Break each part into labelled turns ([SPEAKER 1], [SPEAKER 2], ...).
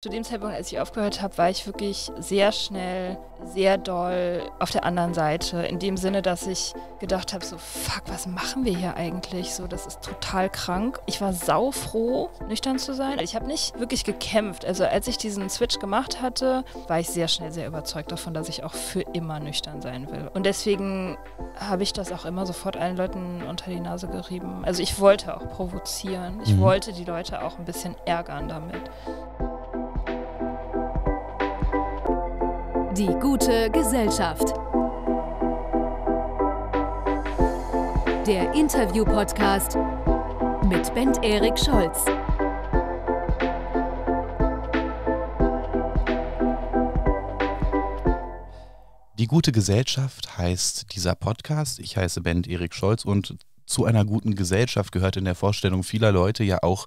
[SPEAKER 1] Zu dem Zeitpunkt, als ich aufgehört habe, war ich wirklich sehr schnell, sehr doll auf der anderen Seite. In dem Sinne, dass ich gedacht habe, so, fuck, was machen wir hier eigentlich? So, das ist total krank. Ich war saufroh, nüchtern zu sein. Ich habe nicht wirklich gekämpft. Also als ich diesen Switch gemacht hatte, war ich sehr schnell sehr überzeugt davon, dass ich auch für immer nüchtern sein will. Und deswegen habe ich das auch immer sofort allen Leuten unter die Nase gerieben. Also ich wollte auch provozieren. Ich mhm. wollte die Leute auch ein bisschen ärgern damit. Die gute Gesellschaft. Der Interview-Podcast mit Bent Erik Scholz.
[SPEAKER 2] Die gute Gesellschaft heißt dieser Podcast. Ich heiße Bent Erik Scholz und zu einer guten Gesellschaft gehört in der Vorstellung vieler Leute ja auch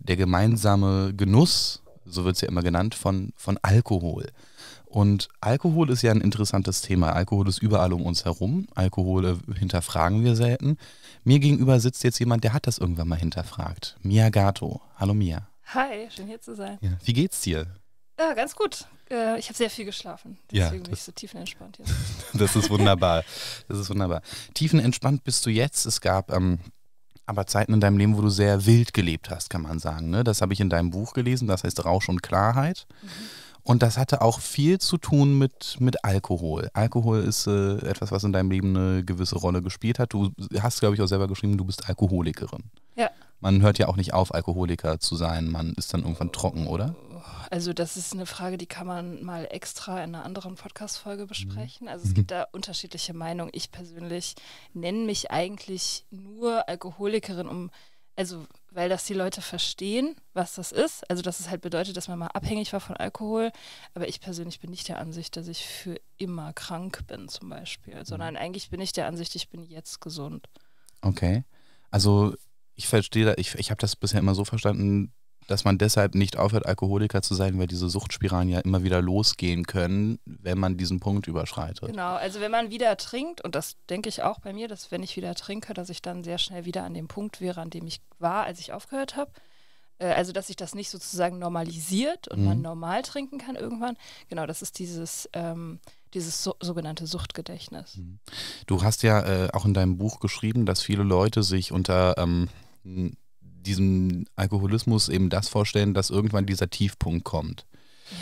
[SPEAKER 2] der gemeinsame Genuss, so wird es ja immer genannt, von, von Alkohol. Und Alkohol ist ja ein interessantes Thema. Alkohol ist überall um uns herum. Alkohol äh, hinterfragen wir selten. Mir gegenüber sitzt jetzt jemand, der hat das irgendwann mal hinterfragt. Mia Gato. Hallo Mia.
[SPEAKER 1] Hi, schön hier zu sein. Ja.
[SPEAKER 2] Wie geht's dir?
[SPEAKER 1] Ja, ganz gut. Äh, ich habe sehr viel geschlafen. Deswegen ja, das, bin ich so tiefenentspannt jetzt.
[SPEAKER 2] das ist wunderbar. Das ist wunderbar. Tiefenentspannt bist du jetzt. Es gab ähm, aber Zeiten in deinem Leben, wo du sehr wild gelebt hast, kann man sagen. Ne? Das habe ich in deinem Buch gelesen. Das heißt Rausch und Klarheit. Mhm und das hatte auch viel zu tun mit, mit Alkohol. Alkohol ist äh, etwas, was in deinem Leben eine gewisse Rolle gespielt hat. Du hast, glaube ich, auch selber geschrieben, du bist Alkoholikerin. Ja. Man hört ja auch nicht auf, Alkoholiker zu sein. Man ist dann irgendwann trocken, oder?
[SPEAKER 1] Also das ist eine Frage, die kann man mal extra in einer anderen Podcast-Folge mhm. besprechen. Also es mhm. gibt da unterschiedliche Meinungen. Ich persönlich nenne mich eigentlich nur Alkoholikerin, um, also weil das die Leute verstehen, was das ist. Also, dass es halt bedeutet, dass man mal abhängig war von Alkohol. Aber ich persönlich bin nicht der Ansicht, dass ich für immer krank bin, zum Beispiel, mhm. sondern eigentlich bin ich der Ansicht, ich bin jetzt gesund.
[SPEAKER 2] Okay. Also, ich verstehe, ich, ich habe das bisher immer so verstanden, dass man deshalb nicht aufhört, Alkoholiker zu sein, weil diese Suchtspiralen ja immer wieder losgehen können, wenn man diesen Punkt überschreitet.
[SPEAKER 1] Genau, also wenn man wieder trinkt, und das denke ich auch bei mir, dass wenn ich wieder trinke, dass ich dann sehr schnell wieder an dem Punkt wäre, an dem ich war, als ich aufgehört habe. Äh, also, dass sich das nicht sozusagen normalisiert und mhm. man normal trinken kann irgendwann. Genau, das ist dieses, ähm, dieses so, sogenannte Suchtgedächtnis. Mhm.
[SPEAKER 2] Du hast ja äh, auch in deinem Buch geschrieben, dass viele Leute sich unter ähm, diesem Alkoholismus eben das vorstellen, dass irgendwann dieser Tiefpunkt kommt, ja.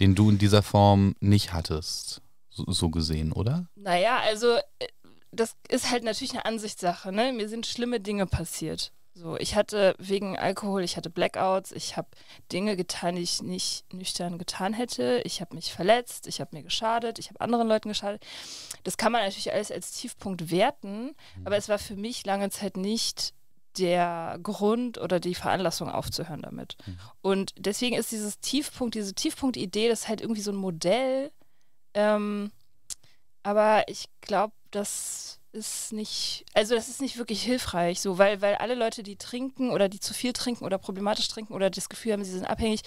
[SPEAKER 2] den du in dieser Form nicht hattest, so, gesehen, oder?
[SPEAKER 1] Naja, also äh, das ist halt natürlich eine Ansichtssache. Ne? Mir sind schlimme Dinge passiert. So, ich hatte wegen Alkohol, ich hatte Blackouts, ich habe Dinge getan, die ich nicht nüchtern getan hätte. Ich habe mich verletzt, ich habe mir geschadet, ich habe anderen Leuten geschadet. Das kann man natürlich alles als Tiefpunkt werten, mhm. aber es war für mich lange Zeit nicht der Grund oder die Veranlassung aufzuhören damit. Mhm. Und deswegen ist dieses Tiefpunkt, diese Tiefpunkt-Idee, das ist halt irgendwie so ein Modell. Ähm, aber ich glaube, das ist nicht, also das ist nicht wirklich hilfreich, so, weil, weil alle Leute, die trinken oder die zu viel trinken oder problematisch trinken oder das Gefühl haben, sie sind abhängig,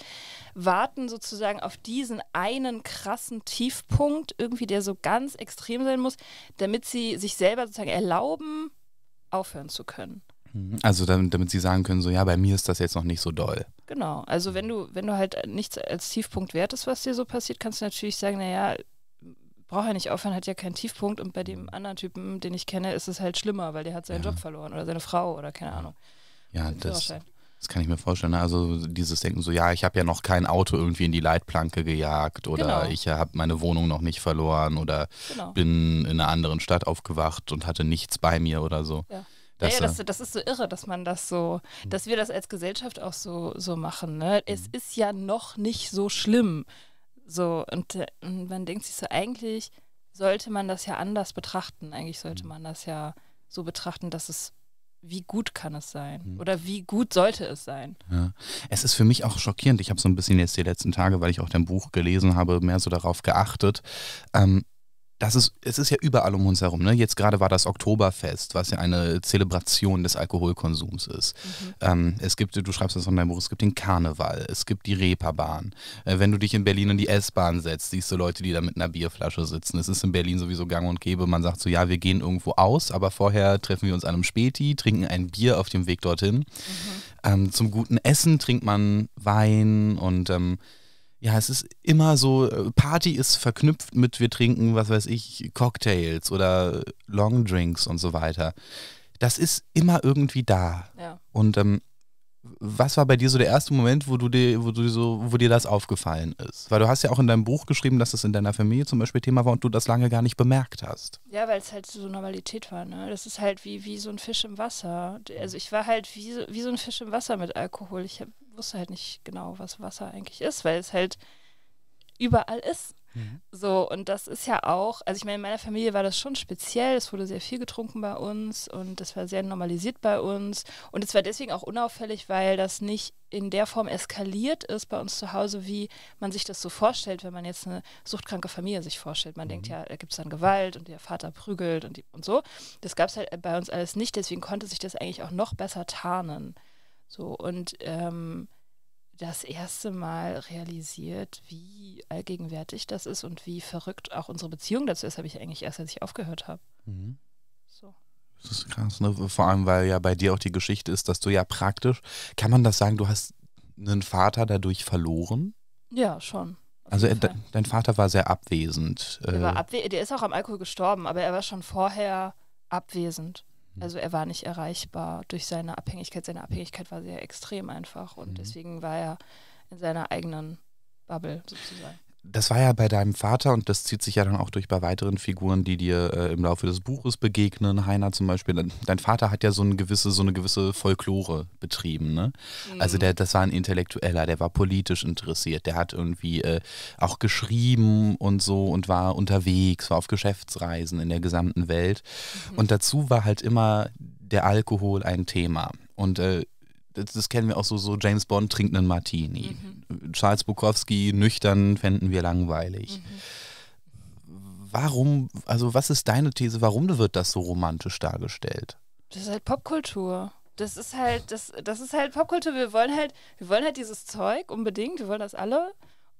[SPEAKER 1] warten sozusagen auf diesen einen krassen Tiefpunkt, irgendwie, der so ganz extrem sein muss, damit sie sich selber sozusagen erlauben, aufhören zu können.
[SPEAKER 2] Also damit, damit, sie sagen können, so ja, bei mir ist das jetzt noch nicht so doll.
[SPEAKER 1] Genau, also wenn du, wenn du halt nichts als Tiefpunkt wertest, was dir so passiert, kannst du natürlich sagen, naja, braucht er nicht aufhören, hat ja keinen Tiefpunkt und bei dem mhm. anderen Typen, den ich kenne, ist es halt schlimmer, weil der hat seinen ja. Job verloren oder seine Frau oder keine Ahnung.
[SPEAKER 2] Ja, das, das kann ich mir vorstellen. Ne? Also dieses Denken so, ja, ich habe ja noch kein Auto irgendwie in die Leitplanke gejagt oder genau. ich habe meine Wohnung noch nicht verloren oder genau. bin in einer anderen Stadt aufgewacht und hatte nichts bei mir oder so. Ja. Das, naja, das,
[SPEAKER 1] das, ist so irre, dass man das so, hm. dass wir das als Gesellschaft auch so, so machen. Ne? Es hm. ist ja noch nicht so schlimm. So, und, äh, und man denkt sich so, eigentlich sollte man das ja anders betrachten. Eigentlich sollte hm. man das ja so betrachten, dass es wie gut kann es sein? Oder wie gut sollte es sein?
[SPEAKER 2] Ja. Es ist für mich auch schockierend. Ich habe so ein bisschen jetzt die letzten Tage, weil ich auch dein Buch gelesen habe, mehr so darauf geachtet. Ähm, das ist, es ist ja überall um uns herum. Ne? Jetzt gerade war das Oktoberfest, was ja eine Zelebration des Alkoholkonsums ist. Mhm. Ähm, es gibt, du schreibst das in deinem Buch, es gibt den Karneval, es gibt die Reeperbahn. Äh, wenn du dich in Berlin in die S-Bahn setzt, siehst du Leute, die da mit einer Bierflasche sitzen. Es ist in Berlin sowieso gang und gäbe. Man sagt so, ja, wir gehen irgendwo aus, aber vorher treffen wir uns an einem Späti, trinken ein Bier auf dem Weg dorthin. Mhm. Ähm, zum guten Essen trinkt man Wein und ähm, ja, es ist immer so, äh, Party ist verknüpft mit, wir trinken, was weiß ich, Cocktails oder Longdrinks und so weiter. Das ist immer irgendwie da. Ja. Und ähm, was war bei dir so der erste Moment, wo du dir, wo du so, wo dir das aufgefallen ist? Weil du hast ja auch in deinem Buch geschrieben, dass das in deiner Familie zum Beispiel Thema war und du das lange gar nicht bemerkt hast.
[SPEAKER 1] Ja, weil es halt so Normalität war, ne? Das ist halt wie, wie so ein Fisch im Wasser. Also ich war halt wie, wie so ein Fisch im Wasser mit Alkohol. Ich habe wusste halt nicht genau, was Wasser eigentlich ist, weil es halt überall ist. Mhm. So, und das ist ja auch, also ich meine, in meiner Familie war das schon speziell. Es wurde sehr viel getrunken bei uns und das war sehr normalisiert bei uns. Und es war deswegen auch unauffällig, weil das nicht in der Form eskaliert ist bei uns zu Hause, wie man sich das so vorstellt, wenn man jetzt eine suchtkranke Familie sich vorstellt. Man mhm. denkt ja, da gibt es dann Gewalt und der Vater prügelt und, die, und so. Das gab es halt bei uns alles nicht, deswegen konnte sich das eigentlich auch noch besser tarnen. So, und ähm, das erste Mal realisiert, wie allgegenwärtig das ist und wie verrückt auch unsere Beziehung dazu ist, habe ich eigentlich erst, als ich aufgehört habe. Mhm.
[SPEAKER 2] So. Das ist krass, ne? Vor allem, weil ja bei dir auch die Geschichte ist, dass du ja praktisch, kann man das sagen, du hast einen Vater dadurch verloren?
[SPEAKER 1] Ja, schon.
[SPEAKER 2] Also er, äh, dein Vater war sehr abwesend. Der, war äh
[SPEAKER 1] abwe der ist auch am Alkohol gestorben, aber er war schon vorher abwesend. Mhm. Also er war nicht erreichbar durch seine Abhängigkeit. Seine Abhängigkeit war sehr extrem einfach und mhm. deswegen war er in seiner eigenen Bubble sozusagen
[SPEAKER 2] das war ja bei deinem Vater und das zieht sich ja dann auch durch bei weiteren Figuren, die dir äh, im Laufe des Buches begegnen. Heiner zum Beispiel. Dein Vater hat ja so eine gewisse, so eine gewisse Folklore betrieben. Ne? Also mhm. Also der, das war ein Intellektueller, der war politisch interessiert, der hat irgendwie äh, auch geschrieben und so und war unterwegs, war auf Geschäftsreisen in der gesamten Welt. Mhm. Und dazu war halt immer der Alkohol ein Thema. Und äh, das, das, kennen wir auch so, so James Bond trinkt einen Martini. Mhm. Charles Bukowski nüchtern fänden wir langweilig. Mhm. Warum, also was ist deine These, warum wird das so romantisch dargestellt?
[SPEAKER 1] Das ist halt Popkultur. Das ist halt, das, das ist halt Popkultur. Wir wollen halt, wir wollen halt dieses Zeug unbedingt, wir wollen das alle.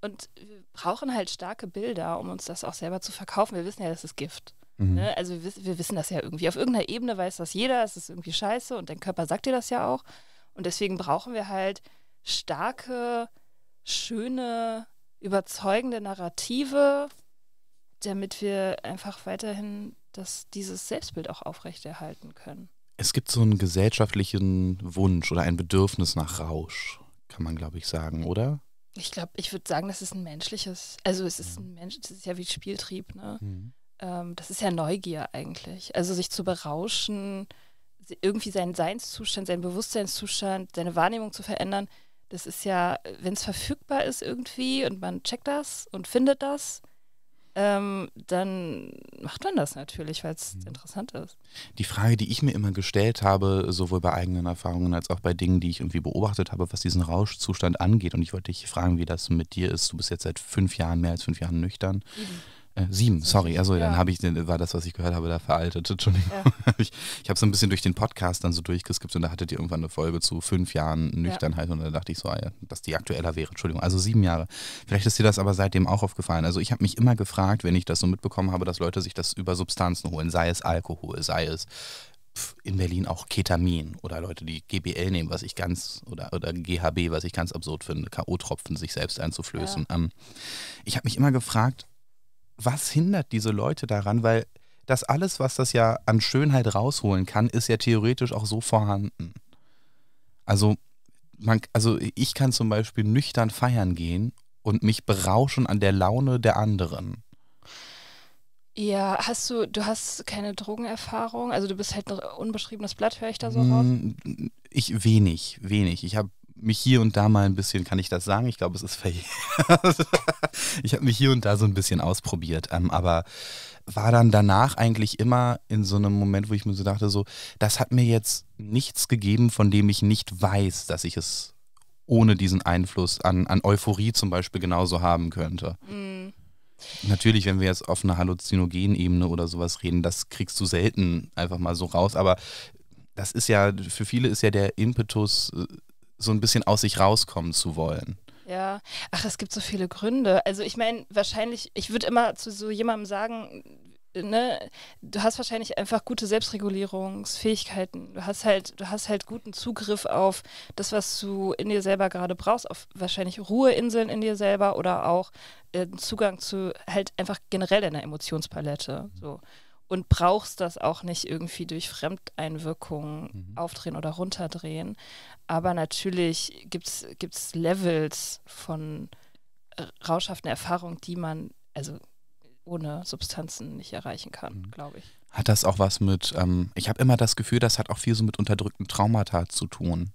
[SPEAKER 1] Und wir brauchen halt starke Bilder, um uns das auch selber zu verkaufen. Wir wissen ja, das ist Gift. Mhm. Ne? Also wir, wir wissen das ja irgendwie. Auf irgendeiner Ebene weiß das jeder, es ist irgendwie scheiße und dein Körper sagt dir das ja auch. Und deswegen brauchen wir halt starke, schöne, überzeugende Narrative, damit wir einfach weiterhin das, dieses Selbstbild auch aufrechterhalten können.
[SPEAKER 2] Es gibt so einen gesellschaftlichen Wunsch oder ein Bedürfnis nach Rausch, kann man, glaube ich, sagen, oder?
[SPEAKER 1] Ich glaube, ich würde sagen, das ist ein menschliches, also es ist ein Mensch, das ist ja wie Spieltrieb, ne? Mhm. Ähm, das ist ja Neugier eigentlich. Also sich zu berauschen, irgendwie seinen Seinszustand, seinen Bewusstseinszustand, seine Wahrnehmung zu verändern, das ist ja, wenn es verfügbar ist irgendwie und man checkt das und findet das, ähm, dann macht man das natürlich, weil es mhm. interessant ist.
[SPEAKER 2] Die Frage, die ich mir immer gestellt habe, sowohl bei eigenen Erfahrungen als auch bei Dingen, die ich irgendwie beobachtet habe, was diesen Rauschzustand angeht, und ich wollte dich fragen, wie das mit dir ist. Du bist jetzt seit fünf Jahren, mehr als fünf Jahren nüchtern. Mhm. Äh, sieben, sorry. Also ja. dann habe ich, war das, was ich gehört habe, da veraltet. Entschuldigung. Ja. Ich, ich habe so ein bisschen durch den Podcast dann so durchgeskippt und da hattet ihr irgendwann eine Folge zu fünf Jahren Nüchternheit ja. und da dachte ich so, ah dass die aktueller wäre. Entschuldigung. Also sieben Jahre. Vielleicht ist dir das aber seitdem auch aufgefallen. Also ich habe mich immer gefragt, wenn ich das so mitbekommen habe, dass Leute sich das über Substanzen holen, sei es Alkohol, sei es in Berlin auch Ketamin oder Leute, die GBL nehmen, was ich ganz, oder, oder GHB, was ich ganz absurd finde, K.O.-Tropfen sich selbst einzuflößen. Ja. Ähm, ich habe mich immer gefragt, was hindert diese Leute daran? Weil das alles, was das ja an Schönheit rausholen kann, ist ja theoretisch auch so vorhanden. Also, man, also ich kann zum Beispiel nüchtern feiern gehen und mich berauschen an der Laune der anderen.
[SPEAKER 1] Ja, hast du, du hast keine Drogenerfahrung, also du bist halt ein unbeschriebenes Blatt, höre ich da so mm,
[SPEAKER 2] raus? Ich wenig, wenig. Ich habe mich hier und da mal ein bisschen, kann ich das sagen? Ich glaube, es ist verjährt. ich habe mich hier und da so ein bisschen ausprobiert, ähm, aber war dann danach eigentlich immer in so einem Moment, wo ich mir so dachte, so, das hat mir jetzt nichts gegeben, von dem ich nicht weiß, dass ich es ohne diesen Einfluss an, an Euphorie zum Beispiel genauso haben könnte. Mhm. Natürlich, wenn wir jetzt auf einer Halluzinogenebene oder sowas reden, das kriegst du selten einfach mal so raus, aber das ist ja, für viele ist ja der Impetus äh, so ein bisschen aus sich rauskommen zu wollen.
[SPEAKER 1] Ja, ach, es gibt so viele Gründe. Also ich meine, wahrscheinlich, ich würde immer zu so jemandem sagen, ne, du hast wahrscheinlich einfach gute Selbstregulierungsfähigkeiten. Du hast halt, du hast halt guten Zugriff auf das, was du in dir selber gerade brauchst, auf wahrscheinlich Ruheinseln in dir selber oder auch äh, Zugang zu halt einfach generell deiner Emotionspalette. So und brauchst das auch nicht irgendwie durch Fremdeinwirkungen mhm. aufdrehen oder runterdrehen. Aber natürlich gibt es Levels von äh, rauschhaften Erfahrungen, die man also ohne Substanzen nicht erreichen kann, mhm. glaube ich.
[SPEAKER 2] Hat das auch was mit, ähm, ich habe immer das Gefühl, das hat auch viel so mit unterdrückten Traumata zu tun.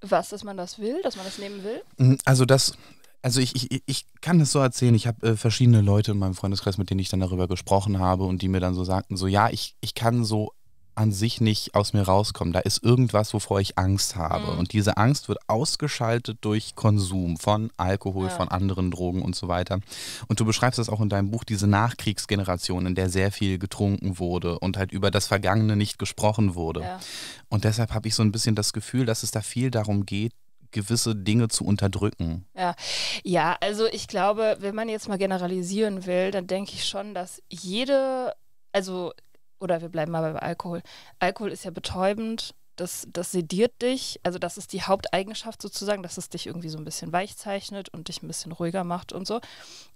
[SPEAKER 1] Was, dass man das will, dass man das nehmen will?
[SPEAKER 2] Hm, also, dass also ich, ich, ich kann das so erzählen, ich habe äh, verschiedene Leute in meinem Freundeskreis, mit denen ich dann darüber gesprochen habe und die mir dann so sagten, so ja, ich, ich kann so an sich nicht aus mir rauskommen. Da ist irgendwas, wovor ich Angst habe. Mhm. Und diese Angst wird ausgeschaltet durch Konsum von Alkohol, ja. von anderen Drogen und so weiter. Und du beschreibst das auch in deinem Buch, diese Nachkriegsgeneration, in der sehr viel getrunken wurde und halt über das Vergangene nicht gesprochen wurde. Ja. Und deshalb habe ich so ein bisschen das Gefühl, dass es da viel darum geht, gewisse Dinge zu unterdrücken.
[SPEAKER 1] Ja. ja, also ich glaube, wenn man jetzt mal generalisieren will, dann denke ich schon, dass jede, also, oder wir bleiben mal beim Alkohol. Alkohol ist ja betäubend, das, das sediert dich. Also das ist die Haupteigenschaft sozusagen, dass es dich irgendwie so ein bisschen weich zeichnet und dich ein bisschen ruhiger macht und so.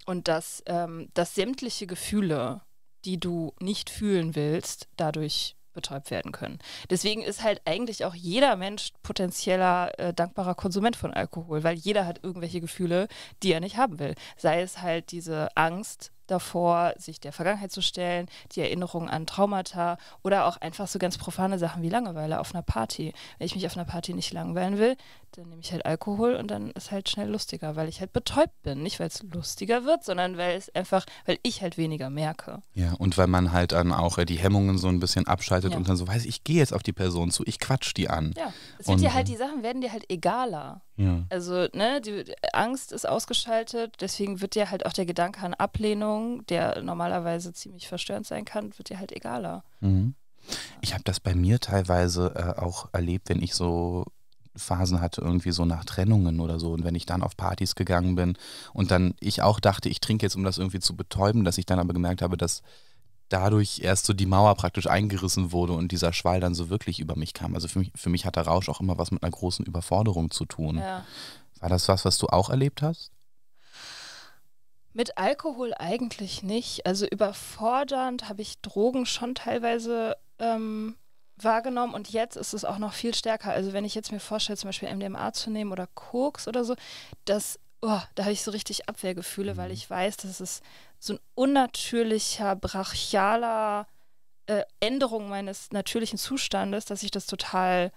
[SPEAKER 1] Und dass, ähm, dass sämtliche Gefühle, die du nicht fühlen willst, dadurch betäubt werden können. Deswegen ist halt eigentlich auch jeder Mensch potenzieller äh, dankbarer Konsument von Alkohol, weil jeder hat irgendwelche Gefühle, die er nicht haben will. Sei es halt diese Angst, davor, sich der Vergangenheit zu stellen, die Erinnerung an Traumata oder auch einfach so ganz profane Sachen wie Langeweile auf einer Party. Wenn ich mich auf einer Party nicht langweilen will, dann nehme ich halt Alkohol und dann ist halt schnell lustiger, weil ich halt betäubt bin. Nicht, weil es lustiger wird, sondern weil es einfach, weil ich halt weniger merke.
[SPEAKER 2] Ja, und weil man halt dann auch äh, die Hemmungen so ein bisschen abschaltet ja. und dann so weiß, ich gehe jetzt auf die Person zu, ich quatsch die an. Ja,
[SPEAKER 1] es wird und, dir halt, äh, die Sachen werden dir halt egaler. Ja. Also, ne, die Angst ist ausgeschaltet, deswegen wird dir halt auch der Gedanke an Ablehnung, der normalerweise ziemlich verstörend sein kann, wird dir halt egaler.
[SPEAKER 2] Mhm. Ich habe das bei mir teilweise äh, auch erlebt, wenn ich so Phasen hatte, irgendwie so nach Trennungen oder so. Und wenn ich dann auf Partys gegangen bin und dann ich auch dachte, ich trinke jetzt, um das irgendwie zu betäuben, dass ich dann aber gemerkt habe, dass dadurch erst so die Mauer praktisch eingerissen wurde und dieser Schwall dann so wirklich über mich kam. Also für mich, für mich hat der Rausch auch immer was mit einer großen Überforderung zu tun. Ja. War das was, was du auch erlebt hast?
[SPEAKER 1] Mit Alkohol eigentlich nicht. Also überfordernd habe ich Drogen schon teilweise ähm, wahrgenommen und jetzt ist es auch noch viel stärker. Also wenn ich jetzt mir vorstelle, zum Beispiel MDMA zu nehmen oder Koks oder so, das, oh, da habe ich so richtig Abwehrgefühle, mhm. weil ich weiß, dass es so ein unnatürlicher, brachialer äh, Änderung meines natürlichen Zustandes, dass ich das total,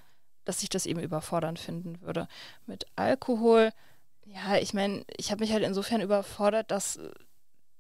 [SPEAKER 1] dass ich das eben überfordernd finden würde. Mit Alkohol, ja, ich meine, ich habe mich halt insofern überfordert, dass,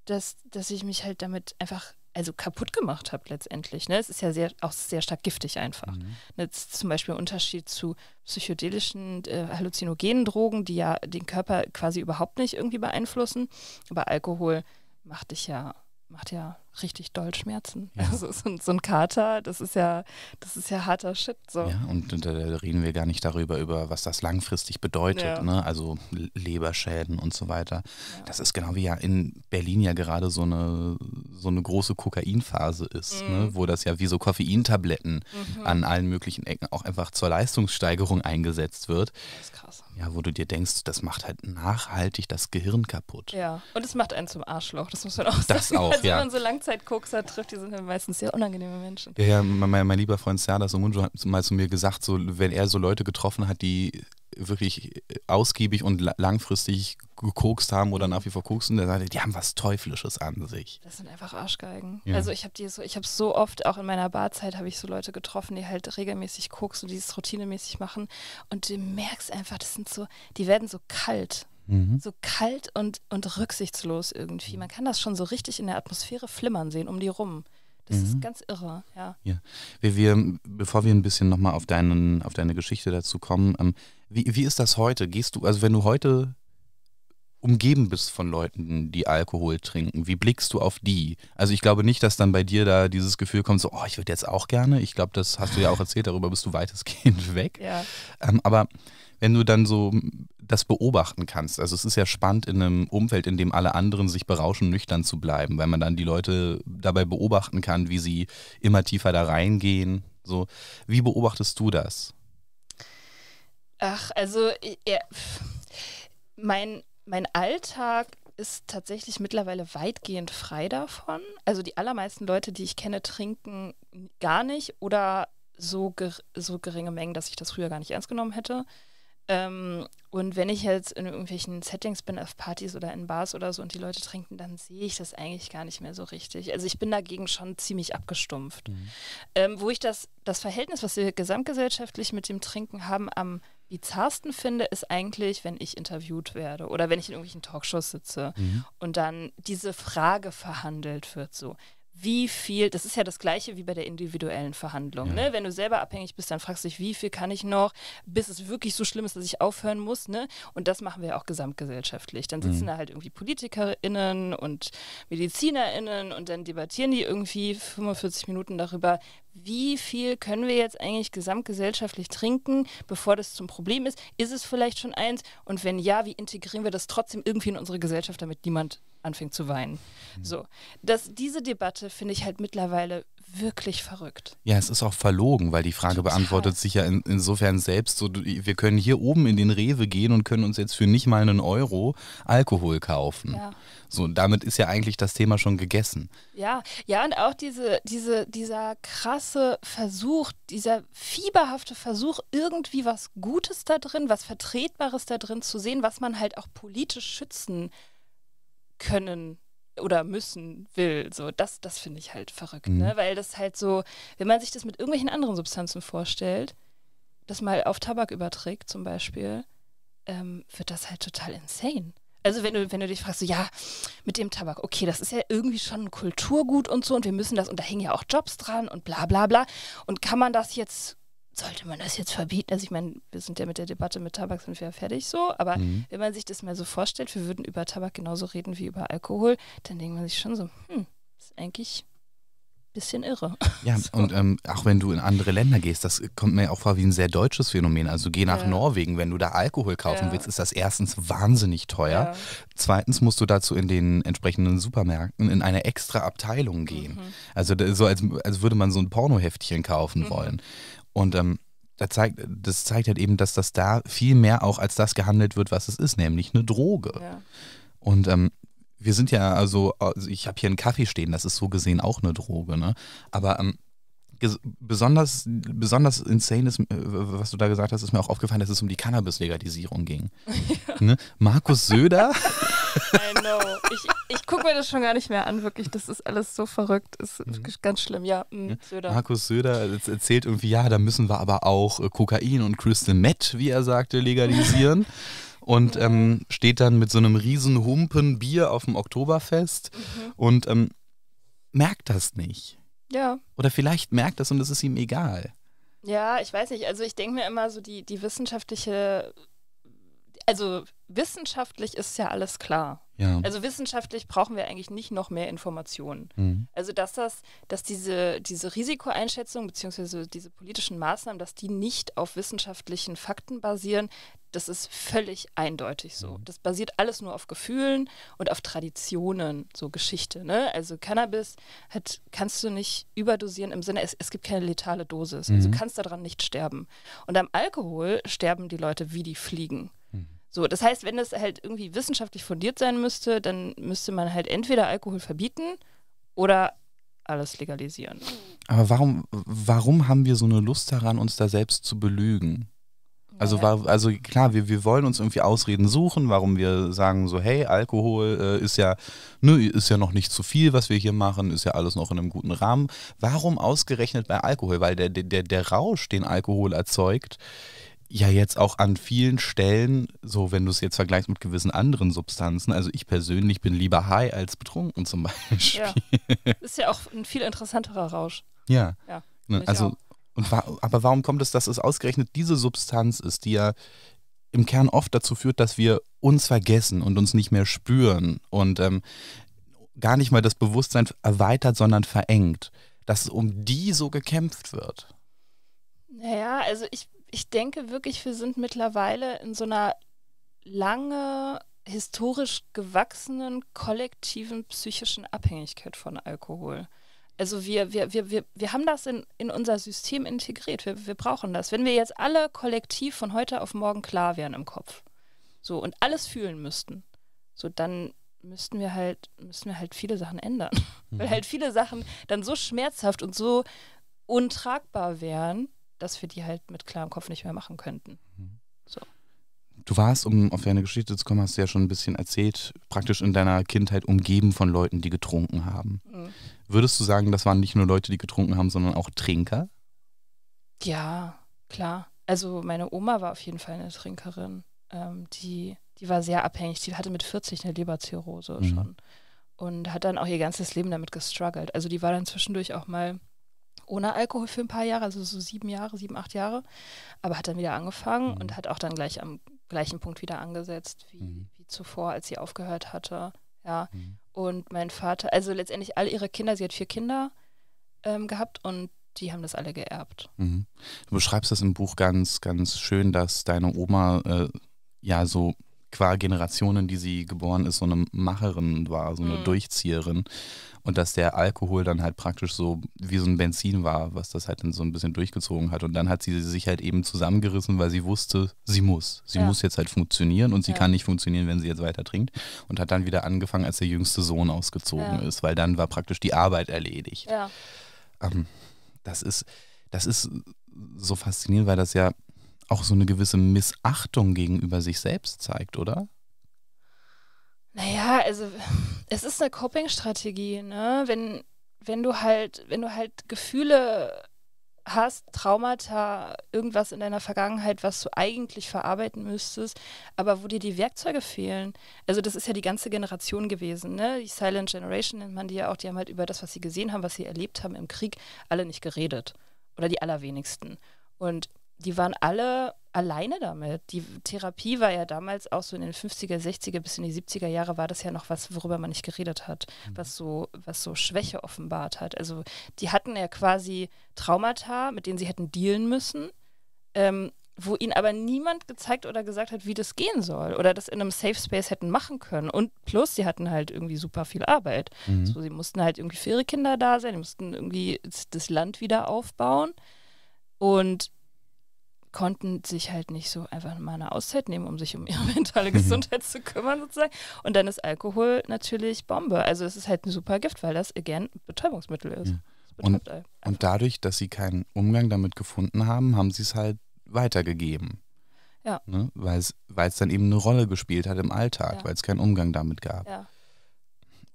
[SPEAKER 1] dass, dass ich mich halt damit einfach also kaputt gemacht habe letztendlich. Ne? Es ist ja sehr, auch sehr stark giftig einfach. Mhm. Ne? zum Beispiel ein Unterschied zu psychedelischen, äh, halluzinogenen Drogen, die ja den Körper quasi überhaupt nicht irgendwie beeinflussen. Aber Alkohol macht dich ja, macht ja richtig doll Schmerzen. Ja. Also so, so, ein Kater, das ist ja, das ist ja harter Shit. So. Ja,
[SPEAKER 2] und, und da reden wir gar nicht darüber, über was das langfristig bedeutet, ja. ne? Also Leberschäden und so weiter. Ja. Das ist genau wie ja in Berlin ja gerade so eine so eine große Kokainphase ist, ne? mhm. ne? wo das ja wie so Koffeintabletten mhm. an allen möglichen Ecken auch einfach zur Leistungssteigerung eingesetzt wird. Das ist krass. Ja, wo du dir denkst, das macht halt nachhaltig das Gehirn kaputt.
[SPEAKER 1] Ja, und es macht einen zum Arschloch, das muss man auch das sagen. Das auch, also, ja. Wenn man so lang Langzeitkoxer trifft, die sind dann meistens sehr unangenehme Menschen. Ja,
[SPEAKER 2] ja mein, mein, lieber Freund Serdas Omunjo hat mal zu mir gesagt, so, wenn er so Leute getroffen hat, die wirklich ausgiebig und langfristig gekokst haben oder mhm. nach wie vor koksen, der sagte, die haben was Teuflisches an sich.
[SPEAKER 1] Das sind einfach Arschgeigen. Ja. Also ich habe so, ich so oft, auch in meiner Barzeit habe ich so Leute getroffen, die halt regelmäßig koksen und dieses routinemäßig machen und du merkst einfach, das sind so, die werden so kalt. Mhm. So kalt und, und rücksichtslos irgendwie. Man kann das schon so richtig in der Atmosphäre flimmern sehen, um die rum. Das mhm. ist ganz irre, ja.
[SPEAKER 2] ja. Wir, wir, bevor wir ein bisschen nochmal auf, auf deine Geschichte dazu kommen, ähm, wie, wie ist das heute? Gehst du, also wenn du heute umgeben bist von Leuten, die Alkohol trinken, wie blickst du auf die? Also ich glaube nicht, dass dann bei dir da dieses Gefühl kommt, so, oh, ich würde jetzt auch gerne. Ich glaube, das hast du ja auch erzählt, darüber bist du weitestgehend weg. Ja. Ähm, aber wenn du dann so das beobachten kannst. Also es ist ja spannend in einem Umfeld, in dem alle anderen sich berauschen, nüchtern zu bleiben, weil man dann die Leute dabei beobachten kann, wie sie immer tiefer da reingehen. So, wie beobachtest du das?
[SPEAKER 1] Ach, also ja, mein, mein Alltag ist tatsächlich mittlerweile weitgehend frei davon. Also die allermeisten Leute, die ich kenne, trinken gar nicht oder so, ger so geringe Mengen, dass ich das früher gar nicht ernst genommen hätte. Ähm, und wenn ich jetzt halt in irgendwelchen Settings bin, auf Partys oder in Bars oder so und die Leute trinken, dann sehe ich das eigentlich gar nicht mehr so richtig. Also ich bin dagegen schon ziemlich abgestumpft. Mhm. Ähm, wo ich das, das Verhältnis, was wir gesamtgesellschaftlich mit dem Trinken haben, am bizarrsten finde, ist eigentlich, wenn ich interviewt werde oder wenn ich in irgendwelchen Talkshows sitze mhm. und dann diese Frage verhandelt wird so wie viel, das ist ja das gleiche wie bei der individuellen Verhandlung. Ja. Ne? Wenn du selber abhängig bist, dann fragst du dich, wie viel kann ich noch, bis es wirklich so schlimm ist, dass ich aufhören muss. Ne? Und das machen wir auch gesamtgesellschaftlich. Dann sitzen mhm. da halt irgendwie PolitikerInnen und MedizinerInnen und dann debattieren die irgendwie 45 Minuten darüber, wie viel können wir jetzt eigentlich gesamtgesellschaftlich trinken, bevor das zum Problem ist? Ist es vielleicht schon eins? Und wenn ja, wie integrieren wir das trotzdem irgendwie in unsere Gesellschaft, damit niemand anfing zu weinen. Mhm. So, das, diese Debatte finde ich halt mittlerweile wirklich verrückt.
[SPEAKER 2] Ja, es ist auch verlogen, weil die Frage Total. beantwortet sich ja in, insofern selbst. So, wir können hier oben in den Rewe gehen und können uns jetzt für nicht mal einen Euro Alkohol kaufen. Ja. So, damit ist ja eigentlich das Thema schon gegessen.
[SPEAKER 1] Ja, ja, und auch diese, diese, dieser krasse Versuch, dieser fieberhafte Versuch, irgendwie was Gutes da drin, was Vertretbares da drin zu sehen, was man halt auch politisch schützen kann können oder müssen will. So, das, das finde ich halt verrückt, ne? mhm. ne? Weil das halt so, wenn man sich das mit irgendwelchen anderen Substanzen vorstellt, das mal auf Tabak überträgt zum Beispiel, ähm, wird das halt total insane. Also wenn du, wenn du dich fragst, so, ja, mit dem Tabak, okay, das ist ja irgendwie schon ein Kulturgut und so und wir müssen das, und da hängen ja auch Jobs dran und bla bla bla. Und kann man das jetzt sollte man das jetzt verbieten? Also ich meine, wir sind ja mit der Debatte mit Tabak sind wir ja fertig so, aber mhm. wenn man sich das mal so vorstellt, wir würden über Tabak genauso reden wie über Alkohol, dann denkt man sich schon so, hm, ist eigentlich ein bisschen irre.
[SPEAKER 2] Ja, so. und ähm, auch wenn du in andere Länder gehst, das kommt mir auch vor wie ein sehr deutsches Phänomen. Also geh nach ja. Norwegen, wenn du da Alkohol kaufen ja. willst, ist das erstens wahnsinnig teuer. Ja. Zweitens musst du dazu in den entsprechenden Supermärkten in eine extra Abteilung gehen. Mhm. Also so als, als würde man so ein Pornoheftchen kaufen mhm. wollen. Und ähm, das, zeigt, das zeigt halt eben, dass das da viel mehr auch als das gehandelt wird, was es ist, nämlich eine Droge. Ja. Und ähm, wir sind ja, also, also ich habe hier einen Kaffee stehen, das ist so gesehen auch eine Droge, ne? Aber ähm, besonders, besonders insane ist, äh, was du da gesagt hast, ist mir auch aufgefallen, dass es um die Cannabis-Legalisierung ging. Ja. Ne? Markus Söder. I
[SPEAKER 1] know ich, ich gucke mir das schon gar nicht mehr an, wirklich. Das ist alles so verrückt. Ist mhm. ganz schlimm, ja.
[SPEAKER 2] Mhm, Söder. Markus Söder erzählt irgendwie, ja, da müssen wir aber auch äh, Kokain und Crystal Meth, wie er sagte, legalisieren. und ähm, steht dann mit so einem riesen Humpen Bier auf dem Oktoberfest mhm. und ähm, merkt das nicht. Ja. Oder vielleicht merkt das und es ist ihm egal.
[SPEAKER 1] Ja, ich weiß nicht. Also ich denke mir immer so, die, die wissenschaftliche, also wissenschaftlich ist ja alles klar. Ja. Also wissenschaftlich brauchen wir eigentlich nicht noch mehr Informationen. Mhm. Also dass das, dass diese, diese Risikoeinschätzung bzw. diese politischen Maßnahmen, dass die nicht auf wissenschaftlichen Fakten basieren, das ist völlig eindeutig so. Mhm. Das basiert alles nur auf Gefühlen und auf Traditionen, so Geschichte. Ne? Also Cannabis hat, kannst du nicht überdosieren im Sinne, es, es gibt keine letale Dosis. Also mhm. Also du kannst daran nicht sterben. Und am Alkohol sterben die Leute wie die Fliegen. So, das heißt, wenn das halt irgendwie wissenschaftlich fundiert sein müsste, dann müsste man halt entweder Alkohol verbieten oder alles legalisieren.
[SPEAKER 2] Aber warum, warum haben wir so eine Lust daran, uns da selbst zu belügen? Also, war, also klar, wir, wir wollen uns irgendwie Ausreden suchen, warum wir sagen so, hey, Alkohol äh, ist ja, ne, ist ja noch nicht zu viel, was wir hier machen, ist ja alles noch in einem guten Rahmen. Warum ausgerechnet bei Alkohol? Weil der, der, der Rausch, den Alkohol erzeugt, ja jetzt auch an vielen Stellen, so wenn du es jetzt vergleichst mit gewissen anderen Substanzen, also ich persönlich bin lieber high als betrunken zum Beispiel. Ja.
[SPEAKER 1] Ist ja auch ein viel interessanterer Rausch.
[SPEAKER 2] Ja. ja ne, also, und wa aber warum kommt es, dass es ausgerechnet diese Substanz ist, die ja im Kern oft dazu führt, dass wir uns vergessen und uns nicht mehr spüren und ähm, gar nicht mal das Bewusstsein erweitert, sondern verengt, dass um die so gekämpft wird?
[SPEAKER 1] Naja, also ich ich denke wirklich, wir sind mittlerweile in so einer lange historisch gewachsenen kollektiven psychischen Abhängigkeit von Alkohol. Also wir, wir, wir, wir, wir haben das in, in unser System integriert. Wir, wir brauchen das. Wenn wir jetzt alle kollektiv von heute auf morgen klar wären im Kopf, so und alles fühlen müssten, so dann müssten wir halt, müssten wir halt viele Sachen ändern. Mhm. Weil halt viele Sachen dann so schmerzhaft und so untragbar wären, dass wir die halt mit klarem Kopf nicht mehr machen könnten. Mhm. So.
[SPEAKER 2] Du warst, um auf deine Geschichte zu kommen, hast du ja schon ein bisschen erzählt, praktisch in deiner Kindheit umgeben von Leuten, die getrunken haben. Mhm. Würdest du sagen, das waren nicht nur Leute, die getrunken haben, sondern auch Trinker?
[SPEAKER 1] Ja, klar. Also meine Oma war auf jeden Fall eine Trinkerin. Ähm, die, die war sehr abhängig. Die hatte mit 40 eine Leberzirrhose mhm. schon und hat dann auch ihr ganzes Leben damit gestruggelt. Also die war dann zwischendurch auch mal ohne Alkohol für ein paar Jahre, also so sieben Jahre, sieben, acht Jahre. Aber hat dann wieder angefangen mhm. und hat auch dann gleich am gleichen Punkt wieder angesetzt wie, mhm. wie zuvor, als sie aufgehört hatte. Ja. Mhm. Und mein Vater, also letztendlich alle ihre Kinder, sie hat vier Kinder ähm, gehabt und die haben das alle geerbt.
[SPEAKER 2] Mhm. Du beschreibst das im Buch ganz, ganz schön, dass deine Oma äh, ja so qua Generationen, die sie geboren ist, so eine Macherin war, so eine mhm. Durchzieherin und dass der Alkohol dann halt praktisch so wie so ein Benzin war, was das halt dann so ein bisschen durchgezogen hat. Und dann hat sie sich halt eben zusammengerissen, weil sie wusste, sie muss. Sie ja. muss jetzt halt funktionieren und sie ja. kann nicht funktionieren, wenn sie jetzt weiter trinkt. Und hat dann wieder angefangen, als der jüngste Sohn ausgezogen ja. ist, weil dann war praktisch die Arbeit erledigt. Ähm, das ist, das ist so faszinierend, weil das ja auch so eine gewisse Missachtung gegenüber sich selbst zeigt, oder?
[SPEAKER 1] Naja, also es ist eine Coping-Strategie, ne? Wenn, wenn du halt, wenn du halt Gefühle hast, Traumata, irgendwas in deiner Vergangenheit, was du eigentlich verarbeiten müsstest, aber wo dir die Werkzeuge fehlen. Also das ist ja die ganze Generation gewesen, ne? Die Silent Generation nennt man die ja auch, die haben halt über das, was sie gesehen haben, was sie erlebt haben im Krieg, alle nicht geredet. Oder die allerwenigsten. Und die waren alle alleine damit. Die Therapie war ja damals auch so in den 50er, 60er bis in die 70er Jahre war das ja noch was, worüber man nicht geredet hat, mhm. was so, was so Schwäche offenbart hat. Also die hatten ja quasi Traumata, mit denen sie hätten dealen müssen, ähm, wo ihnen aber niemand gezeigt oder gesagt hat, wie das gehen soll oder das in einem Safe Space hätten machen können. Und plus, sie hatten halt irgendwie super viel Arbeit. Mhm. So, sie mussten halt irgendwie für ihre Kinder da sein, sie mussten irgendwie das Land wieder aufbauen. Und konnten sich halt nicht so einfach mal eine Auszeit nehmen, um sich um ihre mentale mhm. Gesundheit zu kümmern sozusagen. Und dann ist Alkohol natürlich Bombe. Also es ist halt ein super Gift, weil das, again, Betäubungsmittel ist. Ja. Und,
[SPEAKER 2] und dadurch, dass sie keinen Umgang damit gefunden haben, haben sie es halt weitergegeben. Ja. Ne? Weil es dann eben eine Rolle gespielt hat im Alltag, ja. weil es keinen Umgang damit gab. Ja.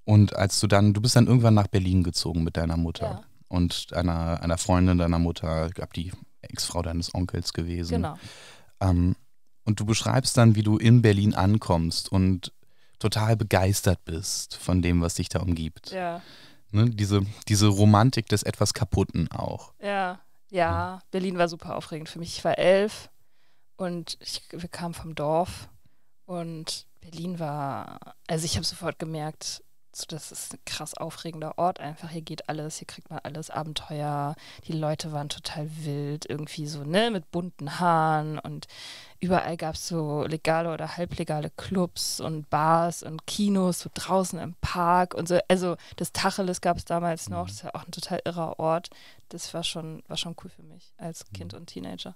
[SPEAKER 2] Und als du dann, du bist dann irgendwann nach Berlin gezogen mit deiner Mutter ja. und einer, einer Freundin deiner Mutter, gab die Ex-Frau deines Onkels gewesen. Genau. Ähm, und du beschreibst dann, wie du in Berlin ankommst und total begeistert bist von dem, was dich da umgibt. Ja. Ne, diese, diese Romantik des etwas Kaputten auch.
[SPEAKER 1] Ja, ja, ja. Berlin war super aufregend für mich. Ich war elf und ich, wir kamen vom Dorf und Berlin war, also ich habe sofort gemerkt, das ist ein krass aufregender Ort einfach. Hier geht alles, hier kriegt man alles, Abenteuer. Die Leute waren total wild, irgendwie so, ne, mit bunten Haaren und überall gab es so legale oder halblegale Clubs und Bars und Kinos, so draußen im Park und so. Also das Tacheles gab es damals noch, mhm. das ist ja auch ein total irrer Ort. Das war schon, war schon cool für mich als Kind mhm. und Teenager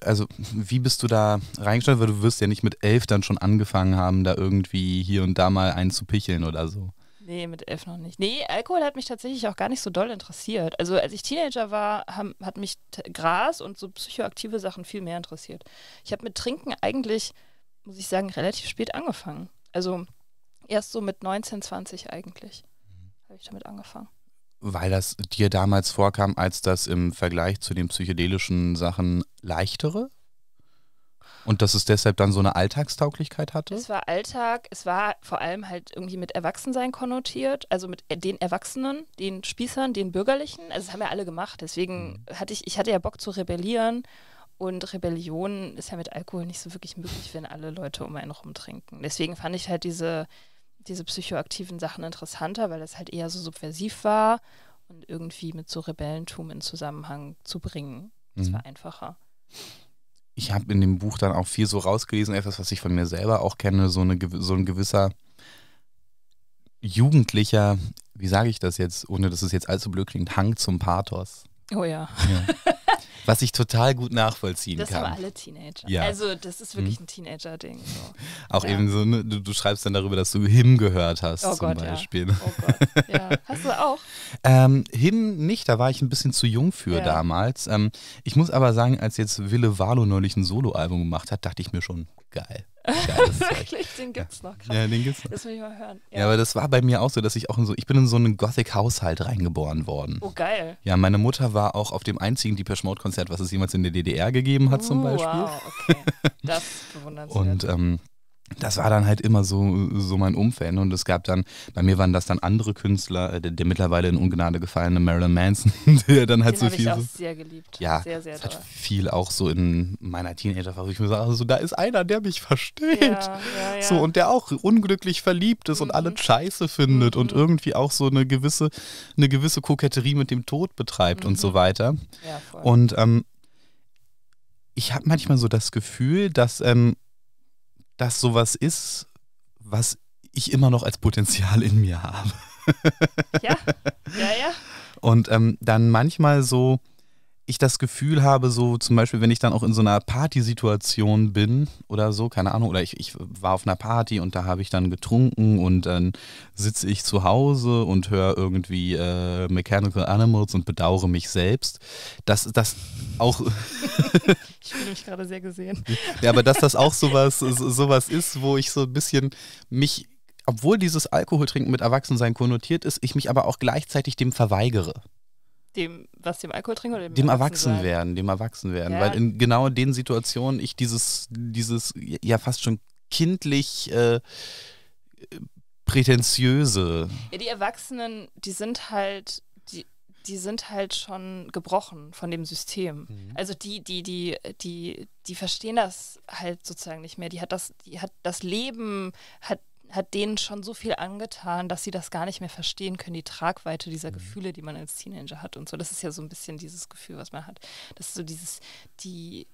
[SPEAKER 2] also wie bist du da reingestellt? Weil du wirst ja nicht mit elf dann schon angefangen haben, da irgendwie hier und da mal einen zu picheln oder so.
[SPEAKER 1] Nee, mit elf noch nicht. Nee, Alkohol hat mich tatsächlich auch gar nicht so doll interessiert. Also als ich Teenager war, haben, hat mich Gras und so psychoaktive Sachen viel mehr interessiert. Ich habe mit Trinken eigentlich, muss ich sagen, relativ spät angefangen. Also erst so mit 19, 20 eigentlich mhm. habe ich damit angefangen.
[SPEAKER 2] Weil das dir damals vorkam, als das im Vergleich zu den psychedelischen Sachen leichtere? Und dass es deshalb dann so eine Alltagstauglichkeit hatte? Es
[SPEAKER 1] war Alltag, es war vor allem halt irgendwie mit Erwachsensein konnotiert, also mit äh, den Erwachsenen, den Spießern, den Bürgerlichen. Also das haben ja alle gemacht. Deswegen mhm. hatte ich, ich hatte ja Bock zu rebellieren und Rebellion ist ja mit Alkohol nicht so wirklich möglich, wenn alle Leute um einen rumtrinken. Deswegen fand ich halt diese diese psychoaktiven Sachen interessanter, weil das halt eher so subversiv war und irgendwie mit so Rebellentum in Zusammenhang zu bringen. Das mhm. war einfacher.
[SPEAKER 2] Ich habe in dem Buch dann auch viel so rausgelesen, etwas, was ich von mir selber auch kenne, so, eine, so ein gewisser jugendlicher, wie sage ich das jetzt, ohne dass es jetzt allzu blöd klingt, Hang zum Pathos. Oh ja. ja. Was ich total gut nachvollziehen das kann. Das haben alle Teenager. Ja. Also das ist wirklich hm. ein Teenager-Ding. So. Auch ja. eben so, ne, du, du, schreibst dann darüber, dass du Him gehört hast oh zum Gott, Beispiel. Ja. Oh Gott, ja. Hast du auch? ähm, Him nicht, da war ich ein bisschen zu jung für damals. Ähm, ich muss aber sagen, als jetzt Wille Valo neulich ein Soloalbum gemacht hat, dachte ich mir schon, geil.
[SPEAKER 1] Wirklich, den gibt's noch. Krass. Ja, den gibt's noch. Das will ich mal hören. Ja. ja. aber
[SPEAKER 2] das war bei mir auch so, dass ich auch in so, ich bin in so einen Gothic-Haushalt reingeboren worden. Oh, geil. Ja, meine Mutter war auch auf dem einzigen Depeche Mode-Konzert, was es jemals in der DDR gegeben hat, uh, zum oh, Beispiel. Wow, okay. Das bewundernswert. Und ähm, das war dann halt immer so, so mein Umfeld. Ne? Und es gab dann, bei mir waren das dann andere Künstler, äh, der, der mittlerweile in Ungnade gefallene Marilyn Manson, der dann halt Den so viel. Ich auch so, sehr geliebt. Ja, sehr, sehr hat viel auch so in meiner Teenagerphase. Ich mir sage, also, ah, da ist einer, der mich versteht. Ja, ja, ja. So, und der auch unglücklich verliebt ist mhm. und alle mhm. Scheiße findet mhm. und irgendwie auch so eine gewisse, eine gewisse Koketterie mit dem Tod betreibt mhm. und so mhm. weiter. Ja, voll. Und ähm, ich habe manchmal so das Gefühl, dass. Ähm, das sowas ist, was ich immer noch als Potenzial in mir habe. ja, ja, ja. Und ähm, dann manchmal so ich das Gefühl habe, so zum Beispiel, wenn ich dann auch in so einer Partysituation bin oder so, keine Ahnung, oder ich, ich war auf einer Party und da habe ich dann getrunken und dann sitze ich zu Hause und höre irgendwie äh, Mechanical Animals und bedauere mich selbst, dass das auch... ich fühle mich gerade sehr gesehen. Ja, aber dass das auch sowas, sowas ist, wo ich so ein bisschen mich obwohl dieses Alkoholtrinken mit Erwachsensein konnotiert ist, ich mich aber auch gleichzeitig dem verweigere
[SPEAKER 1] dem, was dem Alkohol trinken oder dem, dem Erwachsenwerden,
[SPEAKER 2] dem Erwachsenwerden, ja. weil in genau den Situationen ich dieses, dieses ja fast schon kindlich äh, äh, prätentiöse.
[SPEAKER 1] Ja, die Erwachsenen, die sind halt, die, die sind halt schon gebrochen von dem System. Mhm. Also die, die, die, die, die verstehen das halt sozusagen nicht mehr. Die hat das, die hat das Leben, hat hat denen schon so viel angetan, dass sie das gar nicht mehr verstehen können, die Tragweite dieser mhm. Gefühle, die man als Teenager hat und so. Das ist ja so ein bisschen dieses Gefühl, was man hat. Das ist so dieses, die,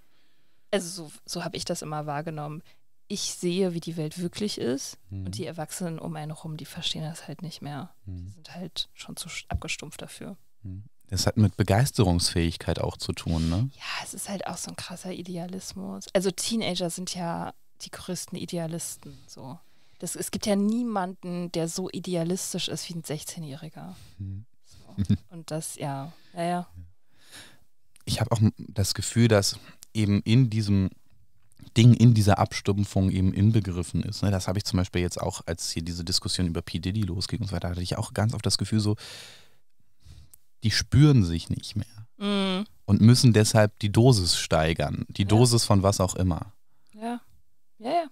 [SPEAKER 1] also so, so habe ich das immer wahrgenommen. Ich sehe, wie die Welt wirklich ist mhm. und die Erwachsenen um einen herum, die verstehen das halt nicht mehr. Mhm. Die sind halt schon zu abgestumpft dafür. Mhm.
[SPEAKER 2] Das hat mit Begeisterungsfähigkeit auch zu tun, ne? Ja,
[SPEAKER 1] es ist halt auch so ein krasser Idealismus. Also Teenager sind ja die größten Idealisten, so das, es gibt ja niemanden, der so idealistisch ist wie ein 16-Jähriger. Mhm. So. Und das, ja, naja.
[SPEAKER 2] Ich habe auch das Gefühl, dass eben in diesem Ding, in dieser Abstumpfung eben inbegriffen ist. Ne? Das habe ich zum Beispiel jetzt auch, als hier diese Diskussion über P. Diddy losging und so weiter, hatte ich auch ganz oft das Gefühl, so, die spüren sich nicht mehr. Mhm. Und müssen deshalb die Dosis steigern. Die ja. Dosis von was auch immer.
[SPEAKER 1] Ja. Ja, ja.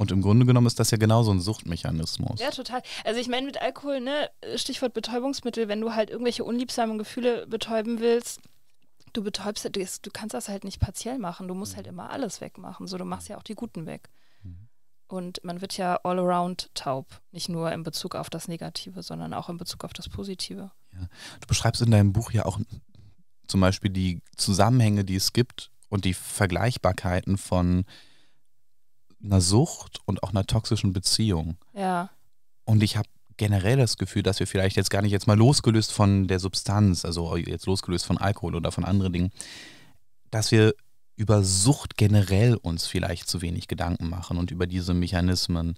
[SPEAKER 2] Und im Grunde genommen ist das ja genau so ein Suchtmechanismus.
[SPEAKER 1] Ja, total. Also ich meine mit Alkohol, ne, Stichwort Betäubungsmittel, wenn du halt irgendwelche unliebsamen Gefühle betäuben willst, du betäubst, du kannst das halt nicht partiell machen. Du musst mhm. halt immer alles wegmachen. So, du machst mhm. ja auch die guten weg. Mhm. Und man wird ja all around taub. Nicht nur in Bezug auf das Negative, sondern auch in Bezug auf das Positive. Ja.
[SPEAKER 2] Du beschreibst in deinem Buch ja auch zum Beispiel die Zusammenhänge, die es gibt und die Vergleichbarkeiten von einer Sucht und auch einer toxischen Beziehung. Ja. Und ich habe generell das Gefühl, dass wir vielleicht jetzt gar nicht jetzt mal losgelöst von der Substanz, also jetzt losgelöst von Alkohol oder von anderen Dingen, dass wir über Sucht generell uns vielleicht zu wenig Gedanken machen und über diese Mechanismen.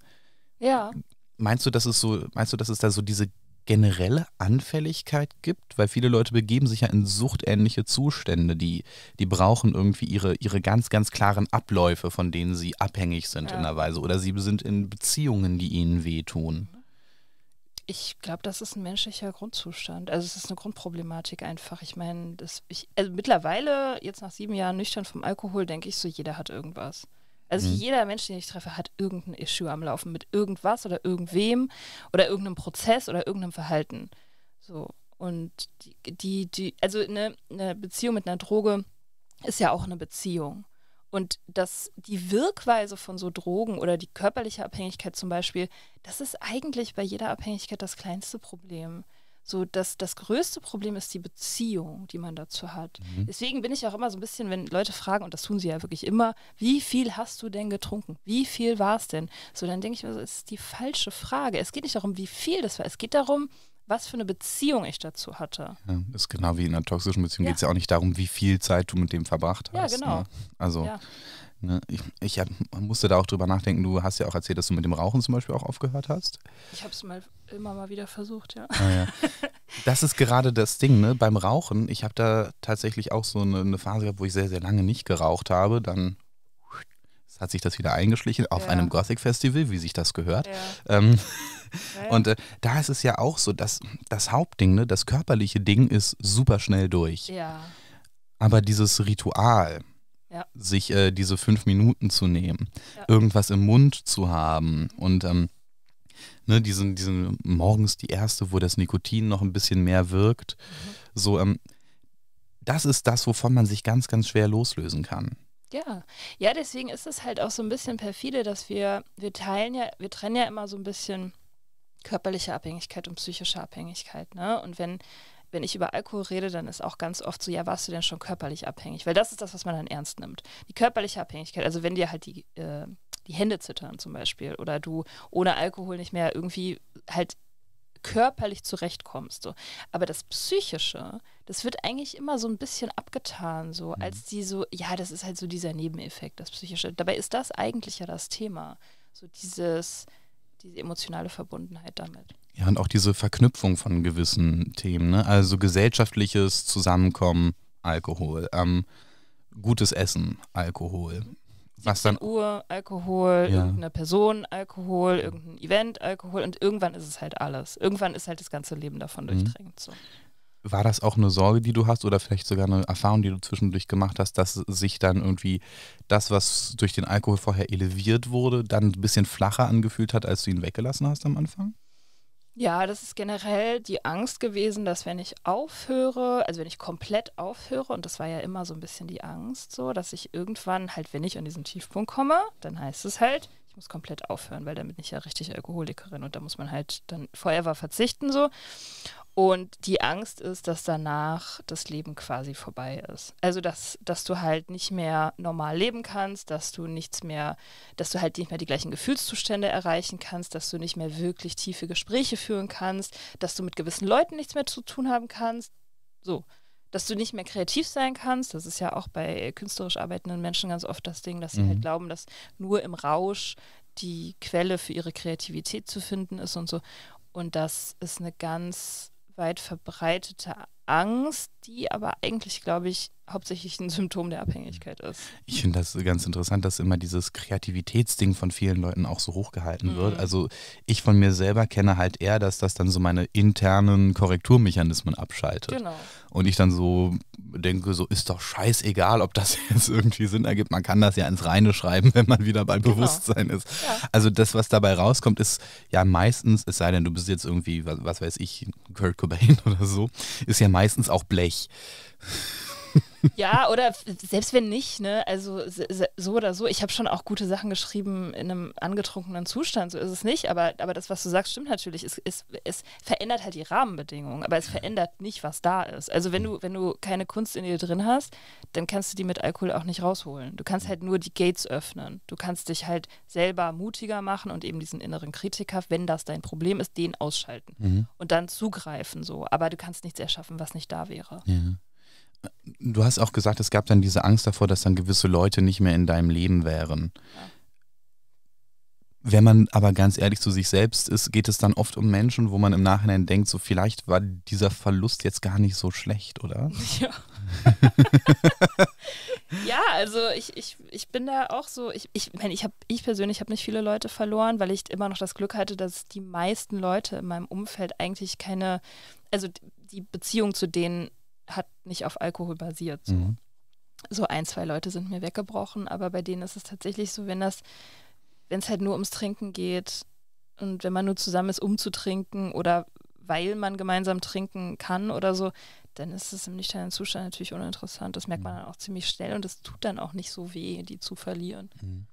[SPEAKER 2] Ja. Meinst du, dass es so, meinst du, dass es da so diese generelle Anfälligkeit gibt? Weil viele Leute begeben sich ja in suchtähnliche Zustände, die, die brauchen irgendwie ihre, ihre ganz, ganz klaren Abläufe, von denen sie abhängig sind ja. in einer Weise. Oder sie sind in Beziehungen, die ihnen wehtun.
[SPEAKER 1] Ich glaube, das ist ein menschlicher Grundzustand. Also es ist eine Grundproblematik einfach. Ich meine, also mittlerweile, jetzt nach sieben Jahren nüchtern vom Alkohol, denke ich so, jeder hat irgendwas. Also mhm. jeder Mensch, den ich treffe, hat irgendein Issue am Laufen mit irgendwas oder irgendwem oder irgendeinem Prozess oder irgendeinem Verhalten. So. Und die, die, also eine, eine Beziehung mit einer Droge ist ja auch eine Beziehung. Und dass die Wirkweise von so Drogen oder die körperliche Abhängigkeit zum Beispiel, das ist eigentlich bei jeder Abhängigkeit das kleinste Problem so das, das größte Problem ist die Beziehung, die man dazu hat. Mhm. Deswegen bin ich auch immer so ein bisschen, wenn Leute fragen, und das tun sie ja wirklich immer, wie viel hast du denn getrunken? Wie viel war es denn? So, dann denke ich mir, so, das ist die falsche Frage. Es geht nicht darum, wie viel das war. Es geht darum, was für eine Beziehung ich dazu hatte.
[SPEAKER 2] Ja, ist genau wie in einer toxischen Beziehung ja. geht es ja auch nicht darum, wie viel Zeit du mit dem verbracht hast. Ja, genau. Ne? Also ja. Ne? Ich, ich hab, musste da auch drüber nachdenken. Du hast ja auch erzählt, dass du mit dem Rauchen zum Beispiel auch aufgehört hast.
[SPEAKER 1] Ich habe es mal immer mal wieder versucht, ja. Ah, ja.
[SPEAKER 2] Das ist gerade das Ding, ne? Beim Rauchen, ich habe da tatsächlich auch so eine, eine, Phase gehabt, wo ich sehr, sehr lange nicht geraucht habe. Dann hat sich das wieder eingeschlichen auf ja. einem Gothic-Festival, wie sich das gehört. Ja. Ähm, und äh, da ist es ja auch so, dass das Hauptding, ne, das körperliche Ding ist super schnell durch. Aber dieses Ritual, ja. sich äh, diese fünf Minuten zu nehmen, ja. irgendwas im Mund zu haben und ähm, ne, diesen, diesen morgens die erste, wo das Nikotin noch ein bisschen mehr wirkt. Mhm. So, ähm, das ist das, wovon man sich ganz, ganz schwer loslösen kann.
[SPEAKER 1] Ja, ja, deswegen ist es halt auch so ein bisschen perfide, dass wir, wir teilen ja, wir trennen ja immer so ein bisschen körperliche Abhängigkeit und psychische Abhängigkeit, ne? Und wenn wenn ich über Alkohol rede, dann ist auch ganz oft so, ja, warst du denn schon körperlich abhängig? Weil das ist das, was man dann ernst nimmt. Die körperliche Abhängigkeit, also wenn dir halt die, äh, die Hände zittern zum Beispiel oder du ohne Alkohol nicht mehr irgendwie halt körperlich zurechtkommst. So. Aber das Psychische, das wird eigentlich immer so ein bisschen abgetan, so mhm. als die so, ja, das ist halt so dieser Nebeneffekt, das Psychische. Dabei ist das eigentlich ja das Thema, so dieses, diese emotionale Verbundenheit damit.
[SPEAKER 2] Ja, und auch diese Verknüpfung von gewissen Themen, ne? also gesellschaftliches Zusammenkommen, Alkohol, ähm, gutes Essen, Alkohol. Was dann
[SPEAKER 1] Uhr, Alkohol, ja. irgendeine Person, Alkohol, irgendein Event, Alkohol und irgendwann ist es halt alles. Irgendwann ist halt das ganze Leben davon mhm. durchdrängt. So.
[SPEAKER 2] War das auch eine Sorge, die du hast oder vielleicht sogar eine Erfahrung, die du zwischendurch gemacht hast, dass sich dann irgendwie das, was durch den Alkohol vorher eleviert wurde, dann ein bisschen flacher angefühlt hat, als du ihn weggelassen hast am Anfang?
[SPEAKER 1] Ja, das ist generell die Angst gewesen, dass wenn ich aufhöre, also wenn ich komplett aufhöre, und das war ja immer so ein bisschen die Angst, so, dass ich irgendwann halt, wenn ich an diesen Tiefpunkt komme, dann heißt es halt, ich muss komplett aufhören, weil damit bin ich ja richtig Alkoholikerin und da muss man halt dann forever verzichten so. Und die Angst ist, dass danach das Leben quasi vorbei ist. Also dass, dass du halt nicht mehr normal leben kannst, dass du nichts mehr, dass du halt nicht mehr die gleichen Gefühlszustände erreichen kannst, dass du nicht mehr wirklich tiefe Gespräche führen kannst, dass du mit gewissen Leuten nichts mehr zu tun haben kannst. So dass du nicht mehr kreativ sein kannst. Das ist ja auch bei äh, künstlerisch arbeitenden Menschen ganz oft das Ding, dass sie halt mhm. halt glauben, dass nur im Rausch die Quelle für ihre Kreativität zu finden ist und so. Und das ist eine ganz weit verbreitete Angst, die aber eigentlich, glaube ich, hauptsächlich ein Symptom der Abhängigkeit ist. Ich finde
[SPEAKER 2] das ganz interessant, dass immer dieses Kreativitätsding von vielen Leuten auch so hochgehalten mhm. wird. Also ich von mir selber kenne halt eher, dass das dann so meine internen Korrekturmechanismen abschaltet. Genau. Und ich dann so denke, so ist doch scheißegal, ob das jetzt irgendwie Sinn ergibt. Man kann das ja ins Reine schreiben, wenn man wieder bei genau. Bewusstsein ist. Ja. Also das, was dabei rauskommt, ist ja meistens, es sei denn, du bist jetzt irgendwie, was, was weiß ich, Kurt Cobain oder so, ist ja meistens auch Blech.
[SPEAKER 1] Ja, oder selbst wenn nicht, ne? Also so oder so. Ich habe schon auch gute Sachen geschrieben in einem angetrunkenen Zustand, so ist es nicht. Aber, aber das, was du sagst, stimmt natürlich. Es, es, es verändert halt die Rahmenbedingungen, aber es verändert nicht, was da ist. Also wenn du, wenn du keine Kunst in dir drin hast, dann kannst du die mit Alkohol auch nicht rausholen. Du kannst halt nur die Gates öffnen. Du kannst dich halt selber mutiger machen und eben diesen inneren Kritiker, wenn das dein Problem ist, den ausschalten mhm. und dann zugreifen so. Aber du kannst nichts erschaffen, was nicht da wäre.
[SPEAKER 2] Ja. Du hast auch gesagt, es gab dann diese Angst davor, dass dann gewisse Leute nicht mehr in deinem Leben wären. Ja. Wenn man aber ganz ehrlich zu sich selbst ist, geht es dann oft um Menschen, wo man im Nachhinein denkt, so vielleicht war dieser Verlust jetzt gar nicht so schlecht, oder? Ja.
[SPEAKER 1] ja, also ich, ich, ich bin da auch so, ich, ich meine, ich, hab, ich persönlich habe nicht viele Leute verloren, weil ich immer noch das Glück hatte, dass die meisten Leute in meinem Umfeld eigentlich keine, also die Beziehung zu denen hat nicht auf Alkohol basiert. So. Mhm. so ein, zwei Leute sind mir weggebrochen, aber bei denen ist es tatsächlich so, wenn das, wenn es halt nur ums Trinken geht und wenn man nur zusammen ist, um zu trinken oder weil man gemeinsam trinken kann oder so, dann ist es im nüchternen Zustand natürlich uninteressant. Das merkt man mhm. dann auch ziemlich schnell und es tut dann auch nicht so weh, die zu verlieren. Mhm.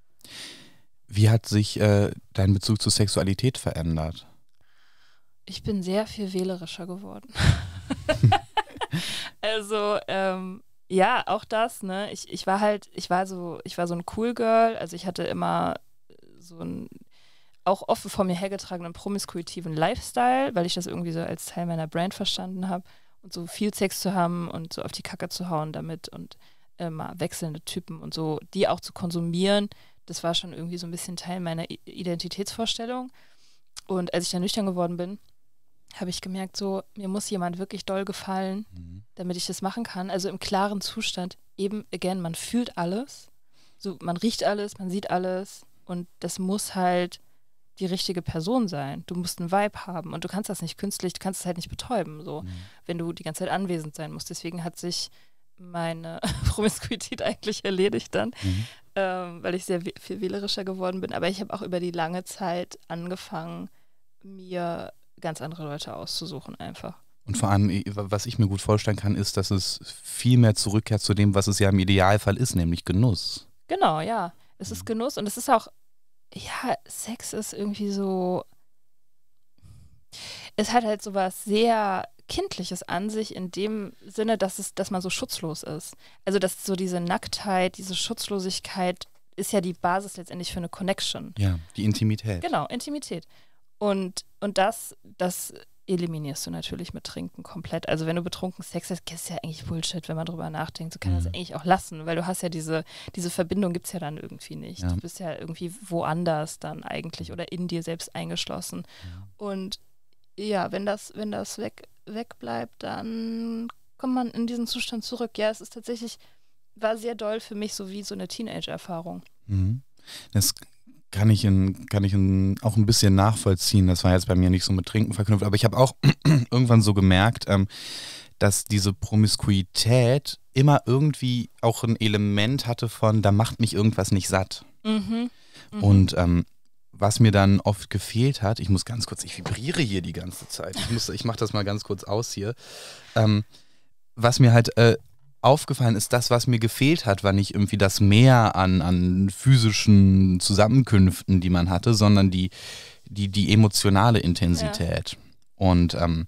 [SPEAKER 2] Wie hat sich äh, dein Bezug zur Sexualität verändert?
[SPEAKER 1] Ich bin sehr viel wählerischer geworden. also, ähm, ja, auch das, ne? Ich, ich war halt, ich war so, ich war so ein Cool Girl, also ich hatte immer so ein auch offen vor mir hergetragenen promiskuitiven Lifestyle, weil ich das irgendwie so als Teil meiner Brand verstanden habe. Und so viel Sex zu haben und so auf die Kacke zu hauen damit und immer wechselnde Typen und so, die auch zu konsumieren, das war schon irgendwie so ein bisschen Teil meiner Identitätsvorstellung. Und als ich dann nüchtern geworden bin, habe ich gemerkt, so, mir muss jemand wirklich doll gefallen, mhm. damit ich das machen kann. Also im klaren Zustand, eben, again, man fühlt alles, so, man riecht alles, man sieht alles und das muss halt die richtige Person sein. Du musst einen Vibe haben und du kannst das nicht künstlich, du kannst es halt nicht betäuben, so, mhm. wenn du die ganze Zeit anwesend sein musst. Deswegen hat sich meine Promiskuität eigentlich erledigt dann, mhm. ähm, weil ich sehr viel wählerischer geworden bin. Aber ich habe auch über die lange Zeit angefangen, mir ganz andere Leute auszusuchen einfach. Und vor
[SPEAKER 2] allem, was ich mir gut vorstellen kann, ist, dass es viel mehr zurückkehrt zu dem, was es ja im Idealfall ist, nämlich Genuss.
[SPEAKER 1] Genau, ja. Es mhm. ist Genuss und es ist auch, ja, Sex ist irgendwie so, es hat halt so was sehr Kindliches an sich, in dem Sinne, dass, es, dass man so schutzlos ist. Also, dass so diese Nacktheit, diese Schutzlosigkeit ist ja die Basis letztendlich für eine Connection. Ja, die Intimität. Genau, Intimität. Und, und das, das eliminierst du natürlich mit Trinken komplett. Also wenn du betrunken Sex hast, ist ja eigentlich Bullshit, wenn man drüber nachdenkt. Du kannst mhm. das eigentlich auch lassen, weil du hast ja diese, diese Verbindung gibt es ja dann irgendwie nicht. Ja. Du bist ja irgendwie woanders dann eigentlich oder in dir selbst eingeschlossen. Ja. Und ja, wenn das, wenn das weg, wegbleibt, dann kommt man in diesen Zustand zurück. Ja, es ist tatsächlich, war sehr doll für mich, so wie so eine teenager erfahrung
[SPEAKER 2] Mhm. Das kann ich, in, kann ich in, auch ein bisschen nachvollziehen. Das war jetzt bei mir nicht so mit Trinken verknüpft, aber ich habe auch irgendwann so gemerkt, ähm, dass diese Promiskuität immer irgendwie auch ein Element hatte von, da macht mich irgendwas nicht satt. Mhm. Mhm. Und ähm, was mir dann oft gefehlt hat, ich muss ganz kurz, ich vibriere hier die ganze Zeit. Ich, ich mache das mal ganz kurz aus hier. Ähm, was mir halt äh, aufgefallen ist das, was mir gefehlt hat, war nicht irgendwie das Mehr an, an physischen Zusammenkünften, die man hatte, sondern die, die, die emotionale Intensität. Ja. Und ähm,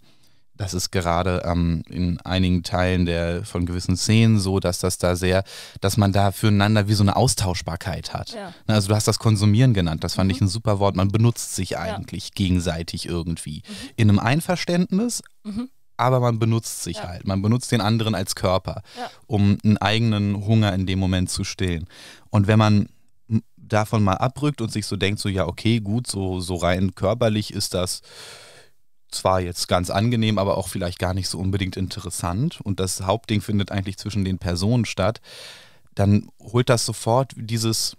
[SPEAKER 2] das ist gerade ähm, in einigen Teilen der, von gewissen Szenen so, dass das da sehr, dass man da füreinander wie so eine Austauschbarkeit hat. Ja. Also du hast das Konsumieren genannt, das fand mhm. ich ein super Wort. Man benutzt sich eigentlich ja. gegenseitig irgendwie. Mhm. In einem Einverständnis, mhm aber man benutzt sich ja. halt. Man benutzt den anderen als Körper, ja. um einen eigenen Hunger in dem Moment zu stillen. Und wenn man davon mal abrückt und sich so denkt, so ja, okay, gut, so, so rein körperlich ist das zwar jetzt ganz angenehm, aber auch vielleicht gar nicht so unbedingt interessant und das Hauptding findet eigentlich zwischen den Personen statt, dann holt das sofort dieses,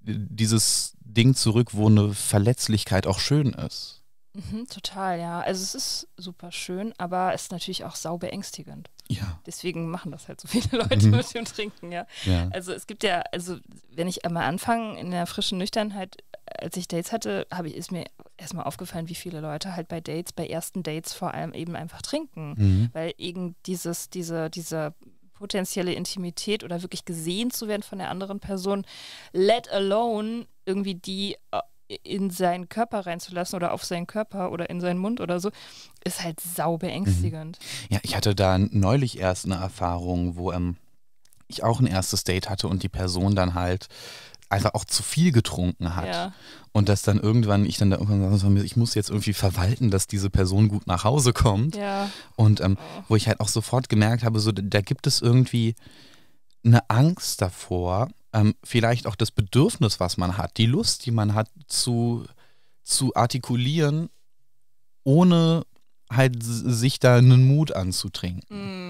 [SPEAKER 2] dieses Ding zurück, wo eine Verletzlichkeit auch schön ist. Mhm,
[SPEAKER 1] total, ja. Also es ist super schön, aber es ist natürlich auch sau beängstigend. Ja. Deswegen machen das halt so viele mhm. Leute mhm. mit dem Trinken, ja. ja. Also es gibt ja, also wenn ich einmal anfange in der frischen Nüchternheit, als ich Dates hatte, habe ich ist mir erstmal aufgefallen, wie viele Leute halt bei Dates, bei ersten Dates vor allem eben einfach trinken. Mhm. Weil eben dieses, diese, diese potenzielle Intimität oder wirklich gesehen zu werden von der anderen Person, let alone irgendwie die äh, in seinen Körper reinzulassen oder auf seinen Körper oder in seinen Mund oder so, ist halt sau beängstigend. Mhm. Ja, ich
[SPEAKER 2] hatte da neulich erst eine Erfahrung, wo ähm, ich auch ein erstes Date hatte und die Person dann halt einfach auch zu viel getrunken hat. Ja. Und dass dann irgendwann, ich dann da irgendwann sage, ich muss jetzt irgendwie verwalten, dass diese Person gut nach Hause kommt. Ja. Und ähm, oh. wo ich halt auch sofort gemerkt habe, so da gibt es irgendwie eine Angst davor, ähm, vielleicht auch das Bedürfnis, was man hat, die Lust, die man hat, zu, zu artikulieren, ohne halt sich da einen Mut anzutrinken.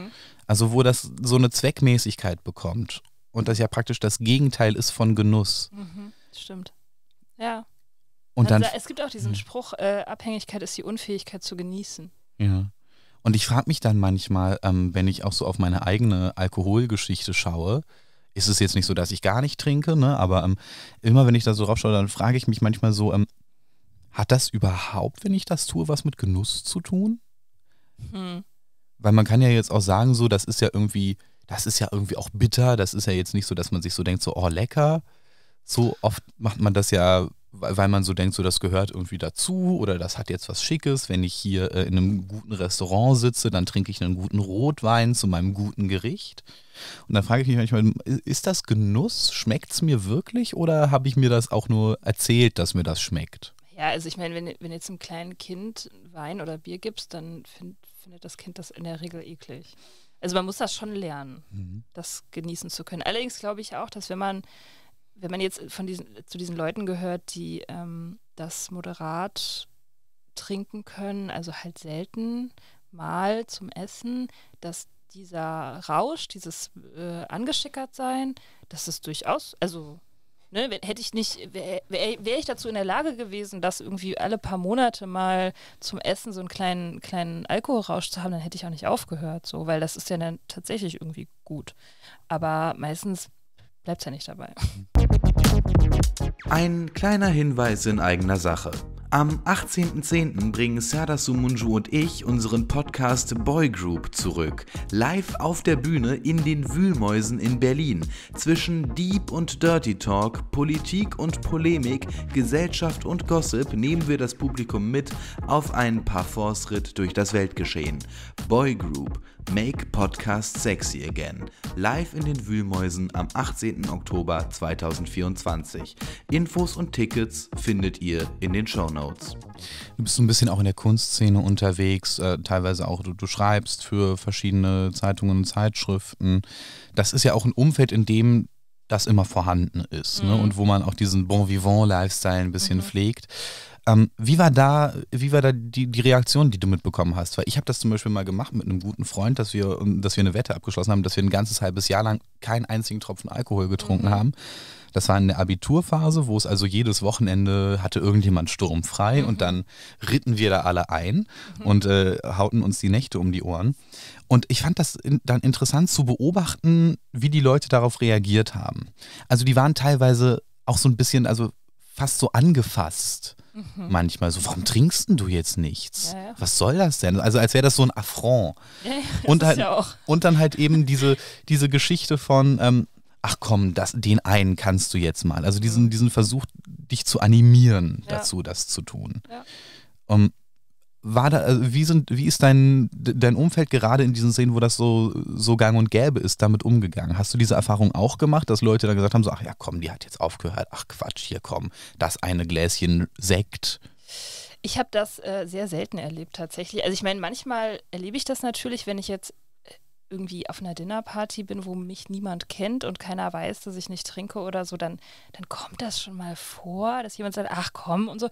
[SPEAKER 2] Mhm. Also wo das so eine Zweckmäßigkeit bekommt und das ja praktisch das Gegenteil ist von Genuss.
[SPEAKER 1] Mhm, stimmt. Ja. Und dann, also, es gibt auch diesen mhm. Spruch, äh, Abhängigkeit ist die Unfähigkeit zu genießen.
[SPEAKER 2] Ja. Und ich frage mich dann manchmal, ähm, wenn ich auch so auf meine eigene Alkoholgeschichte schaue, ist es jetzt nicht so, dass ich gar nicht trinke, ne? aber ähm, immer wenn ich da so raufschaue, dann frage ich mich manchmal so, ähm, hat das überhaupt, wenn ich das tue, was mit Genuss zu tun? Hm. Weil man kann ja jetzt auch sagen, so, das ist ja irgendwie, das ist ja irgendwie auch bitter, das ist ja jetzt nicht so, dass man sich so denkt, so, oh, lecker. So oft macht man das ja weil man so denkt, so das gehört irgendwie dazu oder das hat jetzt was Schickes. Wenn ich hier äh, in einem guten Restaurant sitze, dann trinke ich einen guten Rotwein zu meinem guten Gericht. Und dann frage ich mich manchmal, ist das Genuss? Schmeckt es mir wirklich oder habe ich mir das auch nur erzählt, dass mir das schmeckt?
[SPEAKER 1] Ja, also ich meine, wenn, wenn jetzt einem kleinen Kind Wein oder Bier gibst, dann find, findet das Kind das in der Regel eklig. Also man muss das schon lernen, mhm. das genießen zu können. Allerdings glaube ich auch, dass wenn man wenn man jetzt von diesen, zu diesen Leuten gehört, die ähm, das moderat trinken können, also halt selten mal zum Essen, dass dieser Rausch, dieses äh, angeschickert sein, das ist durchaus, also ne, hätte ich nicht, wäre wär ich dazu in der Lage gewesen, das irgendwie alle paar Monate mal zum Essen so einen kleinen, kleinen Alkoholrausch zu haben, dann hätte ich auch nicht aufgehört, so, weil das ist ja dann tatsächlich irgendwie gut. Aber meistens bleibt es ja nicht dabei. Mhm.
[SPEAKER 2] Ein kleiner Hinweis in eigener Sache. Am 18.10. bringen Sada Sumunju und ich unseren Podcast Boy Group zurück. Live auf der Bühne in den Wühlmäusen in Berlin. Zwischen Deep und Dirty Talk, Politik und Polemik, Gesellschaft und Gossip nehmen wir das Publikum mit auf einen Parforce-Ritt durch das Weltgeschehen. Boy Group Make Podcast Sexy Again, live in den Wühlmäusen am 18. Oktober 2024. Infos und Tickets findet ihr in den Show Notes. Du bist so ein bisschen auch in der Kunstszene unterwegs, äh, teilweise auch du, du schreibst für verschiedene Zeitungen und Zeitschriften. Das ist ja auch ein Umfeld, in dem das immer vorhanden ist ne? mhm. ne? und wo man auch diesen Bon Vivant Lifestyle ein bisschen mhm. pflegt. Ähm, wie war da, wie war da die, die Reaktion, die du mitbekommen hast? Weil ich habe das zum Beispiel mal gemacht mit einem guten Freund, dass wir, ähm, dass wir eine Wette abgeschlossen haben, dass wir ein ganzes halbes Jahr lang keinen einzigen Tropfen Alkohol getrunken mhm. haben. Das war in der Abiturphase, wo es also jedes Wochenende hatte irgendjemand sturmfrei mhm. und dann ritten wir da alle ein mhm. und äh, hauten uns die Nächte um die Ohren. Und ich fand das in, dann interessant zu beobachten, wie die Leute darauf reagiert haben. Also die waren teilweise auch so ein bisschen, also fast so angefasst Mhm. Manchmal so, warum trinkst denn du jetzt nichts? Ja, ja. Was soll das denn? Also als wäre das so ein Affront. Ja, und, halt, und dann halt eben diese, diese Geschichte von, ähm, ach komm, das, den einen kannst du jetzt mal. Also diesen, mhm. diesen Versuch, dich zu animieren dazu, das zu tun. Um, ähm, war da, also wie, sind, wie ist dein, dein Umfeld gerade in diesen Szenen, wo das so, so gang und gäbe ist, damit umgegangen? Hast du diese Erfahrung auch gemacht, dass Leute dann gesagt haben, so, ach ja, komm, die hat jetzt aufgehört, ach Quatsch, hier komm, das eine Gläschen Sekt.
[SPEAKER 1] Ich habe das äh, sehr selten erlebt tatsächlich. Also ich meine, manchmal erlebe ich das natürlich, wenn ich jetzt äh, irgendwie auf einer Dinnerparty bin, wo mich niemand kennt und keiner weiß, dass ich nicht trinke oder so, dann, dann kommt das schon mal vor, dass jemand sagt, ach komm und so.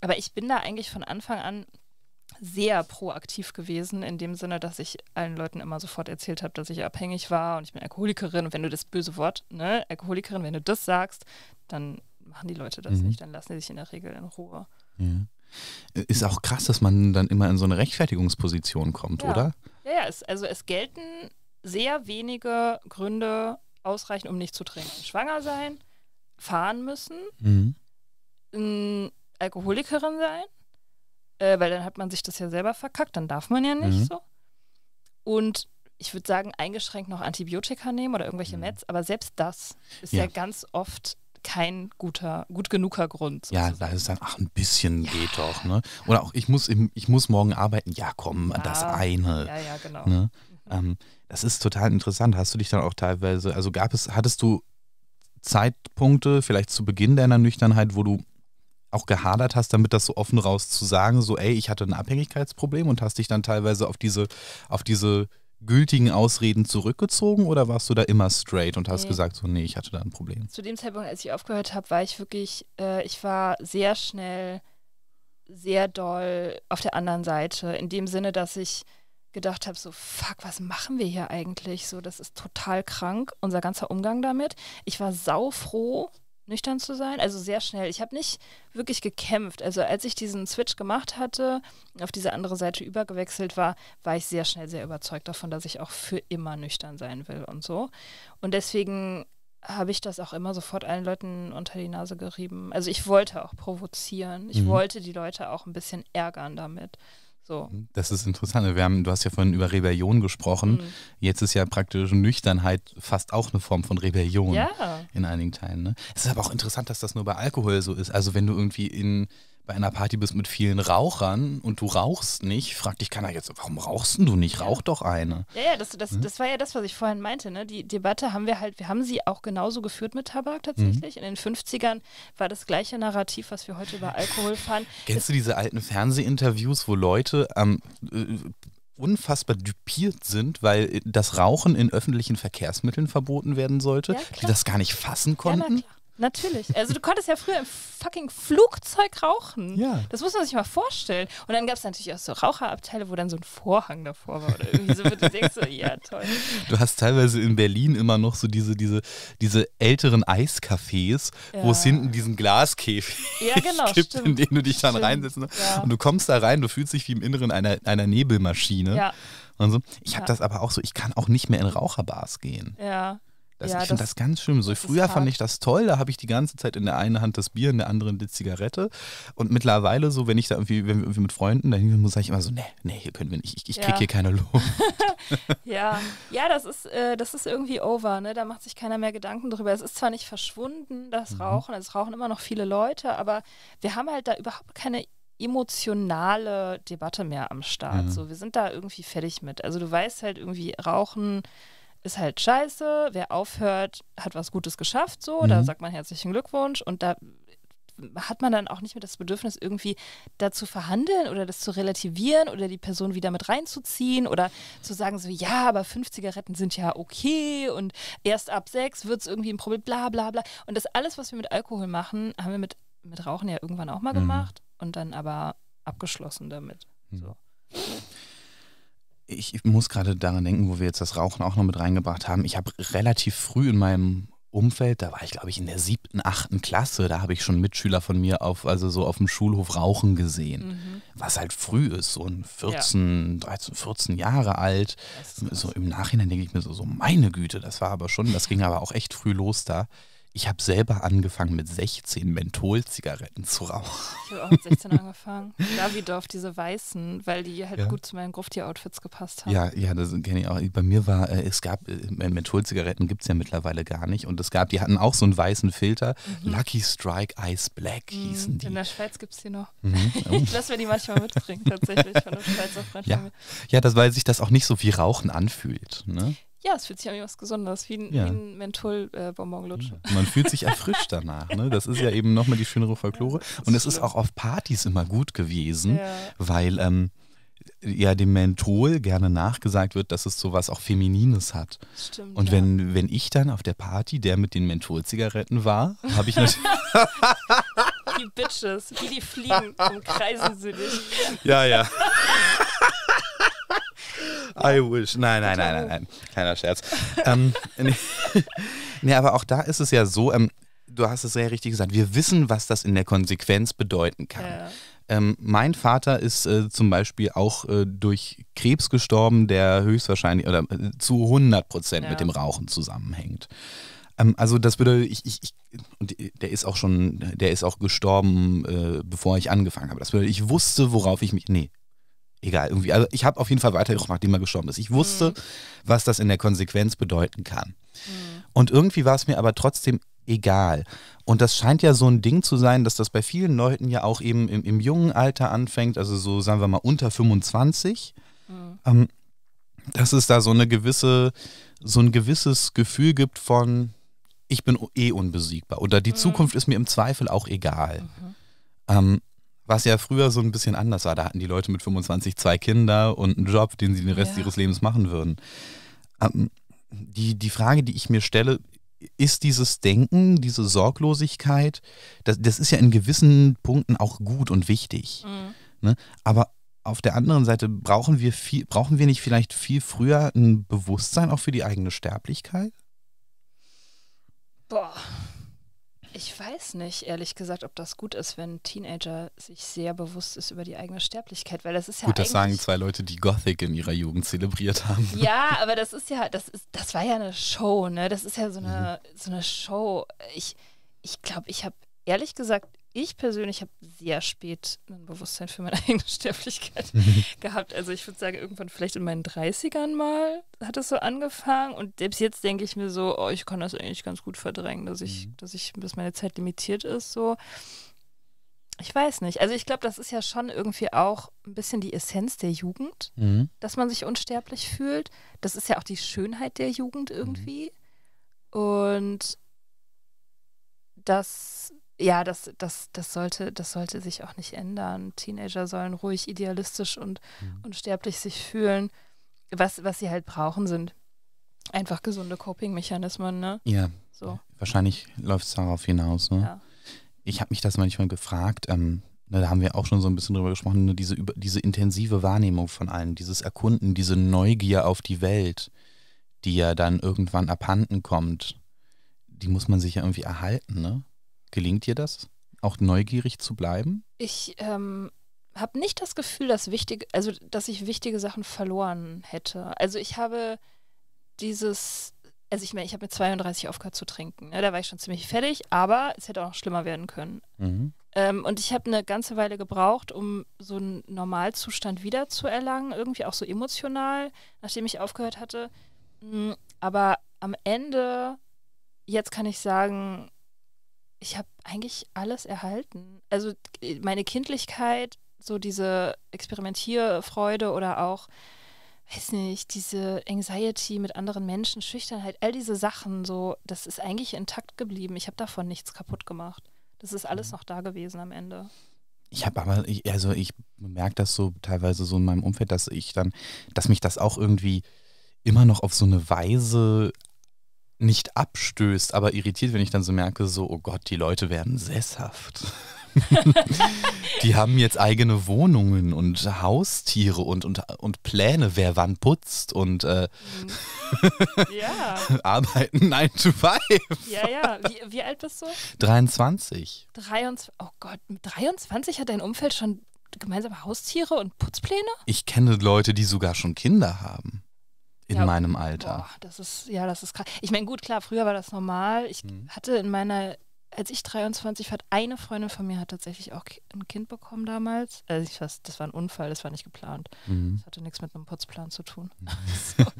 [SPEAKER 1] Aber ich bin da eigentlich von Anfang an sehr proaktiv gewesen, in dem Sinne, dass ich allen Leuten immer sofort erzählt habe, dass ich abhängig war und ich bin Alkoholikerin. Und wenn du das böse Wort, ne, Alkoholikerin, wenn du das sagst, dann machen die Leute das mhm. nicht, dann lassen sie sich in der Regel in Ruhe.
[SPEAKER 2] Ja. Ist auch krass, dass man dann immer in so eine Rechtfertigungsposition kommt, ja. oder?
[SPEAKER 1] Ja, ja, es, also es gelten sehr wenige Gründe ausreichend, um nicht zu trinken. Schwanger sein, fahren müssen, mhm. Alkoholikerin sein, äh, weil dann hat man sich das ja selber verkackt, dann darf man ja nicht mhm. so. Und ich würde sagen, eingeschränkt noch Antibiotika nehmen oder irgendwelche mhm. Meds, aber selbst das ist ja, ja ganz oft kein guter, gut genuger Grund. Sozusagen. Ja, da ist dann,
[SPEAKER 2] ach, ein bisschen ja. geht doch. Ne? Oder auch, ich muss, ich muss morgen arbeiten. Ja, komm, ja. das eine. Ja, ja, genau. Ne? Mhm. Ähm, das ist total interessant. Hast du dich dann auch teilweise, also gab es, hattest du Zeitpunkte, vielleicht zu Beginn deiner Nüchternheit, wo du auch gehadert hast, damit das so offen raus zu sagen, so ey, ich hatte ein Abhängigkeitsproblem und hast dich dann teilweise auf diese, auf diese gültigen Ausreden zurückgezogen oder warst du da immer straight und hast nee. gesagt, so nee, ich hatte da ein Problem?
[SPEAKER 1] Zu dem Zeitpunkt, als ich aufgehört habe, war ich wirklich, äh, ich war sehr schnell, sehr doll auf der anderen Seite. In dem Sinne, dass ich gedacht habe, so fuck, was machen wir hier eigentlich? So, das ist total krank, unser ganzer Umgang damit. Ich war saufroh, nüchtern zu sein. Also sehr schnell. Ich habe nicht wirklich gekämpft. Also als ich diesen Switch gemacht hatte, auf diese andere Seite übergewechselt war, war ich sehr schnell sehr überzeugt davon, dass ich auch für immer nüchtern sein will und so. Und deswegen habe ich das auch immer sofort allen Leuten unter die Nase gerieben. Also ich wollte auch provozieren. Ich mhm. wollte die Leute auch ein bisschen ärgern damit. So. Mhm.
[SPEAKER 2] Das ist interessant. Wir haben, du hast ja vorhin über Rebellion gesprochen. Mhm. Jetzt ist ja praktisch Nüchternheit fast auch eine Form von Rebellion ja. in einigen Teilen. Ne? Es ist aber auch interessant, dass das nur bei Alkohol so ist. Also wenn du irgendwie in bei einer Party bist mit vielen Rauchern und du rauchst nicht, fragt dich keiner jetzt, warum rauchst du nicht? Rauch doch eine.
[SPEAKER 1] Ja, ja, das, das, mhm. das war ja das, was ich vorhin meinte. Ne? Die Debatte haben wir halt, wir haben sie auch genauso geführt mit Tabak tatsächlich. Mhm. In den 50ern war das gleiche Narrativ, was wir heute über Alkohol fahren.
[SPEAKER 2] Kennst du diese alten Fernsehinterviews, wo Leute am ähm, äh, unfassbar düpiert sind, weil äh, das Rauchen in öffentlichen Verkehrsmitteln verboten werden sollte, ja, die das gar nicht fassen konnten.
[SPEAKER 1] Ja, Natürlich. Also du konntest ja früher im fucking Flugzeug rauchen. Ja. Das muss man sich mal vorstellen. Und dann gab es natürlich auch so Raucherabteile, wo dann so ein Vorhang davor war. Oder irgendwie so, wo du denkst so, ja, toll. Du
[SPEAKER 2] hast teilweise in Berlin immer noch so diese, diese, diese älteren Eiscafés, ja. wo es hinten diesen Glaskäfig ja, genau, gibt, stimmt. in den du dich dann stimmt. reinsetzt. Ja. Und du kommst da rein, du fühlst dich wie im Inneren einer, einer Nebelmaschine. Ja. Und so. Ich habe das aber auch so, ich kann auch nicht mehr in Raucherbars gehen.
[SPEAKER 1] Ja. Das, ja, ich finde das
[SPEAKER 2] ganz schlimm. So früher fand ich das toll, da habe ich die ganze Zeit in der einen Hand das Bier, in der anderen die Zigarette. Und mittlerweile, so wenn ich da irgendwie, wenn wir irgendwie mit Freunden dahin muss, sage ich immer so, nee, nee, hier können wir nicht, ich, ich kriege hier keine Luft.
[SPEAKER 1] ja, ja, das ist, äh, das ist irgendwie over, ne? Da macht sich keiner mehr Gedanken drüber. Es ist zwar nicht verschwunden, das mhm. Rauchen, es rauchen immer noch viele Leute, aber wir haben halt da überhaupt keine emotionale Debatte mehr am Start. Mhm. So, wir sind da irgendwie fertig mit. Also du weißt halt irgendwie, Rauchen ist halt scheiße, wer aufhört, hat was Gutes geschafft, so, mhm. da sagt man herzlichen Glückwunsch und da hat man dann auch nicht mehr das Bedürfnis, irgendwie dazu verhandeln oder das zu relativieren oder die Person wieder mit reinzuziehen oder zu sagen, so, ja, aber fünf Zigaretten sind ja okay und erst ab sechs wird es irgendwie ein Problem, bla bla bla. Und das alles, was wir mit Alkohol machen, haben wir mit, mit Rauchen ja irgendwann auch mal mhm. gemacht und dann aber abgeschlossen damit.
[SPEAKER 2] Mhm. So ich muss gerade daran denken, wo wir jetzt das Rauchen auch noch mit reingebracht haben. Ich habe relativ früh in meinem Umfeld, da war ich glaube ich in der siebten, achten Klasse, da habe ich schon Mitschüler von mir auf, also so auf dem Schulhof rauchen gesehen. Mhm. Was halt früh ist, so ein 14, ja. 13, 14 Jahre alt. So im Nachhinein denke ich mir so, so, meine Güte, das war aber schon, das ging aber auch echt früh los da. Ich habe selber angefangen mit 16 Mentholzigaretten zu rauchen. Ich habe auch mit 16
[SPEAKER 1] angefangen. Davidoff, diese weißen, weil die halt ja. gut zu meinen Grufti-Outfits gepasst haben. Ja,
[SPEAKER 2] ja, das kenne ich auch. Bei mir war, äh, es gab, äh, äh Mentholzigaretten gibt es ja mittlerweile gar nicht. Und es gab, die hatten auch so einen weißen Filter. Mhm. Lucky Strike Ice Black mhm. hießen die. In
[SPEAKER 1] der Schweiz gibt es die noch. Mhm. ich lasse mir die manchmal mitbringen, tatsächlich, von einem Schweizer ja.
[SPEAKER 2] ja, das, weil sich das auch nicht so wie Rauchen anfühlt. Ne?
[SPEAKER 1] ja, es fühlt sich an wie was Besonderes, wie ein, ja. ein Menthol-Bonbon äh, lutschen. Ja. Man fühlt sich erfrischt danach. Ne?
[SPEAKER 2] Das ist ja eben nochmal die schönere Folklore. Das Und es ist auch auf Partys immer gut gewesen, ja. weil ähm, ja dem Menthol gerne nachgesagt wird, dass es sowas auch Feminines hat. Stimmt, Und wenn, wenn ich dann auf der Party der mit den Menthol-Zigaretten war, habe ich natürlich... die Bitches, wie die Fliegen umkreisen sie dich. Ja, ja. I wish. Nein, nein, nein, nein, nein. Keiner Scherz. ähm, nee, nee, aber auch da ist es ja so, ähm, du hast es sehr richtig gesagt, wir wissen, was das in der Konsequenz bedeuten kann. Ja. Ähm, mein Vater ist äh, zum Beispiel auch äh, durch Krebs gestorben, der höchstwahrscheinlich oder äh, zu 100 Prozent ja. mit dem Rauchen zusammenhängt. Ähm, also das bedeutet, ich, ich, ich, und der ist auch schon, der ist auch gestorben, äh, bevor ich angefangen habe. Das bedeutet, ich wusste, worauf ich mich, nee, egal, irgendwie. Also ich habe auf jeden Fall weitergeguckt, nachdem er gestorben ist. Ich wusste, mhm. was das in der Konsequenz bedeuten kann. Mhm. Und irgendwie war es mir aber trotzdem egal. Und das scheint ja so ein Ding zu sein, dass das bei vielen Leuten ja auch eben im, im jungen Alter anfängt, also so sagen wir mal unter 25, mhm. ähm, dass es da so eine gewisse, so ein gewisses Gefühl gibt von ich bin eh unbesiegbar oder die mhm. Zukunft ist mir im Zweifel auch egal. Mhm. Ähm, was ja früher so ein bisschen anders war. Da hatten die Leute mit 25 zwei Kinder und einen Job, den sie den Rest ja. ihres Lebens machen würden. Ähm, die, die Frage, die ich mir stelle, ist dieses Denken, diese Sorglosigkeit, das, das ist ja in gewissen Punkten auch gut und wichtig. Mhm. Ne? Aber auf der anderen Seite brauchen wir viel, brauchen wir nicht vielleicht viel früher ein Bewusstsein auch für die eigene Sterblichkeit?
[SPEAKER 1] Boah, ich weiß nicht, ehrlich gesagt, ob das gut ist, wenn ein Teenager sich sehr bewusst ist über die eigene Sterblichkeit, weil das ist ja Gut, das sagen
[SPEAKER 2] zwei Leute, die Gothic in ihrer Jugend zelebriert haben.
[SPEAKER 1] Ja, aber das ist ja, das ist, das war ja eine Show, ne? Das ist ja so mhm. eine, mhm. so eine Show. Ich, ich glaube, ich habe ehrlich gesagt ich persönlich habe sehr spät ein Bewusstsein für meine eigene Sterblichkeit mhm. gehabt. Also ich würde sagen, irgendwann vielleicht in meinen 30ern mal hat es so angefangen. Und selbst jetzt denke ich mir so, oh, ich kann das eigentlich ganz gut verdrängen, dass ich, mhm. dass ich, dass meine Zeit limitiert ist. So. Ich weiß nicht. Also ich glaube, das ist ja schon irgendwie auch ein bisschen die Essenz der Jugend, mhm. dass man sich unsterblich fühlt. Das ist ja auch die Schönheit der Jugend mhm. irgendwie. Mhm. Und das ja, das, das, das, sollte, das sollte sich auch nicht ändern. Teenager sollen ruhig idealistisch und mhm. unsterblich sich fühlen. Was, was sie halt brauchen, sind einfach gesunde Coping-Mechanismen, ne? Ja. So.
[SPEAKER 2] Wahrscheinlich läuft es darauf hinaus, ne? Ja. Ich habe mich das manchmal gefragt, ähm, na, ne, da haben wir auch schon so ein bisschen drüber gesprochen, ne, diese, über, diese intensive Wahrnehmung von allen, dieses Erkunden, diese Neugier auf die Welt, die ja dann irgendwann abhanden kommt, die muss man sich ja irgendwie erhalten, ne? Gelingt dir das, auch neugierig zu bleiben?
[SPEAKER 1] Ich ähm, habe nicht das Gefühl, dass wichtige, also dass ich wichtige Sachen verloren hätte. Also ich habe dieses, also ich meine, ich habe mit 32 aufgehört zu trinken. Ne? Da war ich schon ziemlich fertig, aber es hätte auch noch schlimmer werden können. Mhm. Ähm, und ich habe eine ganze Weile gebraucht, um so einen Normalzustand wiederzuerlangen, irgendwie auch so emotional, nachdem ich aufgehört hatte. Hm, aber am Ende, jetzt kann ich sagen, ich habe eigentlich alles erhalten. Also äh, meine Kindlichkeit, so diese Experimentierfreude oder auch, weiß nicht, diese Anxiety mit anderen Menschen, Schüchternheit, halt, all diese Sachen, so, das ist eigentlich intakt geblieben. Ich habe davon nichts kaputt gemacht. Das ist alles mhm. noch da gewesen am Ende.
[SPEAKER 2] Ich habe aber, ich, also ich merke das so teilweise so in meinem Umfeld, dass ich dann, dass mich das auch irgendwie immer noch auf so eine Weise nicht abstößt, aber irritiert, wenn ich dann so merke, so, oh Gott, die Leute werden sesshaft. die haben jetzt eigene Wohnungen und Haustiere und, und, und Pläne, wer wann putzt und äh, mhm. ja. arbeiten 9 to 5. Ja, ja. Wie, wie alt bist du? 23.
[SPEAKER 1] 23. Oh Gott, mit 23 hat dein Umfeld schon gemeinsame Haustiere und Putzpläne?
[SPEAKER 2] Ich kenne Leute, die sogar schon Kinder haben in ja, meinem Alter. Boah,
[SPEAKER 1] das ist, ja, das ist krass. Ich meine, gut, klar, früher war das normal. Ich mhm. hatte in meiner, als ich 23 war, eine Freundin von mir hat tatsächlich auch ein Kind bekommen damals. Also ich weiß, das war ein Unfall, das war nicht geplant. Mhm. Das hatte nichts mit einem Putzplan zu tun. Mhm.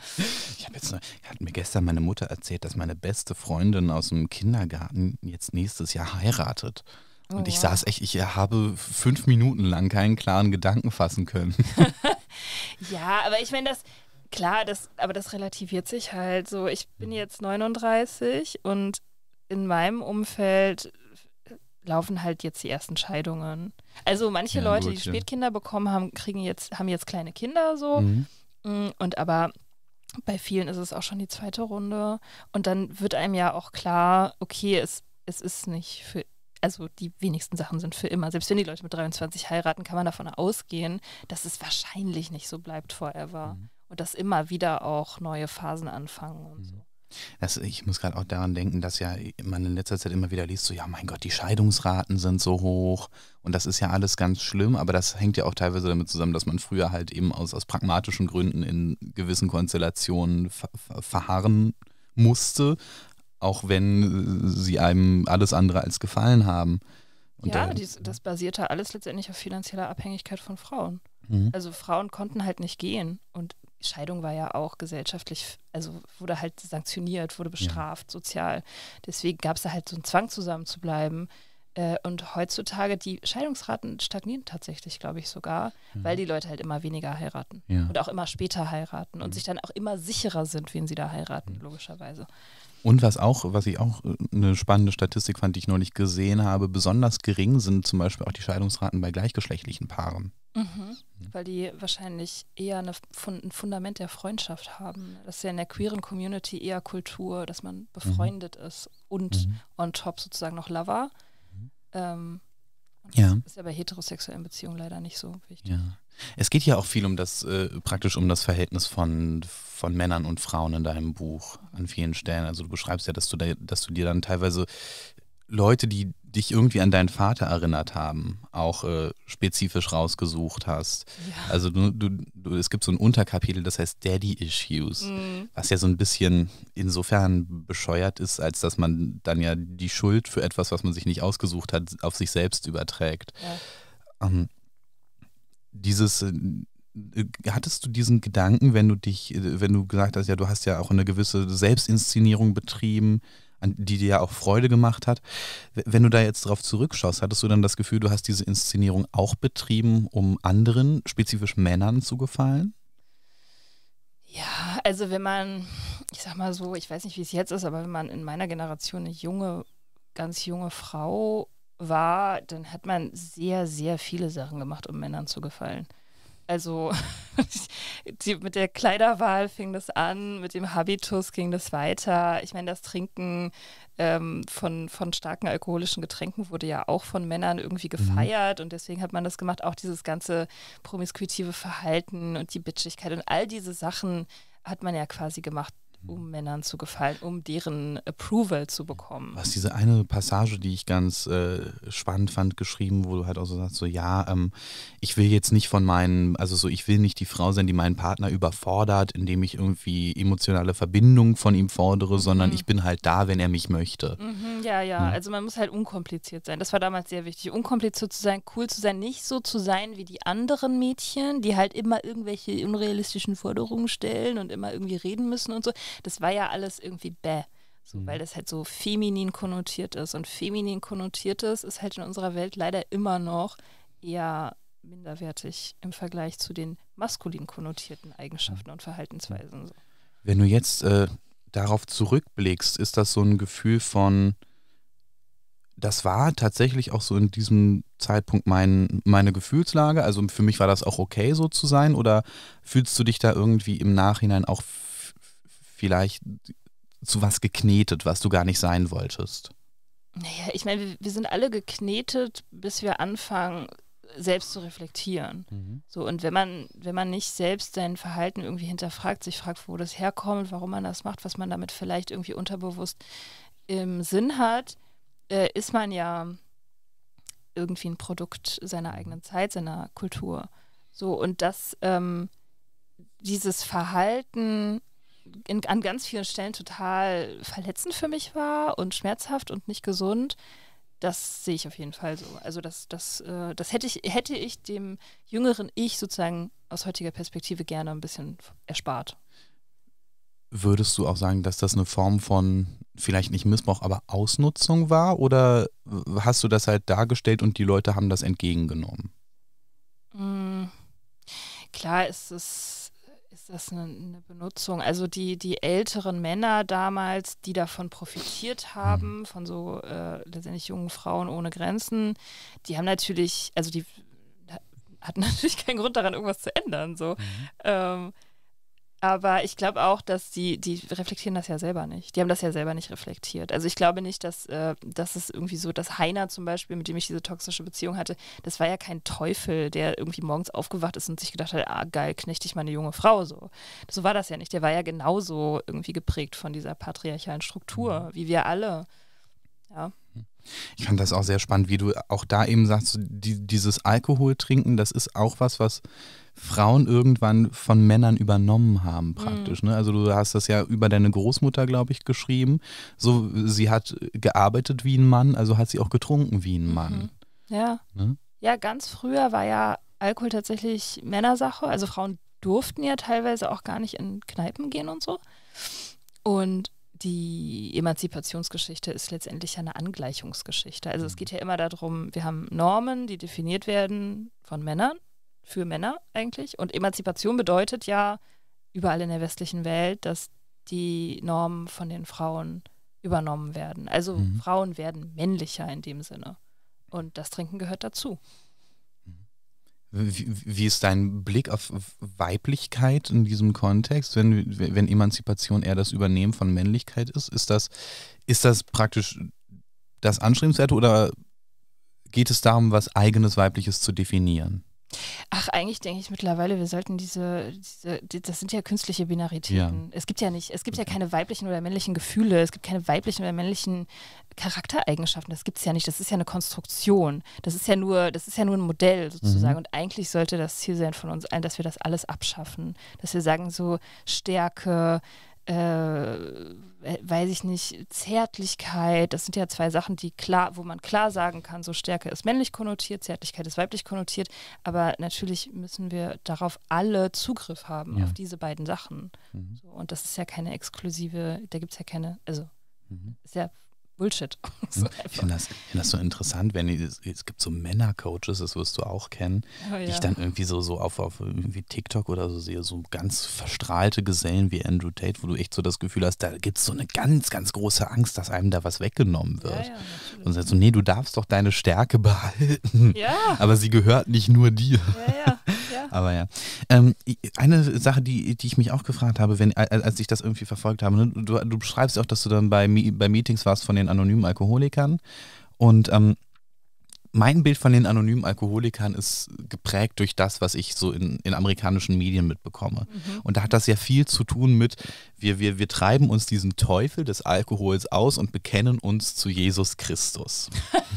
[SPEAKER 2] Ich habe jetzt noch, hat mir gestern meine Mutter erzählt, dass meine beste Freundin aus dem Kindergarten jetzt nächstes Jahr heiratet. Oh, Und oh, ich wow. saß echt, ich äh, habe fünf Minuten lang keinen klaren Gedanken fassen können.
[SPEAKER 1] ja, aber ich meine, das, Klar, das, aber das relativiert sich halt so. Ich bin mhm. jetzt 39 und in meinem Umfeld laufen halt jetzt die ersten Scheidungen. Also manche ja, Leute, gut, die Spätkinder bekommen haben, kriegen jetzt, haben jetzt kleine Kinder so. Mhm. Mm, und aber bei vielen ist es auch schon die zweite Runde. Und dann wird einem ja auch klar, okay, es, es ist nicht für, also die wenigsten Sachen sind für immer. Selbst wenn die Leute mit 23 heiraten, kann man davon ausgehen, dass es wahrscheinlich nicht so bleibt forever. Mhm. Und dass immer wieder auch neue Phasen anfangen und mhm. so.
[SPEAKER 2] Das, ich muss gerade auch daran denken, dass ja man in letzter Zeit immer wieder liest, so ja, mein Gott, die Scheidungsraten sind so hoch und das ist ja alles ganz schlimm, aber das hängt ja auch teilweise damit zusammen, dass man früher halt eben aus, aus pragmatischen Gründen in gewissen Konstellationen verharren musste, auch wenn sie einem alles andere als gefallen haben. Und ja, da,
[SPEAKER 1] dies, das basierte alles letztendlich auf finanzieller Abhängigkeit von Frauen. Mhm. Also Frauen konnten halt nicht gehen und Scheidung war ja auch gesellschaftlich, also wurde halt sanktioniert, wurde bestraft, ja. sozial. Deswegen gab es da halt so einen Zwang, zusammen zu bleiben. Äh, und heutzutage, die Scheidungsraten stagnieren tatsächlich, glaube ich sogar, mhm. weil die Leute halt immer weniger heiraten ja. und auch immer später heiraten mhm. und sich dann auch immer sicherer sind, wen sie da heiraten, mhm. logischerweise.
[SPEAKER 2] Und was auch, was ich auch äh, eine spannende Statistik fand, die ich neulich gesehen habe, besonders gering sind zum Beispiel auch die Scheidungsraten bei gleichgeschlechtlichen Paaren.
[SPEAKER 1] Mhm. mhm. Weil die wahrscheinlich eher eine, ein Fundament der Freundschaft haben. Das ist ja in der queeren Community eher Kultur, dass man mhm. befreundet mhm. ist und mhm. on top sozusagen noch Lover. Mhm. Ähm, ja. ist ja bei heterosexuellen Beziehungen leider nicht so wichtig. Ja.
[SPEAKER 2] Es geht ja auch viel um das, äh, praktisch um das Verhältnis von, von Männern und Frauen in deinem Buch an vielen Stellen. Also du beschreibst ja, dass du, da, dass du dir dann teilweise Leute, die dich irgendwie an deinen Vater erinnert haben, auch äh, spezifisch rausgesucht hast. Ja. Also du, du, du, es gibt so ein Unterkapitel, das heißt Daddy Issues, mhm. was ja so ein bisschen insofern bescheuert ist, als dass man dann ja die Schuld für etwas, was man sich nicht ausgesucht hat, auf sich selbst überträgt. Ja. Ähm, dieses äh, äh, Hattest du diesen Gedanken, wenn du dich, äh, wenn du gesagt hast, ja, du hast ja auch eine gewisse Selbstinszenierung betrieben, die dir ja auch Freude gemacht hat. Wenn du da jetzt drauf zurückschaust, hattest du dann das Gefühl, du hast diese Inszenierung auch betrieben, um anderen, spezifisch Männern, zu gefallen?
[SPEAKER 1] Ja, also wenn man, ich sag mal so, ich weiß nicht, wie es jetzt ist, aber wenn man in meiner Generation eine junge, ganz junge Frau war, dann hat man sehr, sehr viele Sachen gemacht, um Männern zu gefallen. Also die, mit der Kleiderwahl fing das an, mit dem Habitus ging das weiter. Ich meine, das Trinken ähm, von, von starken alkoholischen Getränken wurde ja auch von Männern irgendwie mhm. gefeiert mhm. und deswegen hat man das gemacht. Auch dieses ganze promiskuitive Verhalten und die Bitchigkeit und all diese Sachen hat man ja quasi gemacht, um Männern zu gefallen, um deren Approval zu bekommen. Was diese
[SPEAKER 2] eine Passage, die ich ganz äh, spannend fand, geschrieben, wo du halt auch so sagst, so ja, ähm, ich will jetzt nicht von meinen, also so, ich will nicht die Frau sein, die meinen Partner überfordert, indem ich irgendwie emotionale Verbindung von ihm fordere, mhm. sondern ich bin halt da, wenn er mich möchte.
[SPEAKER 1] Mhm, ja, ja, mhm. also man muss halt unkompliziert sein. Das war damals sehr wichtig. Unkompliziert zu sein, cool zu sein, nicht so zu sein wie die anderen Mädchen, die halt immer irgendwelche unrealistischen Forderungen stellen und immer irgendwie reden müssen und so. Das war ja alles irgendwie bäh. So, Weil mhm. das halt so feminin konnotiert ist. Und feminin konnotiertes ist halt in unserer Welt leider immer noch eher minderwertig im Vergleich zu den maskulin konnotierten Eigenschaften und Verhaltensweisen. So.
[SPEAKER 2] Wenn du jetzt äh, darauf zurückblickst, ist das so ein Gefühl von, das war tatsächlich auch so in diesem Zeitpunkt mein, meine Gefühlslage. Also für mich war das auch okay, so zu sein. Oder fühlst du dich da irgendwie im Nachhinein auch vielleicht zu was geknetet, was du gar nicht sein wolltest?
[SPEAKER 1] Naja, ich meine, wir sind alle geknetet, bis wir anfangen, selbst zu reflektieren. Mhm. So, und wenn man, wenn man nicht selbst sein Verhalten irgendwie hinterfragt, sich fragt, wo das herkommt, warum man das macht, was man damit vielleicht irgendwie unterbewusst im Sinn hat, äh, ist man ja irgendwie ein Produkt seiner mhm. eigenen Zeit, seiner Kultur. So, und das, ähm, dieses Verhalten in, an ganz vielen Stellen total verletzend für mich war und schmerzhaft und nicht gesund. Das sehe ich auf jeden Fall so. Also das, das, äh, das hätte ich, hätte ich dem jüngeren Ich sozusagen aus heutiger Perspektive gerne ein bisschen erspart.
[SPEAKER 2] Würdest du auch sagen, dass das eine Form von vielleicht nicht Missbrauch, aber Ausnutzung war? Oder hast du das halt dargestellt und die Leute haben das entgegengenommen?
[SPEAKER 1] Mhm. Klar ist es ist das eine, eine, Benutzung? Also die, die älteren Männer damals, die davon profitiert mhm. haben, mhm. von so äh, letztendlich jungen Frauen ohne Grenzen, die haben natürlich, also die hatten natürlich keinen Grund daran, irgendwas zu ändern. So. Mhm. Ähm, aber ich glaube auch, dass die, die reflektieren das ja selber nicht. Die haben das ja selber nicht reflektiert. Also ich glaube nicht, dass, äh, dass es irgendwie so, dass Heiner zum Beispiel, mit dem ich diese toxische Beziehung hatte, das war ja kein Teufel, der irgendwie morgens aufgewacht ist und sich gedacht hat, ah geil, knechte ich meine junge Frau so. So war das ja nicht. Der war ja genauso irgendwie geprägt von dieser patriarchalen Struktur, mhm. wie wir alle. Ja.
[SPEAKER 2] Ich fand das auch sehr spannend, wie du auch da eben sagst, die, dieses Alkoholtrinken, das ist auch was, was Frauen irgendwann von Männern übernommen haben, praktisch. Mhm. Ne? Also du hast das ja über deine Großmutter, glaube ich, geschrieben. So, sie hat gearbeitet wie ein Mann, also hat sie auch getrunken wie ein Mann. Mhm. Ja. Ne?
[SPEAKER 1] Ja, ganz früher war ja Alkohol tatsächlich Männersache. Also Frauen durften ja teilweise auch gar nicht in Kneipen gehen und so. Und die Emanzipationsgeschichte ist letztendlich eine Angleichungsgeschichte. Also es mhm. geht ja immer darum, wir haben Normen, die definiert werden von Männern, für Männer eigentlich. Und Emanzipation bedeutet ja überall in der westlichen Welt, dass die Normen von den Frauen übernommen werden. Also mhm. Frauen werden männlicher in dem Sinne. Und das Trinken gehört dazu.
[SPEAKER 2] Wie, wie, ist dein Blick auf Weiblichkeit in diesem Kontext, wenn, wenn Emanzipation eher das Übernehmen von Männlichkeit ist? Ist das, ist das praktisch das Anstrebenswerte oder geht es darum, was eigenes Weibliches zu definieren?
[SPEAKER 1] Ach, eigentlich denke ich mittlerweile, wir sollten diese, diese die, das sind ja künstliche Binaritäten. Ja. Es gibt ja nicht, es gibt ja keine weiblichen oder männlichen Gefühle, es gibt keine weiblichen oder männlichen Charaktereigenschaften. Das gibt es ja nicht. Das ist ja eine Konstruktion. Das ist ja nur, das ist ja nur ein Modell sozusagen. Mhm. Und eigentlich sollte das Ziel sein von uns allen, dass wir das alles abschaffen. Dass wir sagen, so Stärke, äh, äh, weiß ich nicht, Zärtlichkeit, das sind ja zwei Sachen, die klar, wo man klar sagen kann, so Stärke ist männlich konnotiert, Zärtlichkeit ist weiblich konnotiert, aber natürlich müssen wir darauf alle Zugriff haben, ja. auf diese beiden Sachen. Mhm. So, und das ist ja keine exklusive, da gibt es ja keine, also mhm. ist ja Bullshit. so hm, ich finde das,
[SPEAKER 2] find das, so interessant, wenn ich, es gibt so Männer-Coaches, das wirst du auch kennen, oh, ja. die ich dann irgendwie so, so auf, auf irgendwie TikTok oder so sehe, so ganz verstrahlte Gesellen wie Andrew Tate, wo du echt so das Gefühl hast, da gibt es so eine ganz, ganz große Angst, dass einem da was weggenommen wird. Ja, ja, Und sagst so, nee, du darfst doch deine Stärke behalten. Ja. Aber sie gehört nicht nur dir. Ja, ja. Aber ja. Ähm, eine Sache, die, die ich mich auch gefragt habe, wenn, als ich das irgendwie verfolgt habe, ne? du, du beschreibst auch, dass du dann bei, bei Meetings warst von den anonymen Alkoholikern und ähm, mein Bild von den anonymen Alkoholikern ist geprägt durch das, was ich so in, in amerikanischen Medien mitbekomme. Mhm. Und da hat das ja viel zu tun mit, wir, wir, wir treiben uns diesen Teufel des Alkohols aus und bekennen uns zu Jesus Christus.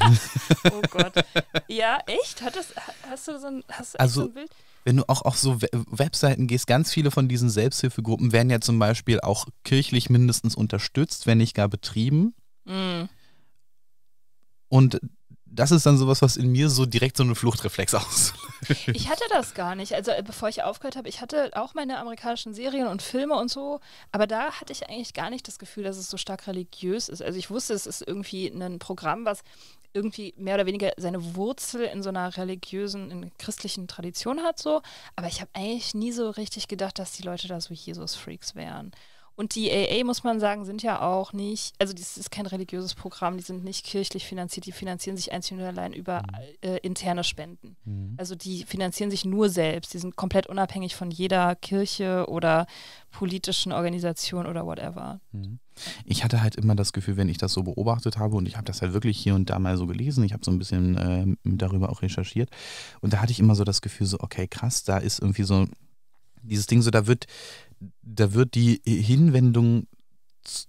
[SPEAKER 2] oh Gott.
[SPEAKER 1] Ja, echt? Hat das, hast du so ein, hast du also, so ein also Bild?
[SPEAKER 2] wenn du auch auf so Webseiten gehst, ganz viele von diesen Selbsthilfegruppen werden ja zum Beispiel auch kirchlich mindestens unterstützt, wenn nicht gar betrieben. Mhm. Und das ist dann sowas, was in mir so direkt so einen Fluchtreflex auslöst. Ich
[SPEAKER 1] hatte das gar nicht. Also äh, bevor ich aufgehört habe, ich hatte auch meine amerikanischen Serien und Filme und so, aber da hatte ich eigentlich gar nicht das Gefühl, dass es so stark religiös ist. Also ich wusste, es ist irgendwie ein Programm, was irgendwie mehr oder weniger seine Wurzel in so einer religiösen, in christlichen Tradition hat, so. Aber ich habe eigentlich nie so richtig gedacht, dass die Leute da so Jesus-Freaks wären. Und die AA, muss man sagen, sind ja auch nicht, also das ist kein religiöses Programm, die sind nicht kirchlich finanziert, die finanzieren sich einzig und allein über mhm. äh, interne Spenden. Mhm. Also die finanzieren sich nur selbst, die sind komplett unabhängig von jeder Kirche oder politischen Organisation oder whatever.
[SPEAKER 2] Mhm. Ich hatte halt immer das Gefühl, wenn ich das so beobachtet habe und ich habe das halt wirklich hier und da mal so gelesen, ich habe so ein bisschen äh, darüber auch recherchiert und da hatte ich immer so das Gefühl so, okay, krass, da ist irgendwie so dieses Ding so, da wird da wird die Hinwendung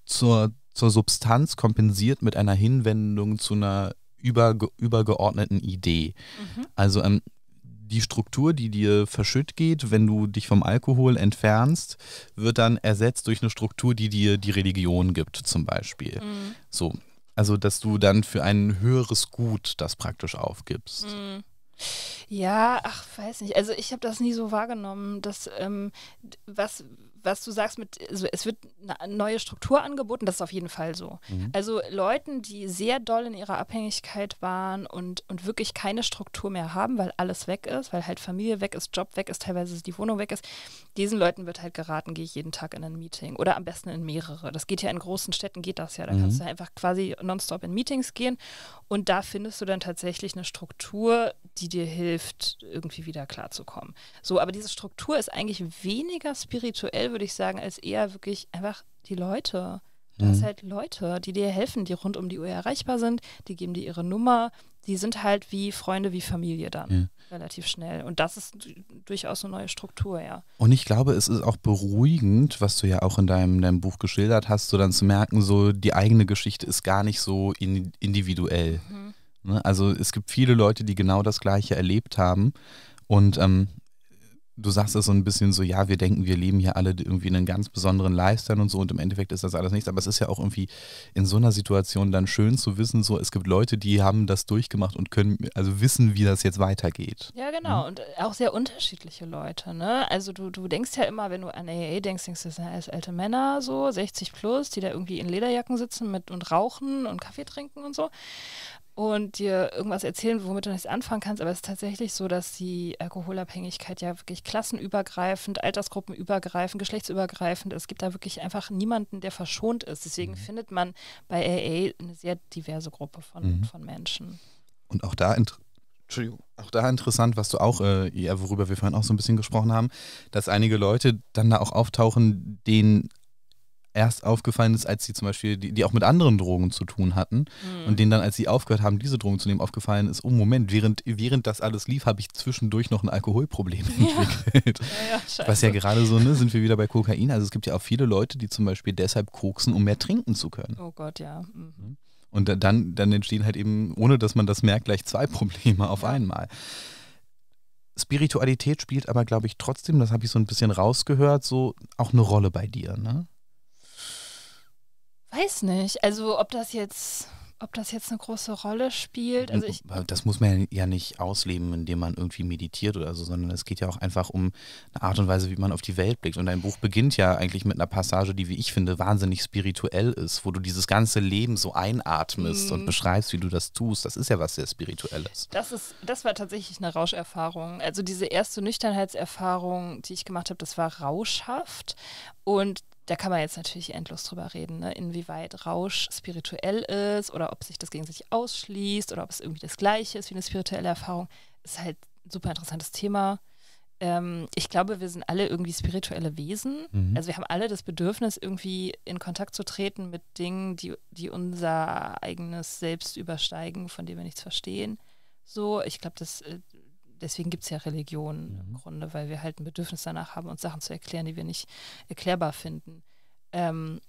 [SPEAKER 2] zur, zur Substanz kompensiert mit einer Hinwendung zu einer überge übergeordneten Idee. Mhm. Also ähm, die Struktur, die dir verschütt geht, wenn du dich vom Alkohol entfernst, wird dann ersetzt durch eine Struktur, die dir die Religion gibt, zum Beispiel. Mhm. So. Also, dass du dann für ein höheres Gut das praktisch aufgibst.
[SPEAKER 1] Mhm. Ja, ach, weiß nicht. Also ich habe das nie so wahrgenommen, dass ähm, was was du sagst mit, also es wird eine neue Struktur angeboten, das ist auf jeden Fall so. Mhm. Also Leuten, die sehr doll in ihrer Abhängigkeit waren und, und wirklich keine Struktur mehr haben, weil alles weg ist, weil halt Familie weg ist, Job weg ist, teilweise die Wohnung weg ist, diesen Leuten wird halt geraten, gehe ich jeden Tag in ein Meeting oder am besten in mehrere. Das geht ja in großen Städten, geht das ja. Da mhm. kannst du einfach quasi nonstop in Meetings gehen und da findest du dann tatsächlich eine Struktur, die dir hilft, irgendwie wieder klarzukommen. So, aber diese Struktur ist eigentlich weniger spirituell würde ich sagen, als eher wirklich einfach die Leute. Das sind mhm. halt Leute, die dir helfen, die rund um die Uhr erreichbar sind, die geben dir ihre Nummer, die sind halt wie Freunde, wie Familie dann mhm. relativ schnell. Und das ist durchaus eine neue Struktur, ja.
[SPEAKER 2] Und ich glaube, es ist auch beruhigend, was du ja auch in deinem, deinem Buch geschildert hast, so dann zu merken, so die eigene Geschichte ist gar nicht so in, individuell. Mhm. Ne? Also es gibt viele Leute, die genau das Gleiche erlebt haben. Und ähm, du sagst es so ein bisschen so, ja, wir denken, wir leben hier alle irgendwie einen ganz besonderen Lifestyle und so und im Endeffekt ist das alles nichts, aber es ist ja auch irgendwie in so einer Situation dann schön zu wissen, so es gibt Leute, die haben das durchgemacht und können, also wissen, wie das jetzt weitergeht.
[SPEAKER 1] Ja, genau mhm. und auch sehr unterschiedliche Leute, ne? Also du, du denkst ja immer, wenn du an AA denkst, denkst du, das sind alte Männer so, 60 plus, die da irgendwie in Lederjacken sitzen mit und rauchen und Kaffee trinken und so und dir irgendwas erzählen, womit du nichts anfangen kannst. Aber es ist tatsächlich so, dass die Alkoholabhängigkeit ja wirklich klassenübergreifend, altersgruppenübergreifend, geschlechtsübergreifend ist. Es gibt da wirklich einfach niemanden, der verschont ist. Deswegen mhm. findet man bei AA eine sehr diverse Gruppe von, mhm. von Menschen.
[SPEAKER 2] Und auch da Entschuldigung. Auch da interessant, was du auch, äh, worüber wir vorhin auch so ein bisschen gesprochen haben, dass einige Leute dann da auch auftauchen, denen erst aufgefallen ist, als sie zum Beispiel, die, die auch mit anderen Drogen zu tun hatten mhm. und denen dann, als sie aufgehört haben, diese Drogen zu nehmen, aufgefallen ist, oh Moment, während, während das alles lief, habe ich zwischendurch noch ein Alkoholproblem ja. entwickelt. Ja, ja, Was ja gerade so, ne, sind wir wieder bei Kokain. Also es gibt ja auch viele Leute, die zum Beispiel deshalb koksen, um mehr trinken zu können.
[SPEAKER 1] Oh Gott, ja. Mhm. mhm.
[SPEAKER 2] Und dann, dann entstehen halt eben, ohne dass man das merkt, gleich zwei Probleme auf einmal. Spiritualität spielt aber, glaube ich, trotzdem, das habe ich so ein bisschen rausgehört, so auch eine Rolle bei dir, ne?
[SPEAKER 1] Weiß nicht. Also ob das jetzt, ob das jetzt eine große Rolle spielt. Also ich
[SPEAKER 2] das muss man ja nicht ausleben, indem man irgendwie meditiert oder so, sondern es geht ja auch einfach um eine Art und Weise, wie man auf die Welt blickt. Und dein Buch beginnt ja eigentlich mit einer Passage, die, wie ich finde, wahnsinnig spirituell ist, wo du dieses ganze Leben so einatmest mhm. und beschreibst, wie du das tust. Das ist ja was sehr Spirituelles.
[SPEAKER 1] Das ist, das war tatsächlich eine Rauscherfahrung. Also diese erste Nüchternheitserfahrung, die ich gemacht habe, das war rauschhaft. Und da kann man jetzt natürlich endlos drüber reden, ne? inwieweit Rausch spirituell ist oder ob sich das gegenseitig ausschließt oder ob es irgendwie das Gleiche ist wie eine spirituelle Erfahrung. Ist halt ein super interessantes Thema. Ähm, ich glaube, wir sind alle irgendwie spirituelle Wesen. Mhm. Also wir haben alle das Bedürfnis, irgendwie in Kontakt zu treten mit Dingen, die, die unser eigenes Selbst übersteigen, von denen wir nichts verstehen. So, ich glaube, das äh, deswegen gibt es ja Religion mhm. im Grunde, weil wir halt ein Bedürfnis danach haben, uns Sachen zu erklären, die wir nicht erklärbar finden. Ähm,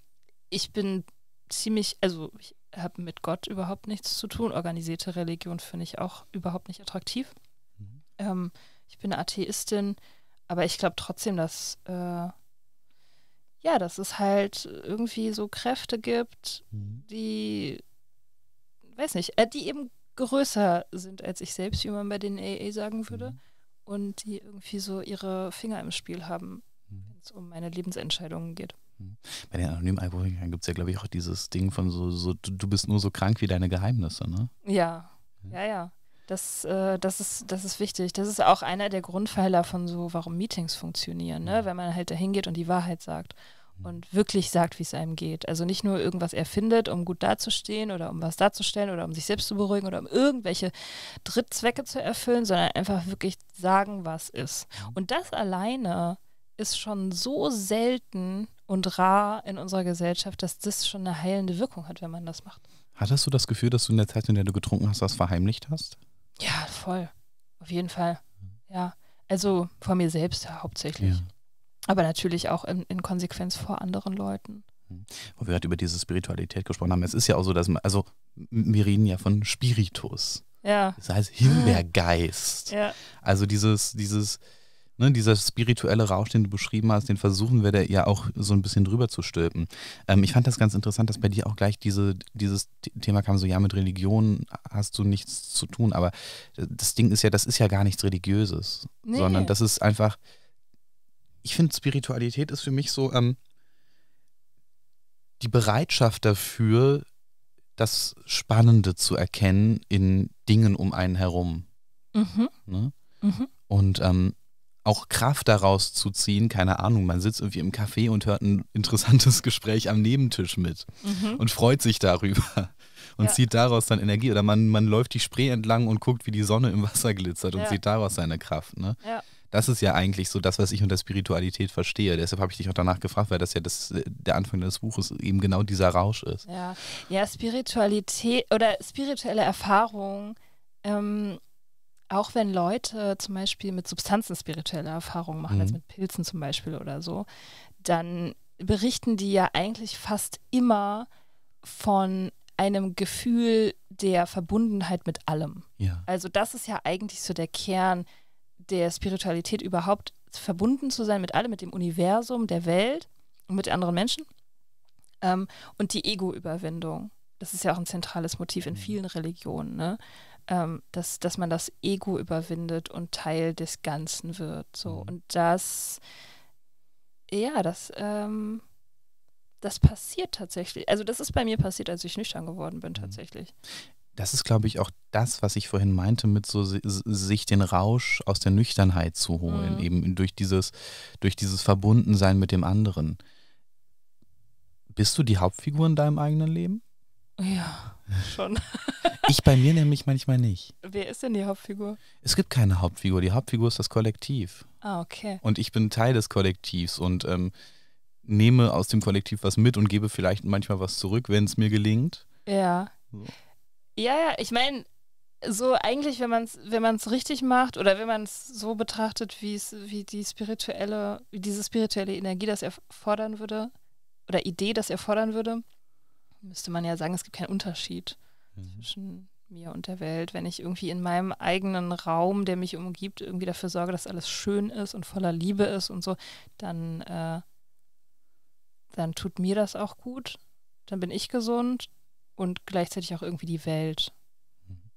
[SPEAKER 1] ich bin ziemlich, also ich habe mit Gott überhaupt nichts zu tun. Organisierte Religion finde ich auch überhaupt nicht attraktiv. Mhm. Ähm, ich bin eine Atheistin, aber ich glaube trotzdem, dass äh, ja, dass es halt irgendwie so Kräfte gibt, mhm. die, weiß nicht, äh, die eben größer sind als ich selbst, wie man bei den AA sagen würde, mhm. und die irgendwie so ihre Finger im Spiel haben, mhm. wenn es um meine Lebensentscheidungen geht. Mhm.
[SPEAKER 2] Bei den anonymen Alkoholikern gibt es ja, glaube ich, auch dieses Ding von so, so, du bist nur so krank wie deine Geheimnisse, ne?
[SPEAKER 1] Ja, ja, ja. Das, äh, das, ist, das ist wichtig. Das ist auch einer der Grundpfeiler von so, warum Meetings funktionieren, ne? Mhm. wenn man halt da hingeht und die Wahrheit sagt. Mhm. und wirklich sagt, wie es einem geht. Also nicht nur irgendwas erfindet, um gut dazustehen oder um was darzustellen oder um sich selbst zu beruhigen oder um irgendwelche Drittzwecke zu erfüllen, sondern einfach wirklich sagen, was ist. Mhm. Und das alleine ist schon so selten und rar in unserer Gesellschaft, dass das schon eine heilende Wirkung hat, wenn man das macht.
[SPEAKER 2] Hattest du das Gefühl, dass du in der Zeit, in der du getrunken hast, was verheimlicht hast?
[SPEAKER 1] Ja, voll. Auf jeden Fall. Mhm. Ja. Also vor mir selbst hauptsächlich. Ja aber natürlich auch in, in Konsequenz vor anderen Leuten. Hm.
[SPEAKER 2] Wo wir gerade über diese Spiritualität gesprochen haben, es ist ja auch so, dass man, also wir reden ja von Spiritus. Ja. Das heißt Himbeergeist. Ja. Also dieses, dieses, ne, dieser spirituelle Rausch, den du beschrieben hast, den versuchen wir da ja auch so ein bisschen drüber zu stülpen. Ähm, ich fand das ganz interessant, dass bei dir auch gleich diese, dieses Thema kam, so ja, mit Religion hast du nichts zu tun, aber äh, das Ding ist ja, das ist ja gar nichts Religiöses, nee. sondern das ist einfach, ich finde, Spiritualität ist für mich so ähm, die Bereitschaft dafür, das Spannende zu erkennen in Dingen um einen herum. Mhm. Ne? Mhm. Und ähm, auch Kraft daraus zu ziehen, keine Ahnung, man sitzt irgendwie im Café und hört ein interessantes Gespräch am Nebentisch mit mhm. und freut sich darüber und ja. zieht daraus dann Energie. Oder man, man läuft die Spree entlang und guckt, wie die Sonne im Wasser glitzert und ja. zieht daraus seine Kraft. Ne? Ja. Das ist ja eigentlich so das, was ich unter Spiritualität verstehe. Deshalb habe ich dich auch danach gefragt, weil das ja das, äh, der Anfang des Buches eben genau dieser Rausch ist.
[SPEAKER 1] Ja, ja Spiritualität oder spirituelle Erfahrung, ähm, auch wenn Leute zum Beispiel mit Substanzen spirituelle Erfahrungen machen, also mhm. also mit Pilzen zum Beispiel oder so, dann berichten die ja eigentlich fast immer von einem Gefühl der Verbundenheit mit allem. Ja. Also das ist ja eigentlich so der Kern der Spiritualität überhaupt verbunden zu sein mit allem, mit dem Universum, der Welt und mit anderen Menschen. Ähm, und die Ego-Überwindung. Das ist ja auch ein zentrales Motiv in mhm. vielen Religionen, ne? ähm, dass, dass man das Ego überwindet und Teil des Ganzen wird. So. Mhm. Und das, ja, das, ähm, das passiert tatsächlich. Also das ist bei mir passiert, als ich nüchtern geworden bin mhm. tatsächlich.
[SPEAKER 2] Das ist, glaube ich, auch das, was ich vorhin meinte, mit so sich den Rausch aus der Nüchternheit zu holen, mhm. eben durch dieses, durch dieses Verbundensein mit dem anderen. Bist du die Hauptfigur in deinem eigenen Leben?
[SPEAKER 1] Ja, schon.
[SPEAKER 2] ich bei mir nämlich manchmal nicht.
[SPEAKER 1] Wer ist denn die Hauptfigur?
[SPEAKER 2] Es gibt keine Hauptfigur. Die Hauptfigur ist das Kollektiv. Ah, okay. Und ich bin Teil des Kollektivs und ähm, nehme aus dem Kollektiv was mit und gebe vielleicht manchmal was zurück, wenn es mir gelingt. Ja. So.
[SPEAKER 1] Ja, ja, ich meine, so eigentlich, wenn man es wenn man's richtig macht oder wenn man es so betrachtet, wie es, wie die spirituelle, wie diese spirituelle Energie das erfordern würde, oder Idee das erfordern würde, müsste man ja sagen, es gibt keinen Unterschied mhm. zwischen mir und der Welt, wenn ich irgendwie in meinem eigenen Raum, der mich umgibt, irgendwie dafür sorge, dass alles schön ist und voller Liebe ist und so, dann, äh, dann tut mir das auch gut, dann bin ich gesund, und gleichzeitig auch irgendwie die Welt. Mhm.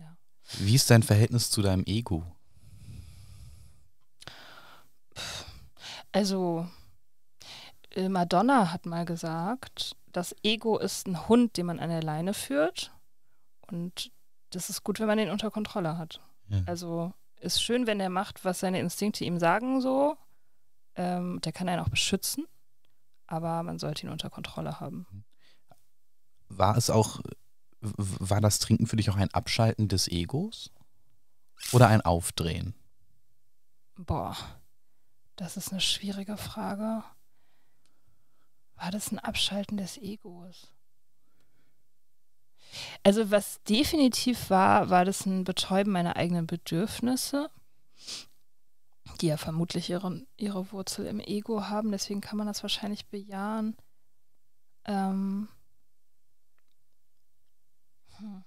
[SPEAKER 2] Ja. Wie ist dein Verhältnis zu deinem Ego?
[SPEAKER 1] Also, äh, Madonna hat mal gesagt, das Ego ist ein Hund, den man an der Leine führt. Und das ist gut, wenn man den unter Kontrolle hat. Ja. Also ist schön, wenn der macht, was seine Instinkte ihm sagen, so. Ähm, der kann einen auch beschützen, aber man sollte ihn unter Kontrolle haben. Mhm
[SPEAKER 2] war es auch, war das Trinken für dich auch ein Abschalten des Egos? Oder ein Aufdrehen?
[SPEAKER 1] Boah, das ist eine schwierige Frage. War das ein Abschalten des Egos? Also was definitiv war, war das ein Betäuben meiner eigenen Bedürfnisse, die ja vermutlich ihre, ihre Wurzel im Ego haben. Deswegen kann man das wahrscheinlich bejahen. Ähm, hm.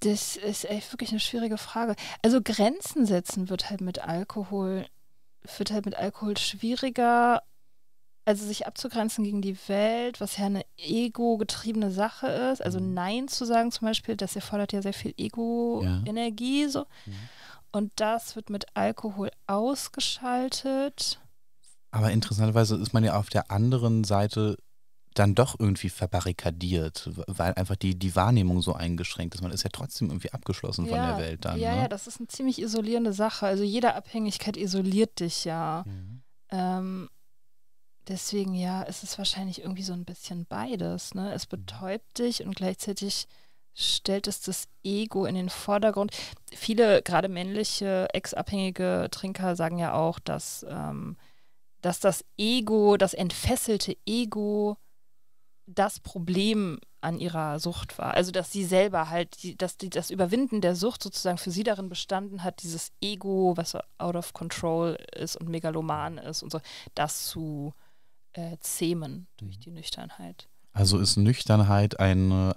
[SPEAKER 1] Das ist echt wirklich eine schwierige Frage. Also Grenzen setzen wird halt mit Alkohol, wird halt mit Alkohol schwieriger. Also sich abzugrenzen gegen die Welt, was ja eine ego-getriebene Sache ist. Also mhm. Nein zu sagen zum Beispiel, das erfordert ja sehr viel Ego-Energie. So. Ja. Mhm. Und das wird mit Alkohol ausgeschaltet.
[SPEAKER 2] Aber interessanterweise ist man ja auf der anderen Seite dann doch irgendwie verbarrikadiert, weil einfach die, die Wahrnehmung so eingeschränkt ist. Man ist ja trotzdem irgendwie abgeschlossen ja, von der Welt dann. Ja, ne? ja,
[SPEAKER 1] das ist eine ziemlich isolierende Sache. Also jede Abhängigkeit isoliert dich ja. Mhm. Ähm, deswegen ja, ist es wahrscheinlich irgendwie so ein bisschen beides. Ne? Es mhm. betäubt mhm. dich und gleichzeitig stellt es das Ego in den Vordergrund. Viele, gerade männliche, ex-abhängige Trinker sagen ja auch, dass, ähm, dass das Ego, das entfesselte Ego, das Problem an ihrer Sucht war. Also dass sie selber halt, die, dass die, das Überwinden der Sucht sozusagen für sie darin bestanden hat, dieses Ego, was so out of control ist und megaloman ist und so, das zu äh, zähmen durch mhm. die Nüchternheit.
[SPEAKER 2] Also ist Nüchternheit eine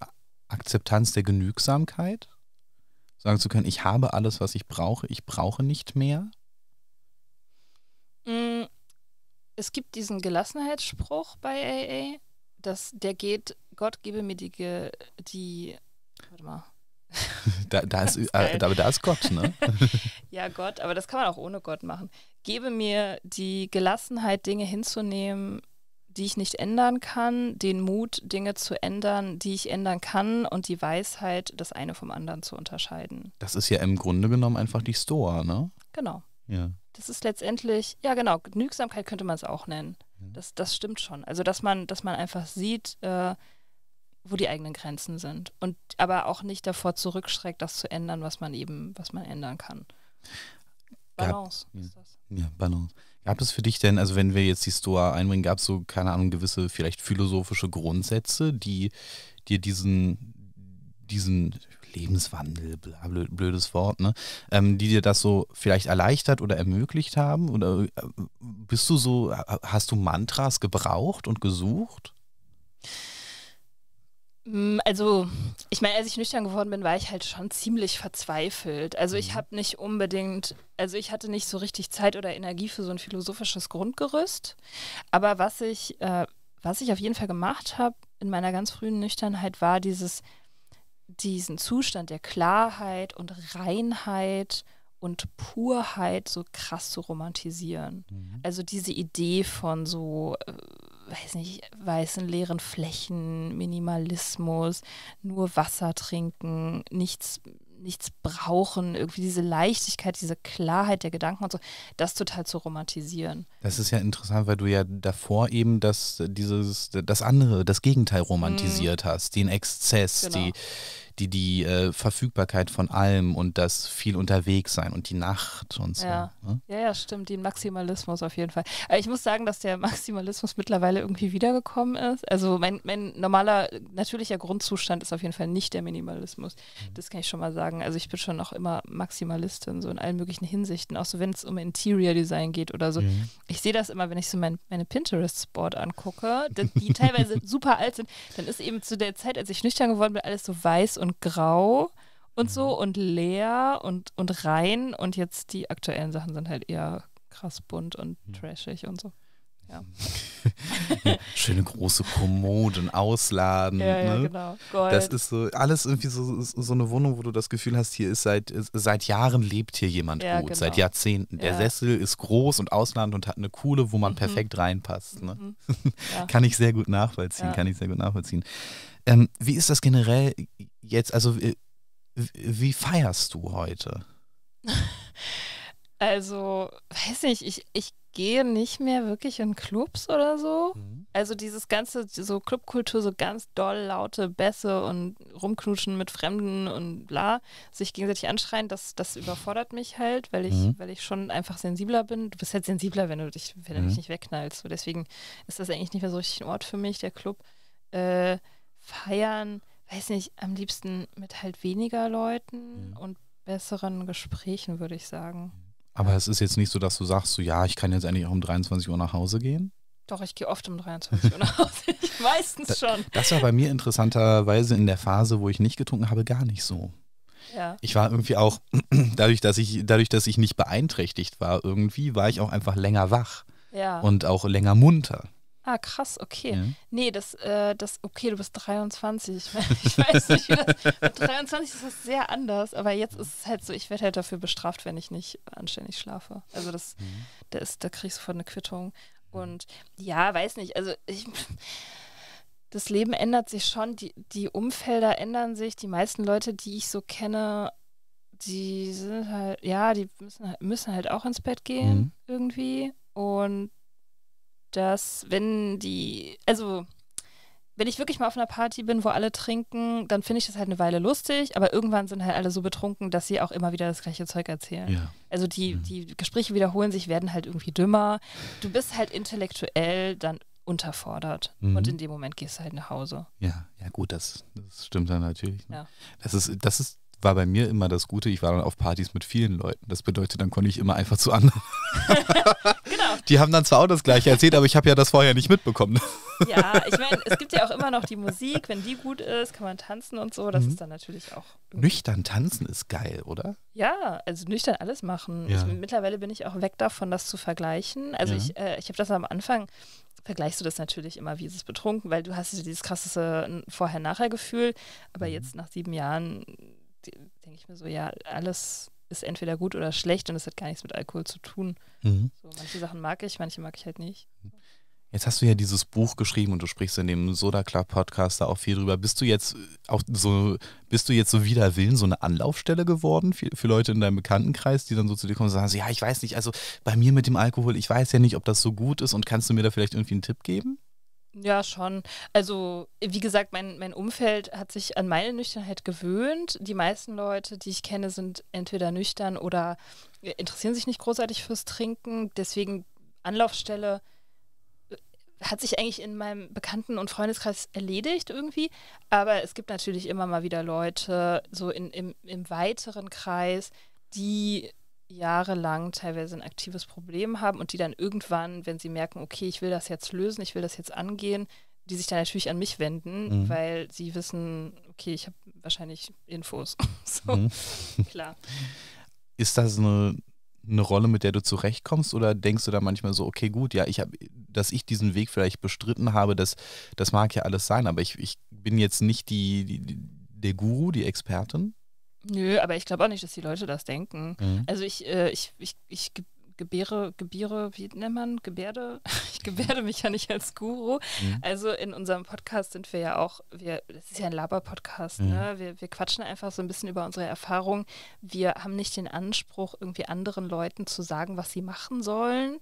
[SPEAKER 2] Akzeptanz der Genügsamkeit? Sagen zu können, ich habe alles, was ich brauche, ich brauche nicht mehr?
[SPEAKER 1] Mm, es gibt diesen Gelassenheitsspruch bei AA, das, der geht, Gott gebe mir die, die warte mal.
[SPEAKER 2] da, da, ist, da, äh, da ist Gott, ne?
[SPEAKER 1] ja, Gott, aber das kann man auch ohne Gott machen. Gebe mir die Gelassenheit, Dinge hinzunehmen, die ich nicht ändern kann, den Mut, Dinge zu ändern, die ich ändern kann und die Weisheit, das eine vom anderen zu unterscheiden.
[SPEAKER 2] Das ist ja im Grunde genommen einfach die Stoa, ne? Genau.
[SPEAKER 1] Ja. Das ist letztendlich, ja genau, Genügsamkeit könnte man es auch nennen. Das, das stimmt schon. Also dass man, dass man einfach sieht, äh, wo die eigenen Grenzen sind und aber auch nicht davor zurückschreckt, das zu ändern, was man eben, was man ändern kann. Balance gab,
[SPEAKER 2] ist das. Ja, Balance. Gab es für dich denn, also wenn wir jetzt die Stoa einbringen, gab es so, keine Ahnung, gewisse vielleicht philosophische Grundsätze, die dir diesen, diesen Lebenswandel, blödes Wort, ne? Ähm, die dir das so vielleicht erleichtert oder ermöglicht haben? Oder äh, bist du so, hast du Mantras gebraucht und gesucht?
[SPEAKER 1] Mm, also, ich meine, als ich nüchtern geworden bin, war ich halt schon ziemlich verzweifelt. Also, ich mhm. habe nicht unbedingt, also ich hatte nicht so richtig Zeit oder Energie für so ein philosophisches Grundgerüst. Aber was ich, äh, was ich auf jeden Fall gemacht habe in meiner ganz frühen Nüchternheit, war dieses diesen Zustand der Klarheit und Reinheit und Purheit so krass zu romantisieren. Mhm. Also diese Idee von so, äh, weiß nicht, weißen leeren Flächen, Minimalismus, nur Wasser trinken, nichts nichts brauchen, irgendwie diese Leichtigkeit, diese Klarheit der Gedanken und so, das total zu romantisieren.
[SPEAKER 2] Das ist ja interessant, weil du ja davor eben das, dieses, das andere, das Gegenteil romantisiert mhm. hast, den Exzess, genau. die die, die äh, Verfügbarkeit von allem und das viel unterwegs sein und die Nacht und so. Ja, ne?
[SPEAKER 1] ja, ja, stimmt, den Maximalismus auf jeden Fall. Aber äh, ich muss sagen, dass der Maximalismus mittlerweile irgendwie wiedergekommen ist. Also mein, mein normaler, natürlicher Grundzustand ist auf jeden Fall nicht der Minimalismus. Mhm. Das kann ich schon mal sagen. Also ich bin schon auch immer Maximalistin, so in allen möglichen Hinsichten, auch so wenn es um Interior Design geht oder so. Mhm. Ich sehe das immer, wenn ich so mein, meine pinterest sport angucke, die, die teilweise super alt sind, dann ist eben zu der Zeit, als ich nüchtern geworden bin, alles so weiß und und grau und so mhm. und leer und, und rein. Und jetzt die aktuellen Sachen sind halt eher krass bunt und mhm. trashig und so. Ja.
[SPEAKER 2] Schöne große Kommoden, Ausladen. Ja, ja ne? genau. Gold. Das ist so alles irgendwie so, so eine Wohnung, wo du das Gefühl hast, hier ist seit, seit Jahren lebt hier jemand ja, gut, genau. seit Jahrzehnten. Der Sessel ist groß und ausladend und hat eine coole, wo man mhm. perfekt reinpasst. Ne? Mhm. kann ich sehr gut nachvollziehen, kann ich sehr gut nachvollziehen. Ähm, wie ist das generell jetzt, also äh, wie feierst du heute?
[SPEAKER 1] Also, weiß nicht, ich, ich gehe nicht mehr wirklich in Clubs oder so. Mhm. Also dieses ganze, so Clubkultur, so ganz doll laute Bässe und rumknutschen mit Fremden und bla, sich gegenseitig anschreien, das, das überfordert mich halt, weil ich, mhm. weil ich schon einfach sensibler bin. Du bist halt sensibler, wenn du dich, wenn mhm. du dich mhm. nicht wegknallst. So, deswegen ist das eigentlich nicht mehr so richtig ein Ort für mich, der Club. Äh, feiern weiß nicht, am liebsten mit halt weniger Leuten ja. und besseren Gesprächen, würde ich sagen.
[SPEAKER 2] Aber es ist jetzt nicht so, dass du sagst, so ja, ich kann jetzt eigentlich auch um 23 Uhr nach Hause gehen.
[SPEAKER 1] Doch, ich gehe oft um 23 Uhr nach Hause. meistens das, schon. Das
[SPEAKER 2] war bei mir interessanterweise in der Phase, wo ich nicht getrunken habe, gar nicht so. Ja. Ich war irgendwie auch, dadurch dass, ich, dadurch, dass ich nicht beeinträchtigt war, irgendwie war ich auch einfach länger wach ja. und auch länger munter.
[SPEAKER 1] Ah, krass, okay. Ja. Nee, das, äh, das, okay, du bist 23. Ich weiß nicht, wie das, mit 23 ist das sehr anders, aber jetzt ist es halt so, ich werde halt dafür bestraft, wenn ich nicht anständig schlafe. Also das, mhm. da ist, da kriegst du von eine Quittung. Mhm. Und ja, weiß nicht, also ich, das Leben ändert sich schon, die, die Umfelder ändern sich, die meisten Leute, die ich so kenne, die sind halt, ja, die müssen halt, müssen halt auch ins Bett gehen mhm. irgendwie und dass wenn die, also wenn ich wirklich mal auf einer Party bin, wo alle trinken, dann finde ich das halt eine Weile lustig, aber irgendwann sind halt alle so betrunken, dass sie auch immer wieder das gleiche Zeug erzählen. Ja. Also die, mhm. die Gespräche wiederholen sich, werden halt irgendwie dümmer. Du bist halt intellektuell dann unterfordert mhm. und in dem Moment gehst du halt nach Hause.
[SPEAKER 2] Ja, ja gut, das, das stimmt dann natürlich. Ne? Ja. Das ist, das ist war bei mir immer das Gute, ich war dann auf Partys mit vielen Leuten. Das bedeutet, dann konnte ich immer einfach zu anderen. genau. Die haben dann zwar auch das Gleiche erzählt, aber ich habe ja das vorher nicht mitbekommen. ja, ich meine, es gibt ja auch
[SPEAKER 1] immer noch die Musik. Wenn die gut ist, kann man tanzen und so. Das mhm. ist dann natürlich auch.
[SPEAKER 2] Nüchtern tanzen ist geil, oder?
[SPEAKER 1] Ja, also nüchtern alles machen. Ja. Ich, mittlerweile bin ich auch weg davon, das zu vergleichen. Also ja. ich, äh, ich habe das am Anfang vergleichst du das natürlich immer, wie ist es betrunken, weil du hast dieses krasseste Vorher-Nachher-Gefühl, aber mhm. jetzt nach sieben Jahren denke ich mir so, ja, alles ist entweder gut oder schlecht und es hat gar nichts mit Alkohol zu tun. Mhm. So, manche Sachen mag ich, manche mag ich halt nicht.
[SPEAKER 2] Jetzt hast du ja dieses Buch geschrieben und du sprichst in dem Soda Club Podcast da auch viel drüber. Bist du jetzt äh, auch so, bist du jetzt so wider Willen so eine Anlaufstelle geworden für, für Leute in deinem Bekanntenkreis, die dann so zu dir kommen und sagen, so, ja, ich weiß nicht, also bei mir mit dem Alkohol, ich weiß ja nicht, ob das so gut ist und kannst du mir da vielleicht irgendwie einen Tipp geben?
[SPEAKER 1] Ja, schon. Also, wie gesagt, mein, mein Umfeld hat sich an meine Nüchternheit gewöhnt. Die meisten Leute, die ich kenne, sind entweder nüchtern oder äh, interessieren sich nicht großartig fürs Trinken. Deswegen Anlaufstelle äh, hat sich eigentlich in meinem Bekannten- und Freundeskreis erledigt irgendwie. Aber es gibt natürlich immer mal wieder Leute, so in, im, im weiteren Kreis, die jahrelang teilweise ein aktives Problem haben und die dann irgendwann, wenn sie merken, okay, ich will das jetzt lösen, ich will das jetzt angehen, die sich dann natürlich an mich wenden, mhm. weil sie wissen, okay, ich habe wahrscheinlich Infos. so, mhm. klar.
[SPEAKER 2] Ist das eine, eine Rolle, mit der du zurechtkommst oder denkst du da manchmal so, okay, gut, ja, ich habe, dass ich diesen Weg vielleicht bestritten habe, das, das mag ja alles sein, aber ich, ich bin jetzt nicht die, die, die der Guru, die Expertin?
[SPEAKER 1] Nö, aber ich glaube auch nicht, dass die Leute das denken. Mhm. Also ich, äh, ich, ich, ich gebäre, gebäre, wie nennt man, gebärde? Ich gebärde mich ja nicht als Guru. Mhm. Also in unserem Podcast sind wir ja auch, wir, das ist ja ein Laber-Podcast, ne? mhm. ne? Wir, wir quatschen einfach so ein bisschen über unsere Erfahrung. Wir haben nicht den Anspruch, irgendwie anderen Leuten zu sagen, was sie machen sollen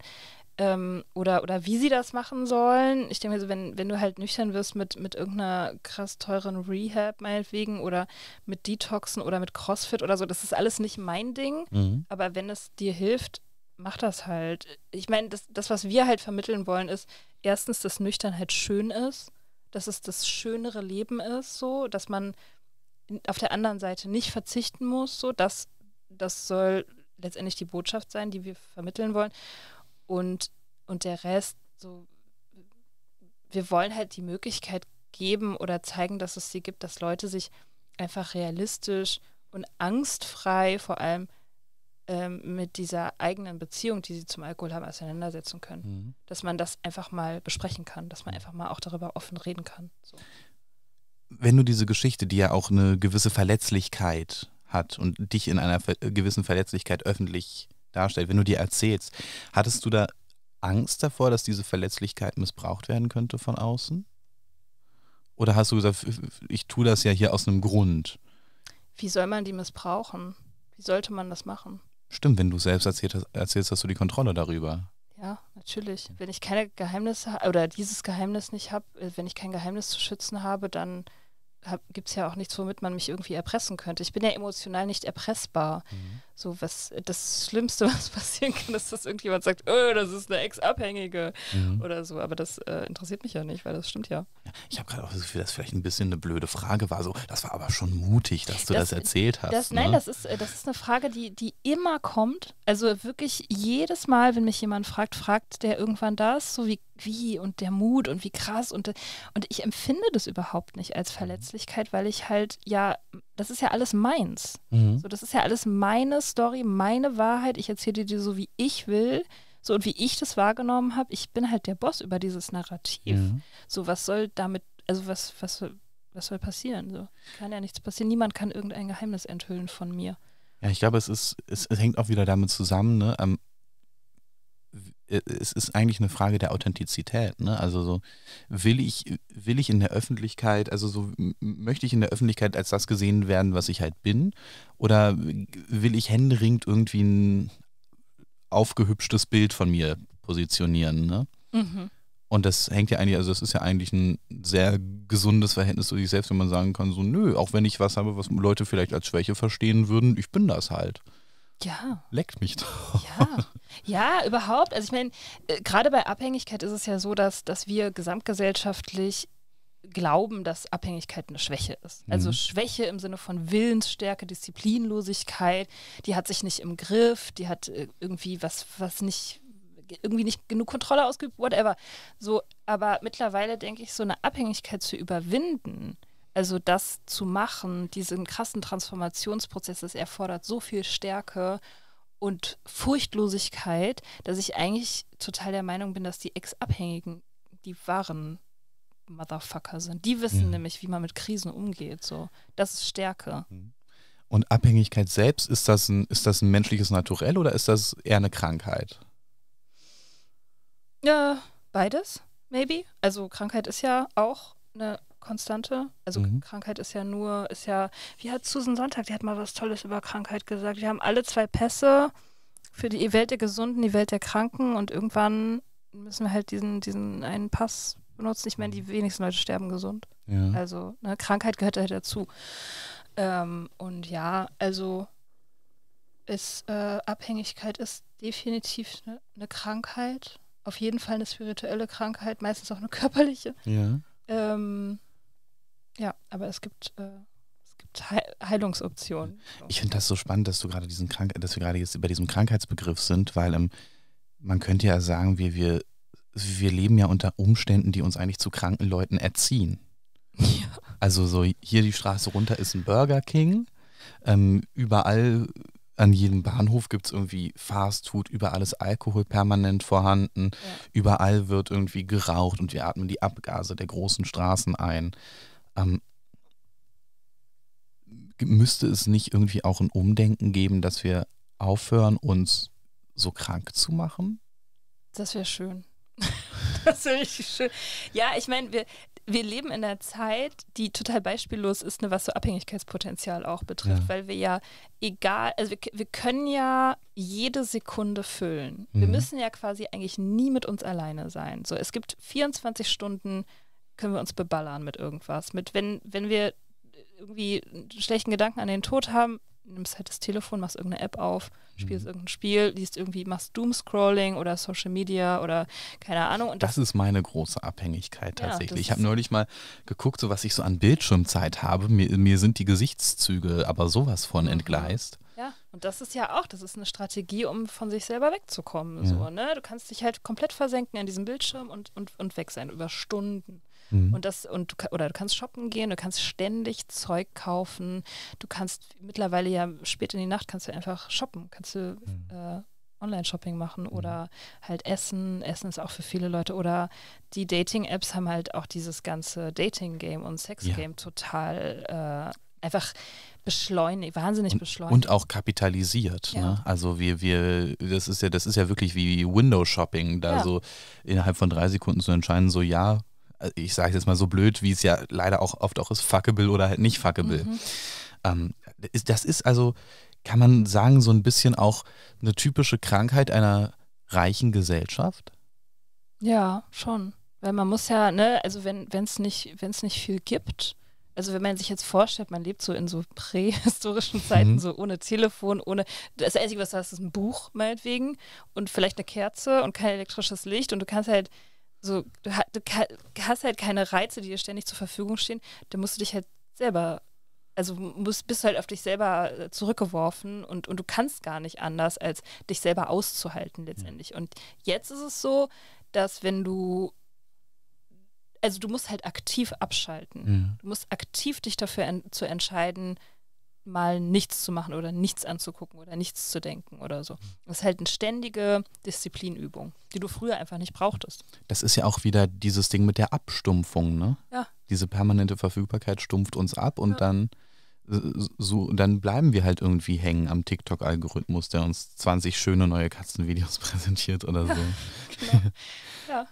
[SPEAKER 1] ähm, oder, oder wie sie das machen sollen. Ich denke mir wenn, wenn du halt nüchtern wirst mit, mit irgendeiner krass teuren Rehab meinetwegen oder mit Detoxen oder mit Crossfit oder so, das ist alles nicht mein Ding. Mhm. Aber wenn es dir hilft, mach das halt. Ich meine, das, das, was wir halt vermitteln wollen, ist erstens, dass Nüchternheit schön ist, dass es das schönere Leben ist, so, dass man auf der anderen Seite nicht verzichten muss, so, das, das soll letztendlich die Botschaft sein, die wir vermitteln wollen und, und der Rest, so, wir wollen halt die Möglichkeit geben oder zeigen, dass es sie gibt, dass Leute sich einfach realistisch und angstfrei vor allem ähm, mit dieser eigenen Beziehung, die sie zum Alkohol haben, auseinandersetzen können. Mhm. Dass man das einfach mal besprechen kann, dass man mhm. einfach mal auch darüber offen reden kann. So.
[SPEAKER 2] Wenn du diese Geschichte, die ja auch eine gewisse Verletzlichkeit hat und dich in einer äh, gewissen Verletzlichkeit öffentlich darstellt, wenn du dir erzählst. Hattest du da Angst davor, dass diese Verletzlichkeit missbraucht werden könnte von außen? Oder hast du gesagt, ich tue das ja hier aus einem Grund?
[SPEAKER 1] Wie soll man die missbrauchen? Wie sollte man das machen?
[SPEAKER 2] Stimmt, wenn du selbst erzählt hast, erzählst, hast du die Kontrolle darüber.
[SPEAKER 1] Ja, natürlich. Wenn ich keine Geheimnisse oder dieses Geheimnis nicht habe, äh, wenn ich kein Geheimnis zu schützen habe, dann hab, gibt es ja auch nichts, womit man mich irgendwie erpressen könnte. Ich bin ja emotional nicht erpressbar. Mhm so was das Schlimmste, was passieren kann, ist, dass irgendjemand sagt, öh, das ist eine Ex-Abhängige mhm. oder so. Aber das äh, interessiert mich ja nicht, weil das stimmt ja. ja
[SPEAKER 2] ich habe gerade auch das Gefühl, dass vielleicht ein bisschen eine blöde Frage war. So, das war aber schon mutig, dass du das, das erzählt hast. Das, ne? Nein, das
[SPEAKER 1] ist, äh, das ist eine Frage, die, die immer kommt. Also wirklich jedes Mal, wenn mich jemand fragt, fragt der irgendwann das, so wie wie und der Mut und wie krass und äh, und ich empfinde das überhaupt nicht als mhm. Verletzlichkeit, weil ich halt ja das ist ja alles meins. Mhm. So, das ist ja alles meine Story, meine Wahrheit. Ich erzähle dir so, wie ich will. So, und wie ich das wahrgenommen habe, ich bin halt der Boss über dieses Narrativ. Mhm. So, was soll damit, also was, was, was soll passieren? So, kann ja nichts passieren. Niemand kann irgendein Geheimnis enthüllen von mir.
[SPEAKER 2] Ja, ich glaube, es ist, es, es hängt auch wieder damit zusammen, ne? Am, ähm, äh, es ist eigentlich eine Frage der Authentizität. Ne? Also so, will ich, will ich in der Öffentlichkeit, also so möchte ich in der Öffentlichkeit als das gesehen werden, was ich halt bin? Oder will ich händeringend irgendwie ein aufgehübschtes Bild von mir positionieren? Ne? Mhm. Und das hängt ja eigentlich, also das ist ja eigentlich ein sehr gesundes Verhältnis zu sich selbst, wenn man sagen kann, so nö, auch wenn ich was habe, was Leute vielleicht als Schwäche verstehen würden, ich bin das halt. Ja. Leckt mich doch. Ja.
[SPEAKER 1] Ja, überhaupt. Also ich meine, äh, gerade bei Abhängigkeit ist es ja so, dass, dass wir gesamtgesellschaftlich glauben, dass Abhängigkeit eine Schwäche ist. Also mhm. Schwäche im Sinne von Willensstärke, Disziplinlosigkeit, die hat sich nicht im Griff, die hat äh, irgendwie was, was nicht, irgendwie nicht genug Kontrolle ausgeübt, whatever. So, aber mittlerweile denke ich, so eine Abhängigkeit zu überwinden, also das zu machen, diesen krassen Transformationsprozess, das erfordert so viel Stärke und Furchtlosigkeit, dass ich eigentlich total der Meinung bin, dass die Ex-Abhängigen die wahren Motherfucker sind. Die wissen mhm. nämlich, wie man mit Krisen umgeht. So. Das ist Stärke. Mhm.
[SPEAKER 2] Und Abhängigkeit selbst, ist das ein, ist das ein menschliches Naturell oder ist das eher eine Krankheit?
[SPEAKER 1] Ja, beides, maybe. Also Krankheit ist ja auch eine Konstante. Also mhm. Krankheit ist ja nur, ist ja, wie hat Susan Sonntag, die hat mal was Tolles über Krankheit gesagt. Wir haben alle zwei Pässe für die Welt der Gesunden, die Welt der Kranken und irgendwann müssen wir halt diesen, diesen einen Pass benutzen. Ich meine, die wenigsten Leute sterben gesund. Ja. Also ne, Krankheit gehört halt dazu. Ähm, und ja, also ist, äh, Abhängigkeit ist definitiv ne, eine ne Krankheit. Auf jeden Fall eine spirituelle Krankheit, meistens auch eine körperliche. Ja. Ähm, ja, aber es gibt, äh, es gibt Heilungsoptionen.
[SPEAKER 2] Ich finde das so spannend, dass du gerade diesen Krank dass wir gerade jetzt über diesem Krankheitsbegriff sind, weil ähm, man könnte ja sagen, wir, wir, wir leben ja unter Umständen, die uns eigentlich zu kranken Leuten erziehen. Ja. Also so hier die Straße runter ist ein Burger King. Ähm, überall an jedem Bahnhof gibt es irgendwie Fast Food, überall ist Alkohol permanent vorhanden, ja. überall wird irgendwie geraucht und wir atmen die Abgase der großen Straßen ein. Ähm, müsste es nicht irgendwie auch ein Umdenken geben, dass wir aufhören, uns so krank zu machen?
[SPEAKER 1] Das wäre schön. das wäre richtig schön. Ja, ich meine, wir, wir leben in einer Zeit, die total beispiellos ist, ne, was so Abhängigkeitspotenzial auch betrifft, ja. weil wir ja egal, also wir, wir können ja jede Sekunde füllen. Mhm. Wir müssen ja quasi eigentlich nie mit uns alleine sein. So, es gibt 24 Stunden können wir uns beballern mit irgendwas. Mit wenn, wenn wir irgendwie einen schlechten Gedanken an den Tod haben, nimmst halt das Telefon, machst irgendeine App auf, spielst mhm. irgendein Spiel, liest irgendwie, machst Doomscrolling oder Social Media oder keine Ahnung. Und das,
[SPEAKER 2] das ist meine große Abhängigkeit tatsächlich. Ja, ich habe neulich mal geguckt, so was ich so an Bildschirmzeit habe. Mir, mir sind die Gesichtszüge aber sowas von mhm. entgleist.
[SPEAKER 1] Ja, und das ist ja auch, das ist eine Strategie, um von sich selber wegzukommen. Ja. So, ne? Du kannst dich halt komplett versenken in diesem Bildschirm und, und, und weg sein über Stunden. Mhm. Und das, und du, oder du kannst shoppen gehen, du kannst ständig Zeug kaufen, du kannst mittlerweile ja spät in die Nacht kannst du einfach shoppen, kannst du mhm. äh, Online-Shopping machen mhm. oder halt Essen. Essen ist auch für viele Leute. Oder die Dating-Apps haben halt auch dieses ganze Dating-Game und Sex-Game ja. total äh, einfach beschleunigt, wahnsinnig beschleunigt. Und
[SPEAKER 2] auch kapitalisiert. Ne? Ja. Ne? Also wir, wir, das ist ja, das ist ja wirklich wie Window-Shopping, da ja. so innerhalb von drei Sekunden zu entscheiden, so ja, äh, ich sage es jetzt mal so blöd, wie es ja leider auch oft auch ist, fuckable oder halt nicht fuckable. Mhm. Ähm, das ist also, kann man sagen, so ein bisschen auch eine typische Krankheit einer reichen Gesellschaft?
[SPEAKER 1] Ja, schon. Weil man muss ja, ne, also wenn es nicht, nicht viel gibt, also wenn man sich jetzt vorstellt, man lebt so in so prähistorischen mhm. Zeiten, mhm. so ohne Telefon, ohne, das Einzige, was du hast, ist ein Buch meinetwegen und vielleicht eine Kerze und kein elektrisches Licht und du kannst halt so, du, du, hast halt keine Reize, die dir ständig zur Verfügung stehen, dann musst du dich halt selber, also musst, bist du halt auf dich selber äh, zurückgeworfen und, und du kannst gar nicht anders, als dich selber auszuhalten letztendlich. Mhm. Und jetzt ist es so, dass wenn du also du musst halt aktiv abschalten. Ja. Du musst aktiv dich dafür en zu entscheiden, mal nichts zu machen oder nichts anzugucken oder nichts zu denken oder so. Das mhm. ist halt eine ständige Disziplinübung, die du früher einfach nicht brauchtest.
[SPEAKER 2] Das ist ja auch wieder dieses Ding mit der Abstumpfung, ne? Ja. Diese permanente Verfügbarkeit stumpft uns ab und ja. dann äh, so, dann bleiben wir halt irgendwie hängen am TikTok-Algorithmus, der uns 20 schöne neue Katzenvideos präsentiert oder so. Ja, genau. ja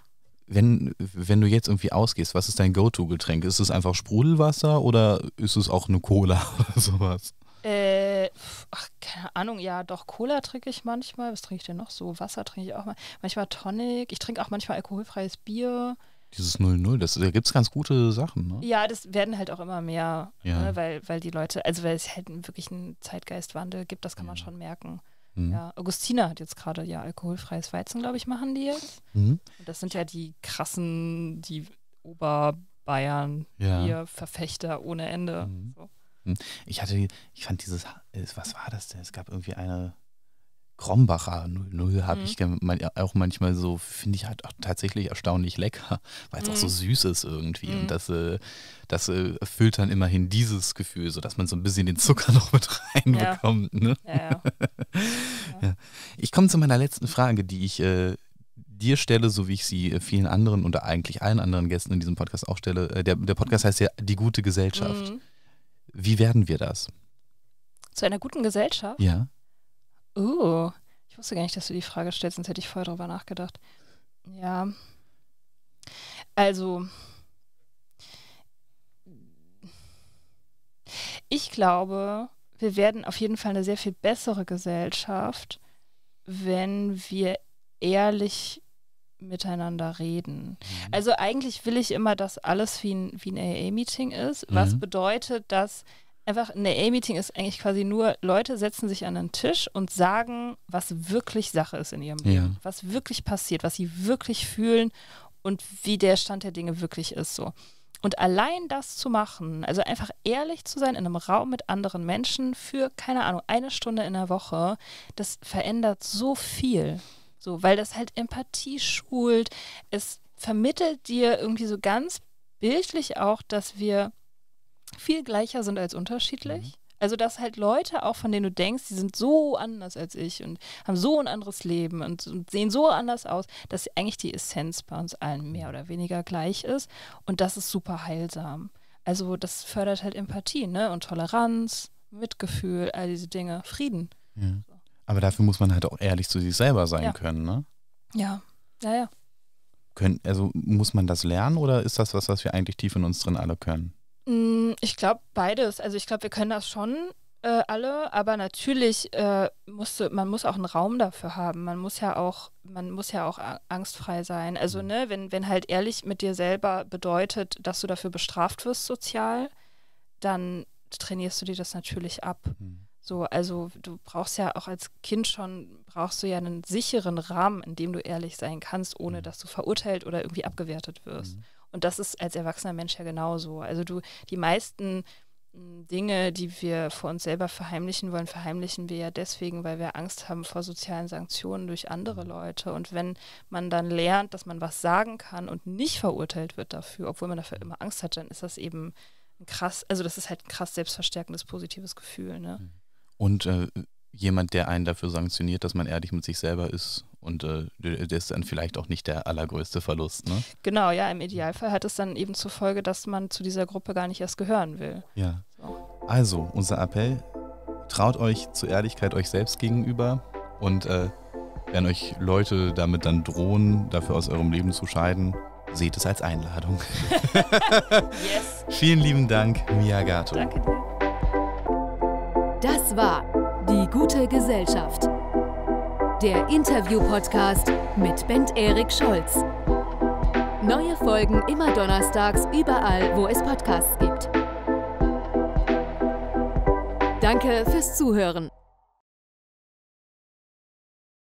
[SPEAKER 2] wenn, wenn du jetzt irgendwie ausgehst, was ist dein Go-To-Getränk? Ist es einfach Sprudelwasser oder ist es auch eine Cola oder sowas?
[SPEAKER 1] Äh, ach, keine Ahnung, ja, doch, Cola trinke ich manchmal. Was trinke ich denn noch so? Wasser trinke ich auch mal. Manchmal Tonic. Ich trinke auch manchmal alkoholfreies Bier.
[SPEAKER 2] Dieses 00, das, da gibt es ganz gute Sachen, ne?
[SPEAKER 1] Ja, das werden halt auch immer mehr, ja. ne? weil, weil die Leute, also weil es halt wirklich einen Zeitgeistwandel gibt, das kann ja. man schon merken. Mhm. Ja, Augustiner hat jetzt gerade ja alkoholfreies Weizen, glaube ich, machen die jetzt. Mhm. Und das sind ja die krassen, die Oberbayern, ja. Verfechter ohne Ende. Mhm. So.
[SPEAKER 2] Mhm. Ich hatte, ich fand dieses, äh, was war das denn? Es gab irgendwie eine Krombacher 00 habe mhm. ich auch manchmal so, finde ich halt auch tatsächlich erstaunlich lecker, weil es mhm. auch so mhm. süß ist irgendwie. Mhm. Und das, äh, das äh, erfüllt dann immerhin dieses Gefühl, sodass man so ein bisschen den Zucker noch mit reinbekommt. Ne? Ja. Ne? Ja, ja. Ich komme zu meiner letzten Frage, die ich äh, dir stelle, so wie ich sie äh, vielen anderen oder eigentlich allen anderen Gästen in diesem Podcast auch stelle. Äh, der, der Podcast mhm. heißt ja Die gute Gesellschaft. Mhm. Wie werden wir das?
[SPEAKER 1] Zu einer guten Gesellschaft? Ja. Oh, ich wusste gar nicht, dass du die Frage stellst, sonst hätte ich vorher drüber nachgedacht. Ja. Also, ich glaube, wir werden auf jeden Fall eine sehr viel bessere Gesellschaft, wenn wir ehrlich miteinander reden. Mhm. Also eigentlich will ich immer, dass alles wie ein, wie ein AA-Meeting ist, was mhm. bedeutet, dass einfach, ein A-Meeting ist eigentlich quasi nur, Leute setzen sich an einen Tisch und sagen, was wirklich Sache ist in ihrem ja. Leben, was wirklich passiert, was sie wirklich fühlen und wie der Stand der Dinge wirklich ist so. Und allein das zu machen, also einfach ehrlich zu sein in einem Raum mit anderen Menschen für, keine Ahnung, eine Stunde in der Woche, das verändert so viel. So, weil das halt Empathie schult. Es vermittelt dir irgendwie so ganz bildlich auch, dass wir viel gleicher sind als unterschiedlich. Mhm. Also, dass halt Leute, auch von denen du denkst, die sind so anders als ich und haben so ein anderes Leben und, und, sehen so anders aus, dass eigentlich die Essenz bei uns allen mehr oder weniger gleich ist. Und das ist super heilsam. Also, das fördert halt Empathie, ne? Und Toleranz, Mitgefühl, all diese Dinge, Frieden.
[SPEAKER 2] Ja. Aber dafür muss man halt auch ehrlich zu sich selber sein ja. können, ne?
[SPEAKER 1] Ja, ja, ja.
[SPEAKER 2] Können, also muss man das lernen oder ist das was, was wir eigentlich tief in uns drin alle können?
[SPEAKER 1] Mm, ich glaube beides. Also ich glaube, wir können das schon äh, alle, aber natürlich äh, musste, man muss auch einen Raum dafür haben. Man muss ja auch, man muss ja auch angstfrei sein. Also, mhm. ne, wenn, wenn halt ehrlich mit dir selber bedeutet, dass du dafür bestraft wirst sozial, dann trainierst du dir das natürlich ab. Mhm. So, also du brauchst ja auch als Kind schon, brauchst du ja einen sicheren Rahmen, in dem du ehrlich sein kannst, ohne mhm. dass du verurteilt oder irgendwie abgewertet wirst. Mhm. Und das ist als erwachsener Mensch ja genauso. Also du, die meisten hm, Dinge, die wir vor uns selber verheimlichen wollen, verheimlichen wir ja deswegen, weil wir Angst haben vor sozialen Sanktionen durch andere mhm. Leute. Und wenn man dann lernt, dass man was sagen kann und nicht verurteilt wird dafür, obwohl man dafür mhm. immer Angst hat, dann ist das eben ein krass, also das ist halt ein krass selbstverstärkendes positives Gefühl. Ne? Mhm.
[SPEAKER 2] Und äh, jemand, der einen dafür sanktioniert, dass man ehrlich mit sich selber ist, und äh, das ist dann vielleicht auch nicht der allergrößte Verlust. Ne?
[SPEAKER 1] Genau, ja, im Idealfall hat es dann eben zur Folge, dass man zu dieser Gruppe gar nicht erst gehören will.
[SPEAKER 2] Ja. So. Also, unser Appell, traut euch zur Ehrlichkeit euch selbst gegenüber und äh, wenn euch Leute damit dann drohen, dafür aus eurem Leben zu scheiden, seht es als Einladung. yes. Vielen lieben Dank, Miyagato. Danke dir.
[SPEAKER 1] Das war die gute Gesellschaft der Interview-Podcast mit Bent Erik Scholz. Neue Folgen immer donnerstags überall, wo es Podcasts gibt.
[SPEAKER 2] Danke fürs Zuhören.